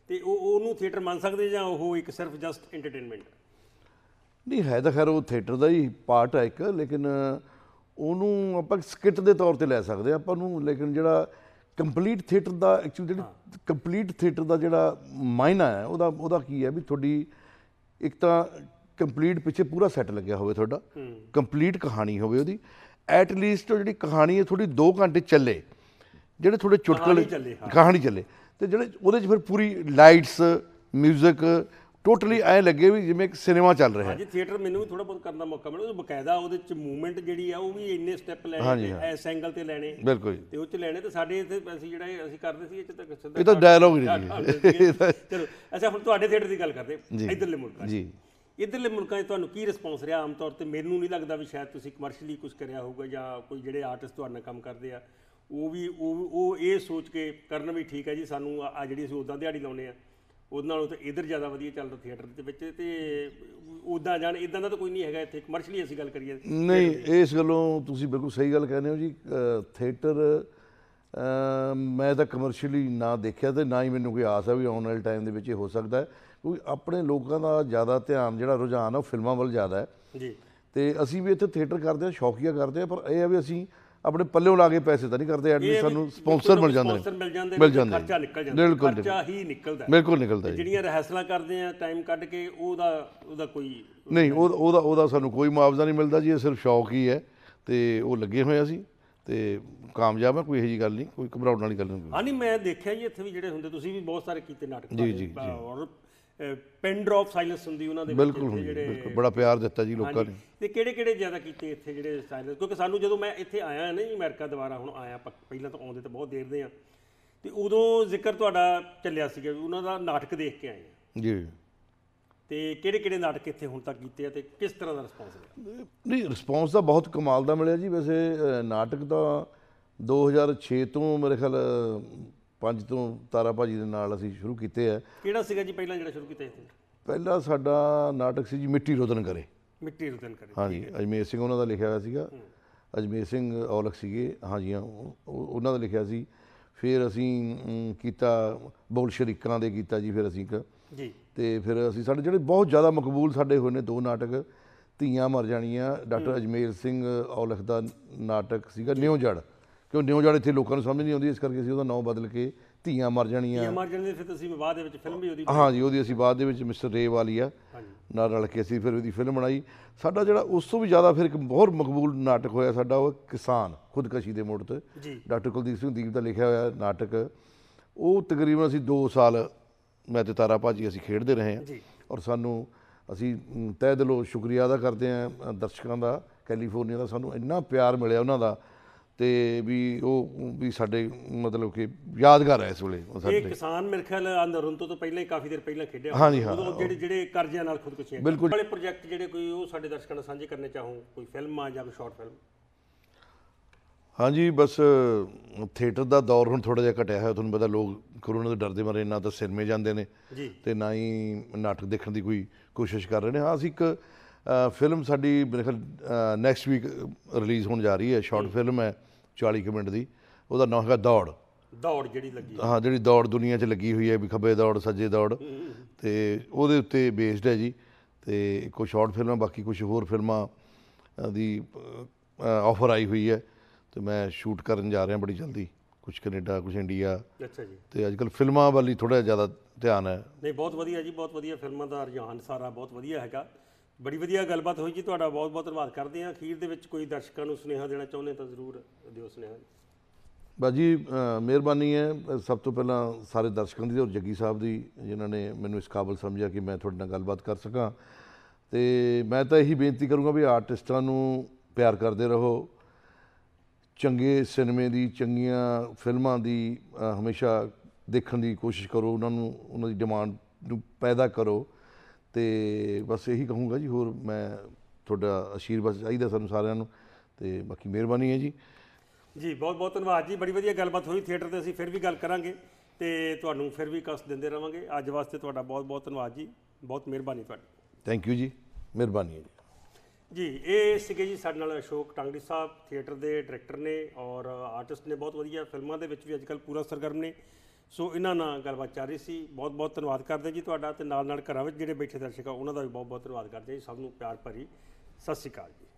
ਤੇ ਉਹ ਉਹਨੂੰ ਥੀਏਟਰ ਮੰਨ ਸਕਦੇ ਜਾਂ ਉਹ ਇੱਕ ਸਿਰਫ ਜਸਟ ਐਂਟਰਟੇਨਮੈਂਟ ਨਹੀਂ ਹੈ ਤਾਂ ਖੈਰ ਉਹ ਥੀਏਟਰ ਦਾ ਹੀ ਪਾਰਟ ਹੈ ਇੱਕ ਲੇਕਿਨ ਉਹਨੂੰ ਆਪਾਂ ਸਕਿੱਟ ਦੇ ਤੌਰ ਤੇ ਲੈ ਸਕਦੇ ਆਪਾਂ ਨੂੰ ਲੇਕਿਨ ਜਿਹੜਾ ਕੰਪਲੀਟ ਥੀਏਟਰ ਦਾ ਐਕਚੁਅਲੀ ਜਿਹੜੀ ਕੰਪਲੀਟ ਥੀਏਟਰ ਦਾ ਜਿਹੜਾ ਮਾਇਨਾ ਹੈ ਉਹਦਾ ਉਹਦਾ ਕੀ ਹੈ ਵੀ ਤੁਹਾਡੀ ਇੱਕ ਤਾਂ ਕੰਪਲੀਟ ਪਿੱਛੇ ਪੂਰਾ ਸੈੱਟ ਲੱਗਿਆ ਹੋਵੇ ਤੁਹਾਡਾ ਕੰਪਲੀਟ ਕਹਾਣੀ ਹੋਵੇ ਉਹਦੀ ਐਟ ਲੀਸਟ ਉਹ ਜਿਹੜੀ ਕਹਾਣੀ ਹੈ ਥੋੜੀ 2 ਘੰਟੇ ਚੱਲੇ ਜਿਹੜੇ ਥੋੜੇ ਚੁਟਕਲੇ ਕਹਾਣੀ ਚੱਲੇ ਤੇ ਜਿਹੜੇ ਉਹਦੇ 'ਚ ਫਿਰ ਪੂਰੀ ਲਾਈਟਸ 뮤직 ਟੋਟਲੀ ਐ ਲੱਗੇ ਵੀ ਜਿਵੇਂ ਇੱਕ ਸਿਨੇਮਾ ਚੱਲ ਰਿਹਾ ਹੈ ਹਾਂਜੀ ਥੀਏਟਰ ਮੈਨੂੰ ਵੀ ਥੋੜਾ ਬਹੁਤ ਕਰਨ ਦਾ ਮੌਕਾ ਮਿਲਿਆ ਉਹ ਬਕਾਇਦਾ ਉਹਦੇ ਚ ਮੂਵਮੈਂਟ ਜਿਹੜੀ ਆ ਉਹ ਵੀ ਇੰਨੇ ਸਟੈਪ ਲੈਣੇ ਐਸ ਐਂਗਲ ਤੇ ਲੈਣੇ ਬਿਲਕੁਲ ਤੇ ਉਹ ਚ ਲੈਣੇ ਤੇ ਸਾਡੇ ਇੱਥੇ ਅਸੀਂ ਜਿਹੜਾ ਅਸੀਂ ਕਰਦੇ ਸੀ ਇਹ ਚ ਤਾਂ ਇਹ ਤਾਂ ਡਾਇਲੌਗ ਨਹੀਂ ਚਲੋ ਅੱਛਾ ਹੁਣ ਤੁਹਾਡੇ ਥੀਏਟਰ ਦੀ ਗੱਲ ਕਰਦੇ ਇਧਰਲੇ ਮੁਲਕਾਂ ਜੀ ਇਧਰਲੇ ਮੁਲਕਾਂ 'ਚ ਤੁਹਾਨੂੰ ਕੀ ਰਿਸਪੌਂਸ ਰਿਹਾ ਆਮ ਤੌਰ ਤੇ ਮੈਨੂੰ ਨਹੀਂ ਲੱਗਦਾ ਵੀ ਸ਼ਾਇਦ ਤੁਸੀਂ ਕਮਰਸ਼ੀਅਲੀ ਕੁਝ ਕਰਿਆ ਹੋਊਗਾ ਜਾਂ ਕੋਈ ਜਿਹੜੇ ਆਰਟਿਸਟ ਤੁਹਾਡੇ ਨਾਲ ਕੰਮ ਕਰਦੇ ਆ ਉਹ ਵੀ ਉਹ ਉਹ ਇਹ ਸੋਚ ਕੇ ਕਰਨ ਵੀ ਠੀਕ ਹੈ ਜੀ ਸਾਨੂੰ ਆ ਜਿਹੜੀ ਅਸੀਂ ਉਦਾਂ ਦਿਹਾੜੀ ਲਾਉਨੇ ਆ ਉਹਦੇ ਨਾਲੋਂ ਤਾਂ ਇਧਰ ਜ਼ਿਆਦਾ ਵਧੀਆ ਚੱਲਦਾ ਥੀਏਟਰ ਦੇ ਵਿੱਚ ਤੇ ਉਦਾਂ ਜਾਣ ਇਦਾਂ ਦਾ ਤਾਂ ਕੋਈ ਨਹੀਂ ਹੈਗਾ ਇੱਥੇ ਕਮਰਸ਼ੀਅਲੀ ਅਸੀਂ ਗੱਲ ਕਰੀਏ ਨਹੀਂ ਇਸ ਗੱਲੋਂ ਤੁਸੀਂ ਬਿਲਕੁਲ ਸਹੀ ਗੱਲ ਕਹਿੰਦੇ ਹੋ ਜੀ ਥੀਏਟਰ ਮੈਂ ਤਾਂ ਕਮਰਸ਼ੀਅਲੀ ਨਾ ਦੇਖਿਆ ਤੇ ਨਾ ਹੀ ਮੈਨੂੰ ਕੋਈ ਆਸ ਹੈ ਵੀ ਆਨਲਾਈਨ ਟਾਈਮ ਦੇ ਵਿੱਚ ਇਹ ਹੋ ਸਕਦਾ ਹੈ ਕਿਉਂਕਿ ਆਪਣੇ ਲੋਕਾਂ ਦਾ ਜ਼ਿਆਦਾ ਧਿਆਨ ਜਿਹੜਾ ਰੁਝਾਨ ਉਹ ਫਿਲਮਾਂ ਵੱਲ ਜ਼ਿਆਦਾ ਹੈ ਜੀ ਤੇ ਅਸੀਂ ਵੀ ਇੱਥੇ ਥੀਏਟਰ ਕਰਦੇ ਆ ਸ਼ੌਕੀਆ ਕਰਦੇ ਆ ਪਰ ਇਹ ਆ ਵੀ ਅਸੀਂ ਆਪਣੇ ਪੱਲਿਓਂ ਲਾ ਕੇ ਪੈਸੇ ਤਾਂ ਨਹੀਂ ਕਰਦੇ ਐਡਮਿਸ਼ਨ ਸਾਨੂੰ ਸਪਾਂਸਰ ਮਿਲ ਜਾਂਦੇ ਨੇ ਸਪਾਂਸਰ ਮਿਲ ਜਾਂਦੇ ਨੇ ਖਰਚਾ ਨਿਕਲ ਜਾਂਦਾ ਬਿਲਕੁਲ ਖਰਚਾ ਹੀ ਨਿਕਲਦਾ ਬਿਲਕੁਲ ਨਿਕਲਦਾ ਜਿਹੜੀਆਂ ਰਹਿਸਲਾਂ ਕਰਦੇ ਆ ਟਾਈਮ ਕੱਢ ਕੇ ਉਹਦਾ ਉਹਦਾ ਕੋਈ ਨਹੀਂ ਉਹ ਉਹਦਾ ਉਹਦਾ ਸਾਨੂੰ ਕੋਈ ਮੁਆਵਜ਼ਾ ਨਹੀਂ ਮਿਲਦਾ ਜੀ ਇਹ ਸਿਰਫ ਸ਼ੌਕ ਹੀ ਹੈ ਤੇ ਉਹ ਲੱਗੇ ਹੋਏ ਅਸੀਂ ਤੇ ਕਾਮਯਾਬ ਹੈ ਕੋਈ ਇਹੋ ਜੀ ਗੱਲ ਨਹੀਂ ਕੋਈ ਘਬਰਾਉਣ ਵਾਲੀ ਗੱਲ ਨਹੀਂ ਹਾਂ ਨਹੀਂ ਮੈਂ ਦੇਖਿਆ ਜੀ ਇੱਥੇ ਵੀ ਜਿਹੜੇ ਹੁੰਦੇ ਤੁਸੀਂ ਵੀ ਬਹੁਤ ਸਾਰੇ ਕੀਤੇ ਨਾਟਕ ਜੀ ਜੀ ਔਰ ਪਿੰਡ ਡ੍ਰੌਪ ਸਾਇਲੈਂਸ ਹੁੰਦੀ ਉਹਨਾਂ ਦੇ ਵਿੱਚ ਬਿਲਕੁਲ ਜਿਹੜੇ- ਬਿਲਕੁਲ ਬੜਾ ਪਿਆਰ ਦਿੱਤਾ ਜੀ ਲੋਕਾਂ ਨੇ ਤੇ ਕਿਹੜੇ ਕਿਹੜੇ ਜ਼ਿਆਦਾ ਕੀਤੇ ਇੱਥੇ ਜਿਹੜੇ ਸਾਇਲੈਂਸ ਕਿਉਂਕਿ ਸਾਨੂੰ ਜਦੋਂ ਮੈਂ ਇੱਥੇ ਆਇਆ ਨਾ ਜੀ ਅਮਰੀਕਾ ਦੁਬਾਰਾ ਹੁਣ ਆਇਆ ਪਹਿਲਾਂ ਤਾਂ ਆਉਂਦੇ ਤਾਂ ਬਹੁਤ ਦੇਰ ਦੇ ਆ ਤੇ ਉਦੋਂ ਜ਼ਿਕਰ ਤੁਹਾਡਾ ਚੱਲਿਆ ਸੀਗਾ ਵੀ ਉਹਨਾਂ ਦਾ ਨਾਟਕ ਦੇਖ ਕੇ ਆਏ ਜੀ ਤੇ ਕਿਹੜੇ ਕਿਹੜੇ ਨਾਟਕ ਇੱਥੇ ਹੁਣ ਤੱਕ ਕੀਤੇ ਆ ਤੇ ਕਿਸ ਤਰ੍ਹਾਂ ਦਾ ਰਿਸਪੌਂਸ ਰਿਹਾ ਨਹੀਂ ਰਿਸਪੌਂਸ ਤਾਂ ਬਹੁਤ ਕਮਾਲ ਦਾ ਮਿਲਿਆ ਜੀ ਵੈਸੇ ਨਾਟਕ ਤਾਂ 2006 ਤੋਂ ਮੇਰੇ ਖਿਆਲ ਪੰਜ ਤੋਂ ਤਾਰਾ ਭਾਜੀ ਦੇ ਨਾਲ ਅਸੀਂ ਸ਼ੁਰੂ ਕੀਤੇ ਆ ਕਿਹੜਾ ਸੀਗਾ ਜੀ ਪਹਿਲਾਂ ਜਿਹੜਾ ਸ਼ੁਰੂ ਕੀਤਾ ਸੀ ਪਹਿਲਾ ਸਾਡਾ ਨਾਟਕ ਸੀ ਜੀ ਮਿੱਟੀ ਰੋਦਨ ਕਰੇ ਮਿੱਟੀ ਰੋਦਨ ਕਰੇ ਹਾਂਜੀ ਅਜਮੇਰ ਸਿੰਘ ਉਹਨਾਂ ਦਾ ਲਿਖਿਆ ਹੋਇਆ ਸੀਗਾ ਅਜਮੇਰ ਸਿੰਘ ਔਲਖ ਸੀਗੇ ਹਾਂਜੀ ਉਹਨਾਂ ਦਾ ਲਿਖਿਆ ਸੀ ਫਿਰ ਅਸੀਂ ਕੀਤਾ ਬੋਲ ਸ਼ਰੀਕਾਂ ਦੇ ਕੀਤਾ ਜੀ ਫਿਰ ਅਸੀਂ ਜੀ ਤੇ ਫਿਰ ਅਸੀਂ ਸਾਡੇ ਜਿਹੜੇ ਬਹੁਤ ਜ਼ਿਆਦਾ ਮਕਬੂਲ ਸਾਡੇ ਹੋਏ ਨੇ ਦੋ ਨਾਟਕ ਧੀਆਂ ਮਰ ਜਾਣੀਆਂ ਡਾਕਟਰ ਅਜਮੇਰ ਸਿੰਘ ਔਲਖ ਦਾ ਨਾਟਕ ਸੀਗਾ ਨਿਉ ਜੜ ਕਿਉਂ ਨਿਉ ਜੜ ਇੱਥੇ ਲੋਕਾਂ ਨੂੰ ਸਮਝ ਨਹੀਂ ਆਉਂਦੀ ਇਸ ਕਰਕੇ ਅਸੀਂ ਉਹਦਾ ਨਾਮ ਬਦਲ ਕੇ ਧੀਆਂ ਮਰ ਜਾਣੀਆਂ ਧੀਆਂ ਮਰ ਜਾਣੀਆਂ ਫਿਰ ਤੁਸੀਂ ਬਾਅਦ ਦੇ ਵਿੱਚ ਫਿਲਮ ਵੀ ਉਹਦੀ ਹਾਂਜੀ ਉਹਦੀ ਅਸੀਂ ਬਾਅਦ ਦੇ ਵਿੱਚ ਮਿਸਟਰ ਰੇ ਵਾਲੀ ਆ ਨਾਲ ਰਲ ਕੇ ਅਸੀਂ ਫਿਰ ਉਹਦੀ ਫਿਲਮ ਬਣਾਈ ਸਾਡਾ ਜਿਹੜਾ ਉਸ ਤੋਂ ਵੀ ਜ਼ਿਆਦਾ ਫਿਰ ਇੱਕ ਬਹੁਤ ਮਕਬੂਲ ਨਾਟਕ ਹੋਇਆ ਸਾਡਾ ਉਹ ਕਿਸਾਨ ਖੁਦਕਸ਼ੀ ਦੇ ਮੋੜ ਤੇ ਡਾਕਟਰ ਕੁਲਦੀਪ ਸਿੰਘ ਦੀਪ ਦਾ ਲਿਖਿਆ ਹੋਇਆ ਨਾਟਕ ਉਹ ਤਕਰੀਬਨ ਅਸੀਂ 2 ਸਾਲ ਮੈਂ ਤੇ ਤਾਰਾ ਭਾਜੀ ਅਸੀਂ ਖੇਡਦੇ ਰਹੇ ਹਾਂ ਔਰ ਸਾਨੂੰ ਅਸੀਂ ਤਹਿ ਦਿਲੋਂ ਸ਼ੁਕਰੀਆ ਅਦਾ ਕਰਦੇ ਹਾਂ ਦਰਸ਼ਕਾਂ ਦਾ ਕੈਲੀਫੋਰਨੀਆ ਦਾ ਸਾਨੂੰ ਇੰਨਾ ਪਿਆਰ ਮਿਲਿਆ ਉਹਨਾਂ ਦਾ ਤੇ ਵੀ ਉਹ ਵੀ ਸਾਡੇ ਮਤਲਬ ਕਿ ਯਾਦਗਾਰ ਹੈ ਇਸ ਵੇਲੇ ਉਹ ਇਹ ਕਿਸਾਨ ਮੇਰੇ ਖਿਆਲ ਅੰਦਰੋਂ ਤੋਂ ਪਹਿਲਾਂ ਹੀ ਕਾਫੀ ਦਿਨ ਪਹਿਲਾਂ ਖੇਡਿਆ ਹਾਂਜੀ, ਹਾਂ। ਜਿਹੜੇ ਜਿਹੜੇ ਕਰਜ਼ਿਆਂ ਨਾਲ ਖੁਦਕੁਸ਼ੀਆਂ ਕਰਦੇ। ਬਿਲਕੁਲ। ਵਾਲੇ ਪ੍ਰੋਜੈਕਟ ਜਿਹੜੇ ਕੋਈ ਉਹ ਸਾਡੇ ਦਰਸ਼ਕਾਂ ਨਾਲ ਸਾਂਝੇ ਕਰਨੇ ਚਾਹੋ ਕੋਈ ਫਿਲਮ ਆ ਜਾਂ ਕੋਈ ਸ਼ਾਰਟ ਫਿਲਮ ਹਾਂਜੀ ਬਸ ਥੀਏਟਰ ਦਾ ਦੌਰ ਹੁਣ ਥੋੜਾ ਜਿਹਾ ਘਟਿਆ ਹੋਇਆ ਤੁਹਾਨੂੰ ਪਤਾ ਲੋਕ ਕਰੋਨਾ ਦੇ ਡਰ ਦੇ ਮਾਰੇ ਨਾ ਤਾਂ ਸਿਰਮੇ ਜਾਂਦੇ ਨੇ ਜੀ ਤੇ ਨਾ ਹੀ ਨਾਟਕ ਦੇਖਣ ਦੀ ਕੋਈ ਕੋਸ਼ਿਸ਼ ਕਰ ਰਹੇ ਨੇ ਹਾਂ ਅਸੀਂ ਇੱਕ ਫਿਲਮ ਸਾਡੀ ਮੇਰੇ ਖਿਆਲ ਨੈਕਸਟ ਵੀਕ ਰਿਲੀਜ਼ ਹੋਣ ਜਾ ਰਹੀ ਹੈ ਸ਼ਾਰਟ ਫਿਲਮ ਹੈ 40 ਮਿੰਟ ਦੀ ਉਹਦਾ ਨਾਮ ਹੈਗਾ ਦੌੜ ਦੌੜ ਜਿਹੜੀ ਲੱਗੀ ਹਾਂ ਜਿਹੜੀ ਦੌੜ ਦੁਨੀਆ 'ਚ ਲੱਗੀ ਹੋਈ ਹੈ ਵੀ ਖੱਬੇ ਦੌੜ ਸੱਜੇ ਦੌੜ ਤੇ ਉਹਦੇ ਉੱਤੇ ਬੇਸਡ ਹੈ ਜੀ ਤੇ ਕੋਈ ਸ਼ਾਰਟ ਫਿਲਮਾਂ ਬਾਕੀ ਕੁਝ ਹੋਰ ਫਿਲਮਾਂ ਦੀ ਆਫਰ ਆਈ ਹੋਈ ਹੈ ਤੇ ਮੈਂ ਸ਼ੂਟ ਕਰਨ ਜਾ ਰਿਹਾ ਬੜੀ ਜਲਦੀ ਕੁਝ ਕੈਨੇਡਾ ਕੁਝ ਇੰਡੀਆ ਅੱਛਾ ਜੀ ਤੇ ਅੱਜ ਕੱਲ ਫਿਲਮਾਂ ਵਾਲੀ ਥੋੜਾ ਜਿਆਦਾ ਧਿਆਨ ਹੈ ਨਹੀਂ ਬਹੁਤ ਵਧੀਆ ਜੀ ਬਹੁਤ ਵਧੀਆ ਫਿਲਮਾਂ ਦਾ ਰਜਾਨ ਸਾਰਾ ਬਹੁਤ ਵਧੀਆ ਹੈਗਾ ਬੜੀ ਵਧੀਆ ਗੱਲਬਾਤ ਹੋਈ ਜੀ ਤੁਹਾਡਾ ਬਹੁਤ ਬਹੁਤ ਧੰਨਵਾਦ ਕਰਦੇ ਹਾਂ ਅਖੀਰ ਦੇ ਵਿੱਚ ਕੋਈ ਦਰਸ਼ਕਾਂ ਨੂੰ ਸੁਨੇਹਾ ਦੇਣਾ ਚਾਹੁੰਦੇ ਤਾਂ ਜ਼ਰੂਰ ਦਿਓ ਸੁਨੇਹਾ ਬਾਜੀ ਮਿਹਰਬਾਨੀ ਹੈ ਸਭ ਤੋਂ ਪਹਿਲਾਂ ਸਾਰੇ ਦਰਸ਼ਕਾਂ ਦੀ ਔਰ ਜੱਗੀ ਸਾਹਿਬ ਦੀ ਜਿਨ੍ਹਾਂ ਨੇ ਮੈਨੂੰ ਇਸ ਕਾਬਲ ਸਮਝਿਆ ਕਿ ਮੈਂ ਤੁਹਾਡੇ ਨਾਲ ਗੱਲਬਾਤ ਕਰ ਸਕਾਂ ਤੇ ਮੈਂ ਤਾਂ ਇਹੀ ਬੇਨਤੀ ਕਰੂੰਗਾ ਵੀ ਆਰਟਿਸਟਾਂ ਨੂੰ ਪਿਆਰ ਕਰਦੇ ਰਹੋ ਚੰਗੇ ਸਿਨੇਮੇ ਦੀ ਚੰਗੀਆਂ ਫਿਲਮਾਂ ਦੀ ਹਮੇਸ਼ਾ ਦੇਖਣ ਦੀ ਕੋਸ਼ਿਸ਼ ਕਰੋ ਉਹਨਾਂ ਨੂੰ ਉਹਨਾਂ ਦੀ ਡਿਮਾਂਡ ਨੂੰ ਪੈਦਾ ਕਰੋ ਤੇ ਬਸ ਇਹੀ ਕਹੂੰਗਾ ਜੀ ਹੋਰ ਮੈਂ ਤੁਹਾਡਾ ਅਸ਼ੀਰਵਾਦ ਚਾਹੀਦਾ ਸਾਨੂੰ ਸਾਰਿਆਂ ਨੂੰ ਤੇ ਬਾਕੀ ਮਿਹਰਬਾਨੀ ਹੈ ਜੀ ਜੀ ਬਹੁਤ ਬਹੁਤ ਧੰਨਵਾਦ ਜੀ ਬੜੀ ਵਧੀਆ ਗੱਲਬਾਤ ਹੋਈ ਥੀਏਟਰ ਤੇ ਅਸੀਂ ਫਿਰ ਵੀ ਗੱਲ ਕਰਾਂਗੇ ਤੇ ਤੁਹਾਨੂੰ ਫਿਰ ਵੀ ਕਸ ਦਿੰਦੇ ਰਵਾਂਗੇ ਅੱਜ ਵਾਸਤੇ ਤੁਹਾਡਾ ਬਹੁਤ ਬਹੁਤ ਧੰਨਵਾਦ ਜੀ ਬਹੁਤ ਮਿਹਰਬਾਨੀ ਤੁਹਾਡੀ ਥੈਂਕ ਯੂ ਜੀ ਮਿਹਰਬਾਨੀ ਹੈ ਜੀ ਜੀ ਇਹ ਸੀਗੇ ਜੀ ਸਾਡੇ ਨਾਲ ਅਸ਼ੋਕ ਟਾਂਗੜੀ ਸਾਹਿਬ ਥੀਏਟਰ ਦੇ ਡਾਇਰੈਕਟਰ ਨੇ ਔਰ ਆਰਟਿਸਟ ਨੇ ਬਹੁਤ ਵਧੀਆ ਫਿਲਮਾਂ ਦੇ ਵਿੱਚ ਵੀ ਅੱਜਕੱਲ ਪੂਰਾ ਸਰਗਰਮ ਨੇ ਸੋ ਇਹਨਾਂ ਨਾਲ ਗੱਲਬਾਤ ਚੱਲ ਰਹੀ ਸੀ ਬਹੁਤ ਬਹੁਤ ਧੰਨਵਾਦ ਕਰਦੇ ਜੀ ਤੁਹਾਡਾ ਤੇ ਨਾਲ ਨਾਲ ਘਰਾਂ ਵਿੱਚ ਜਿਹੜੇ ਬੈਠੇ ਦਰਸ਼ਕ ਆ ਉਹਨਾਂ ਦਾ ਵੀ ਬਹੁਤ ਬਹੁਤ ਧੰਨਵਾਦ ਕਰਦੇ ਜੀ ਸਭ ਨੂੰ ਪਿਆਰ ਭਰੀ ਸਤਿ ਸ਼੍ਰੀ ਅਕਾਲ ਜੀ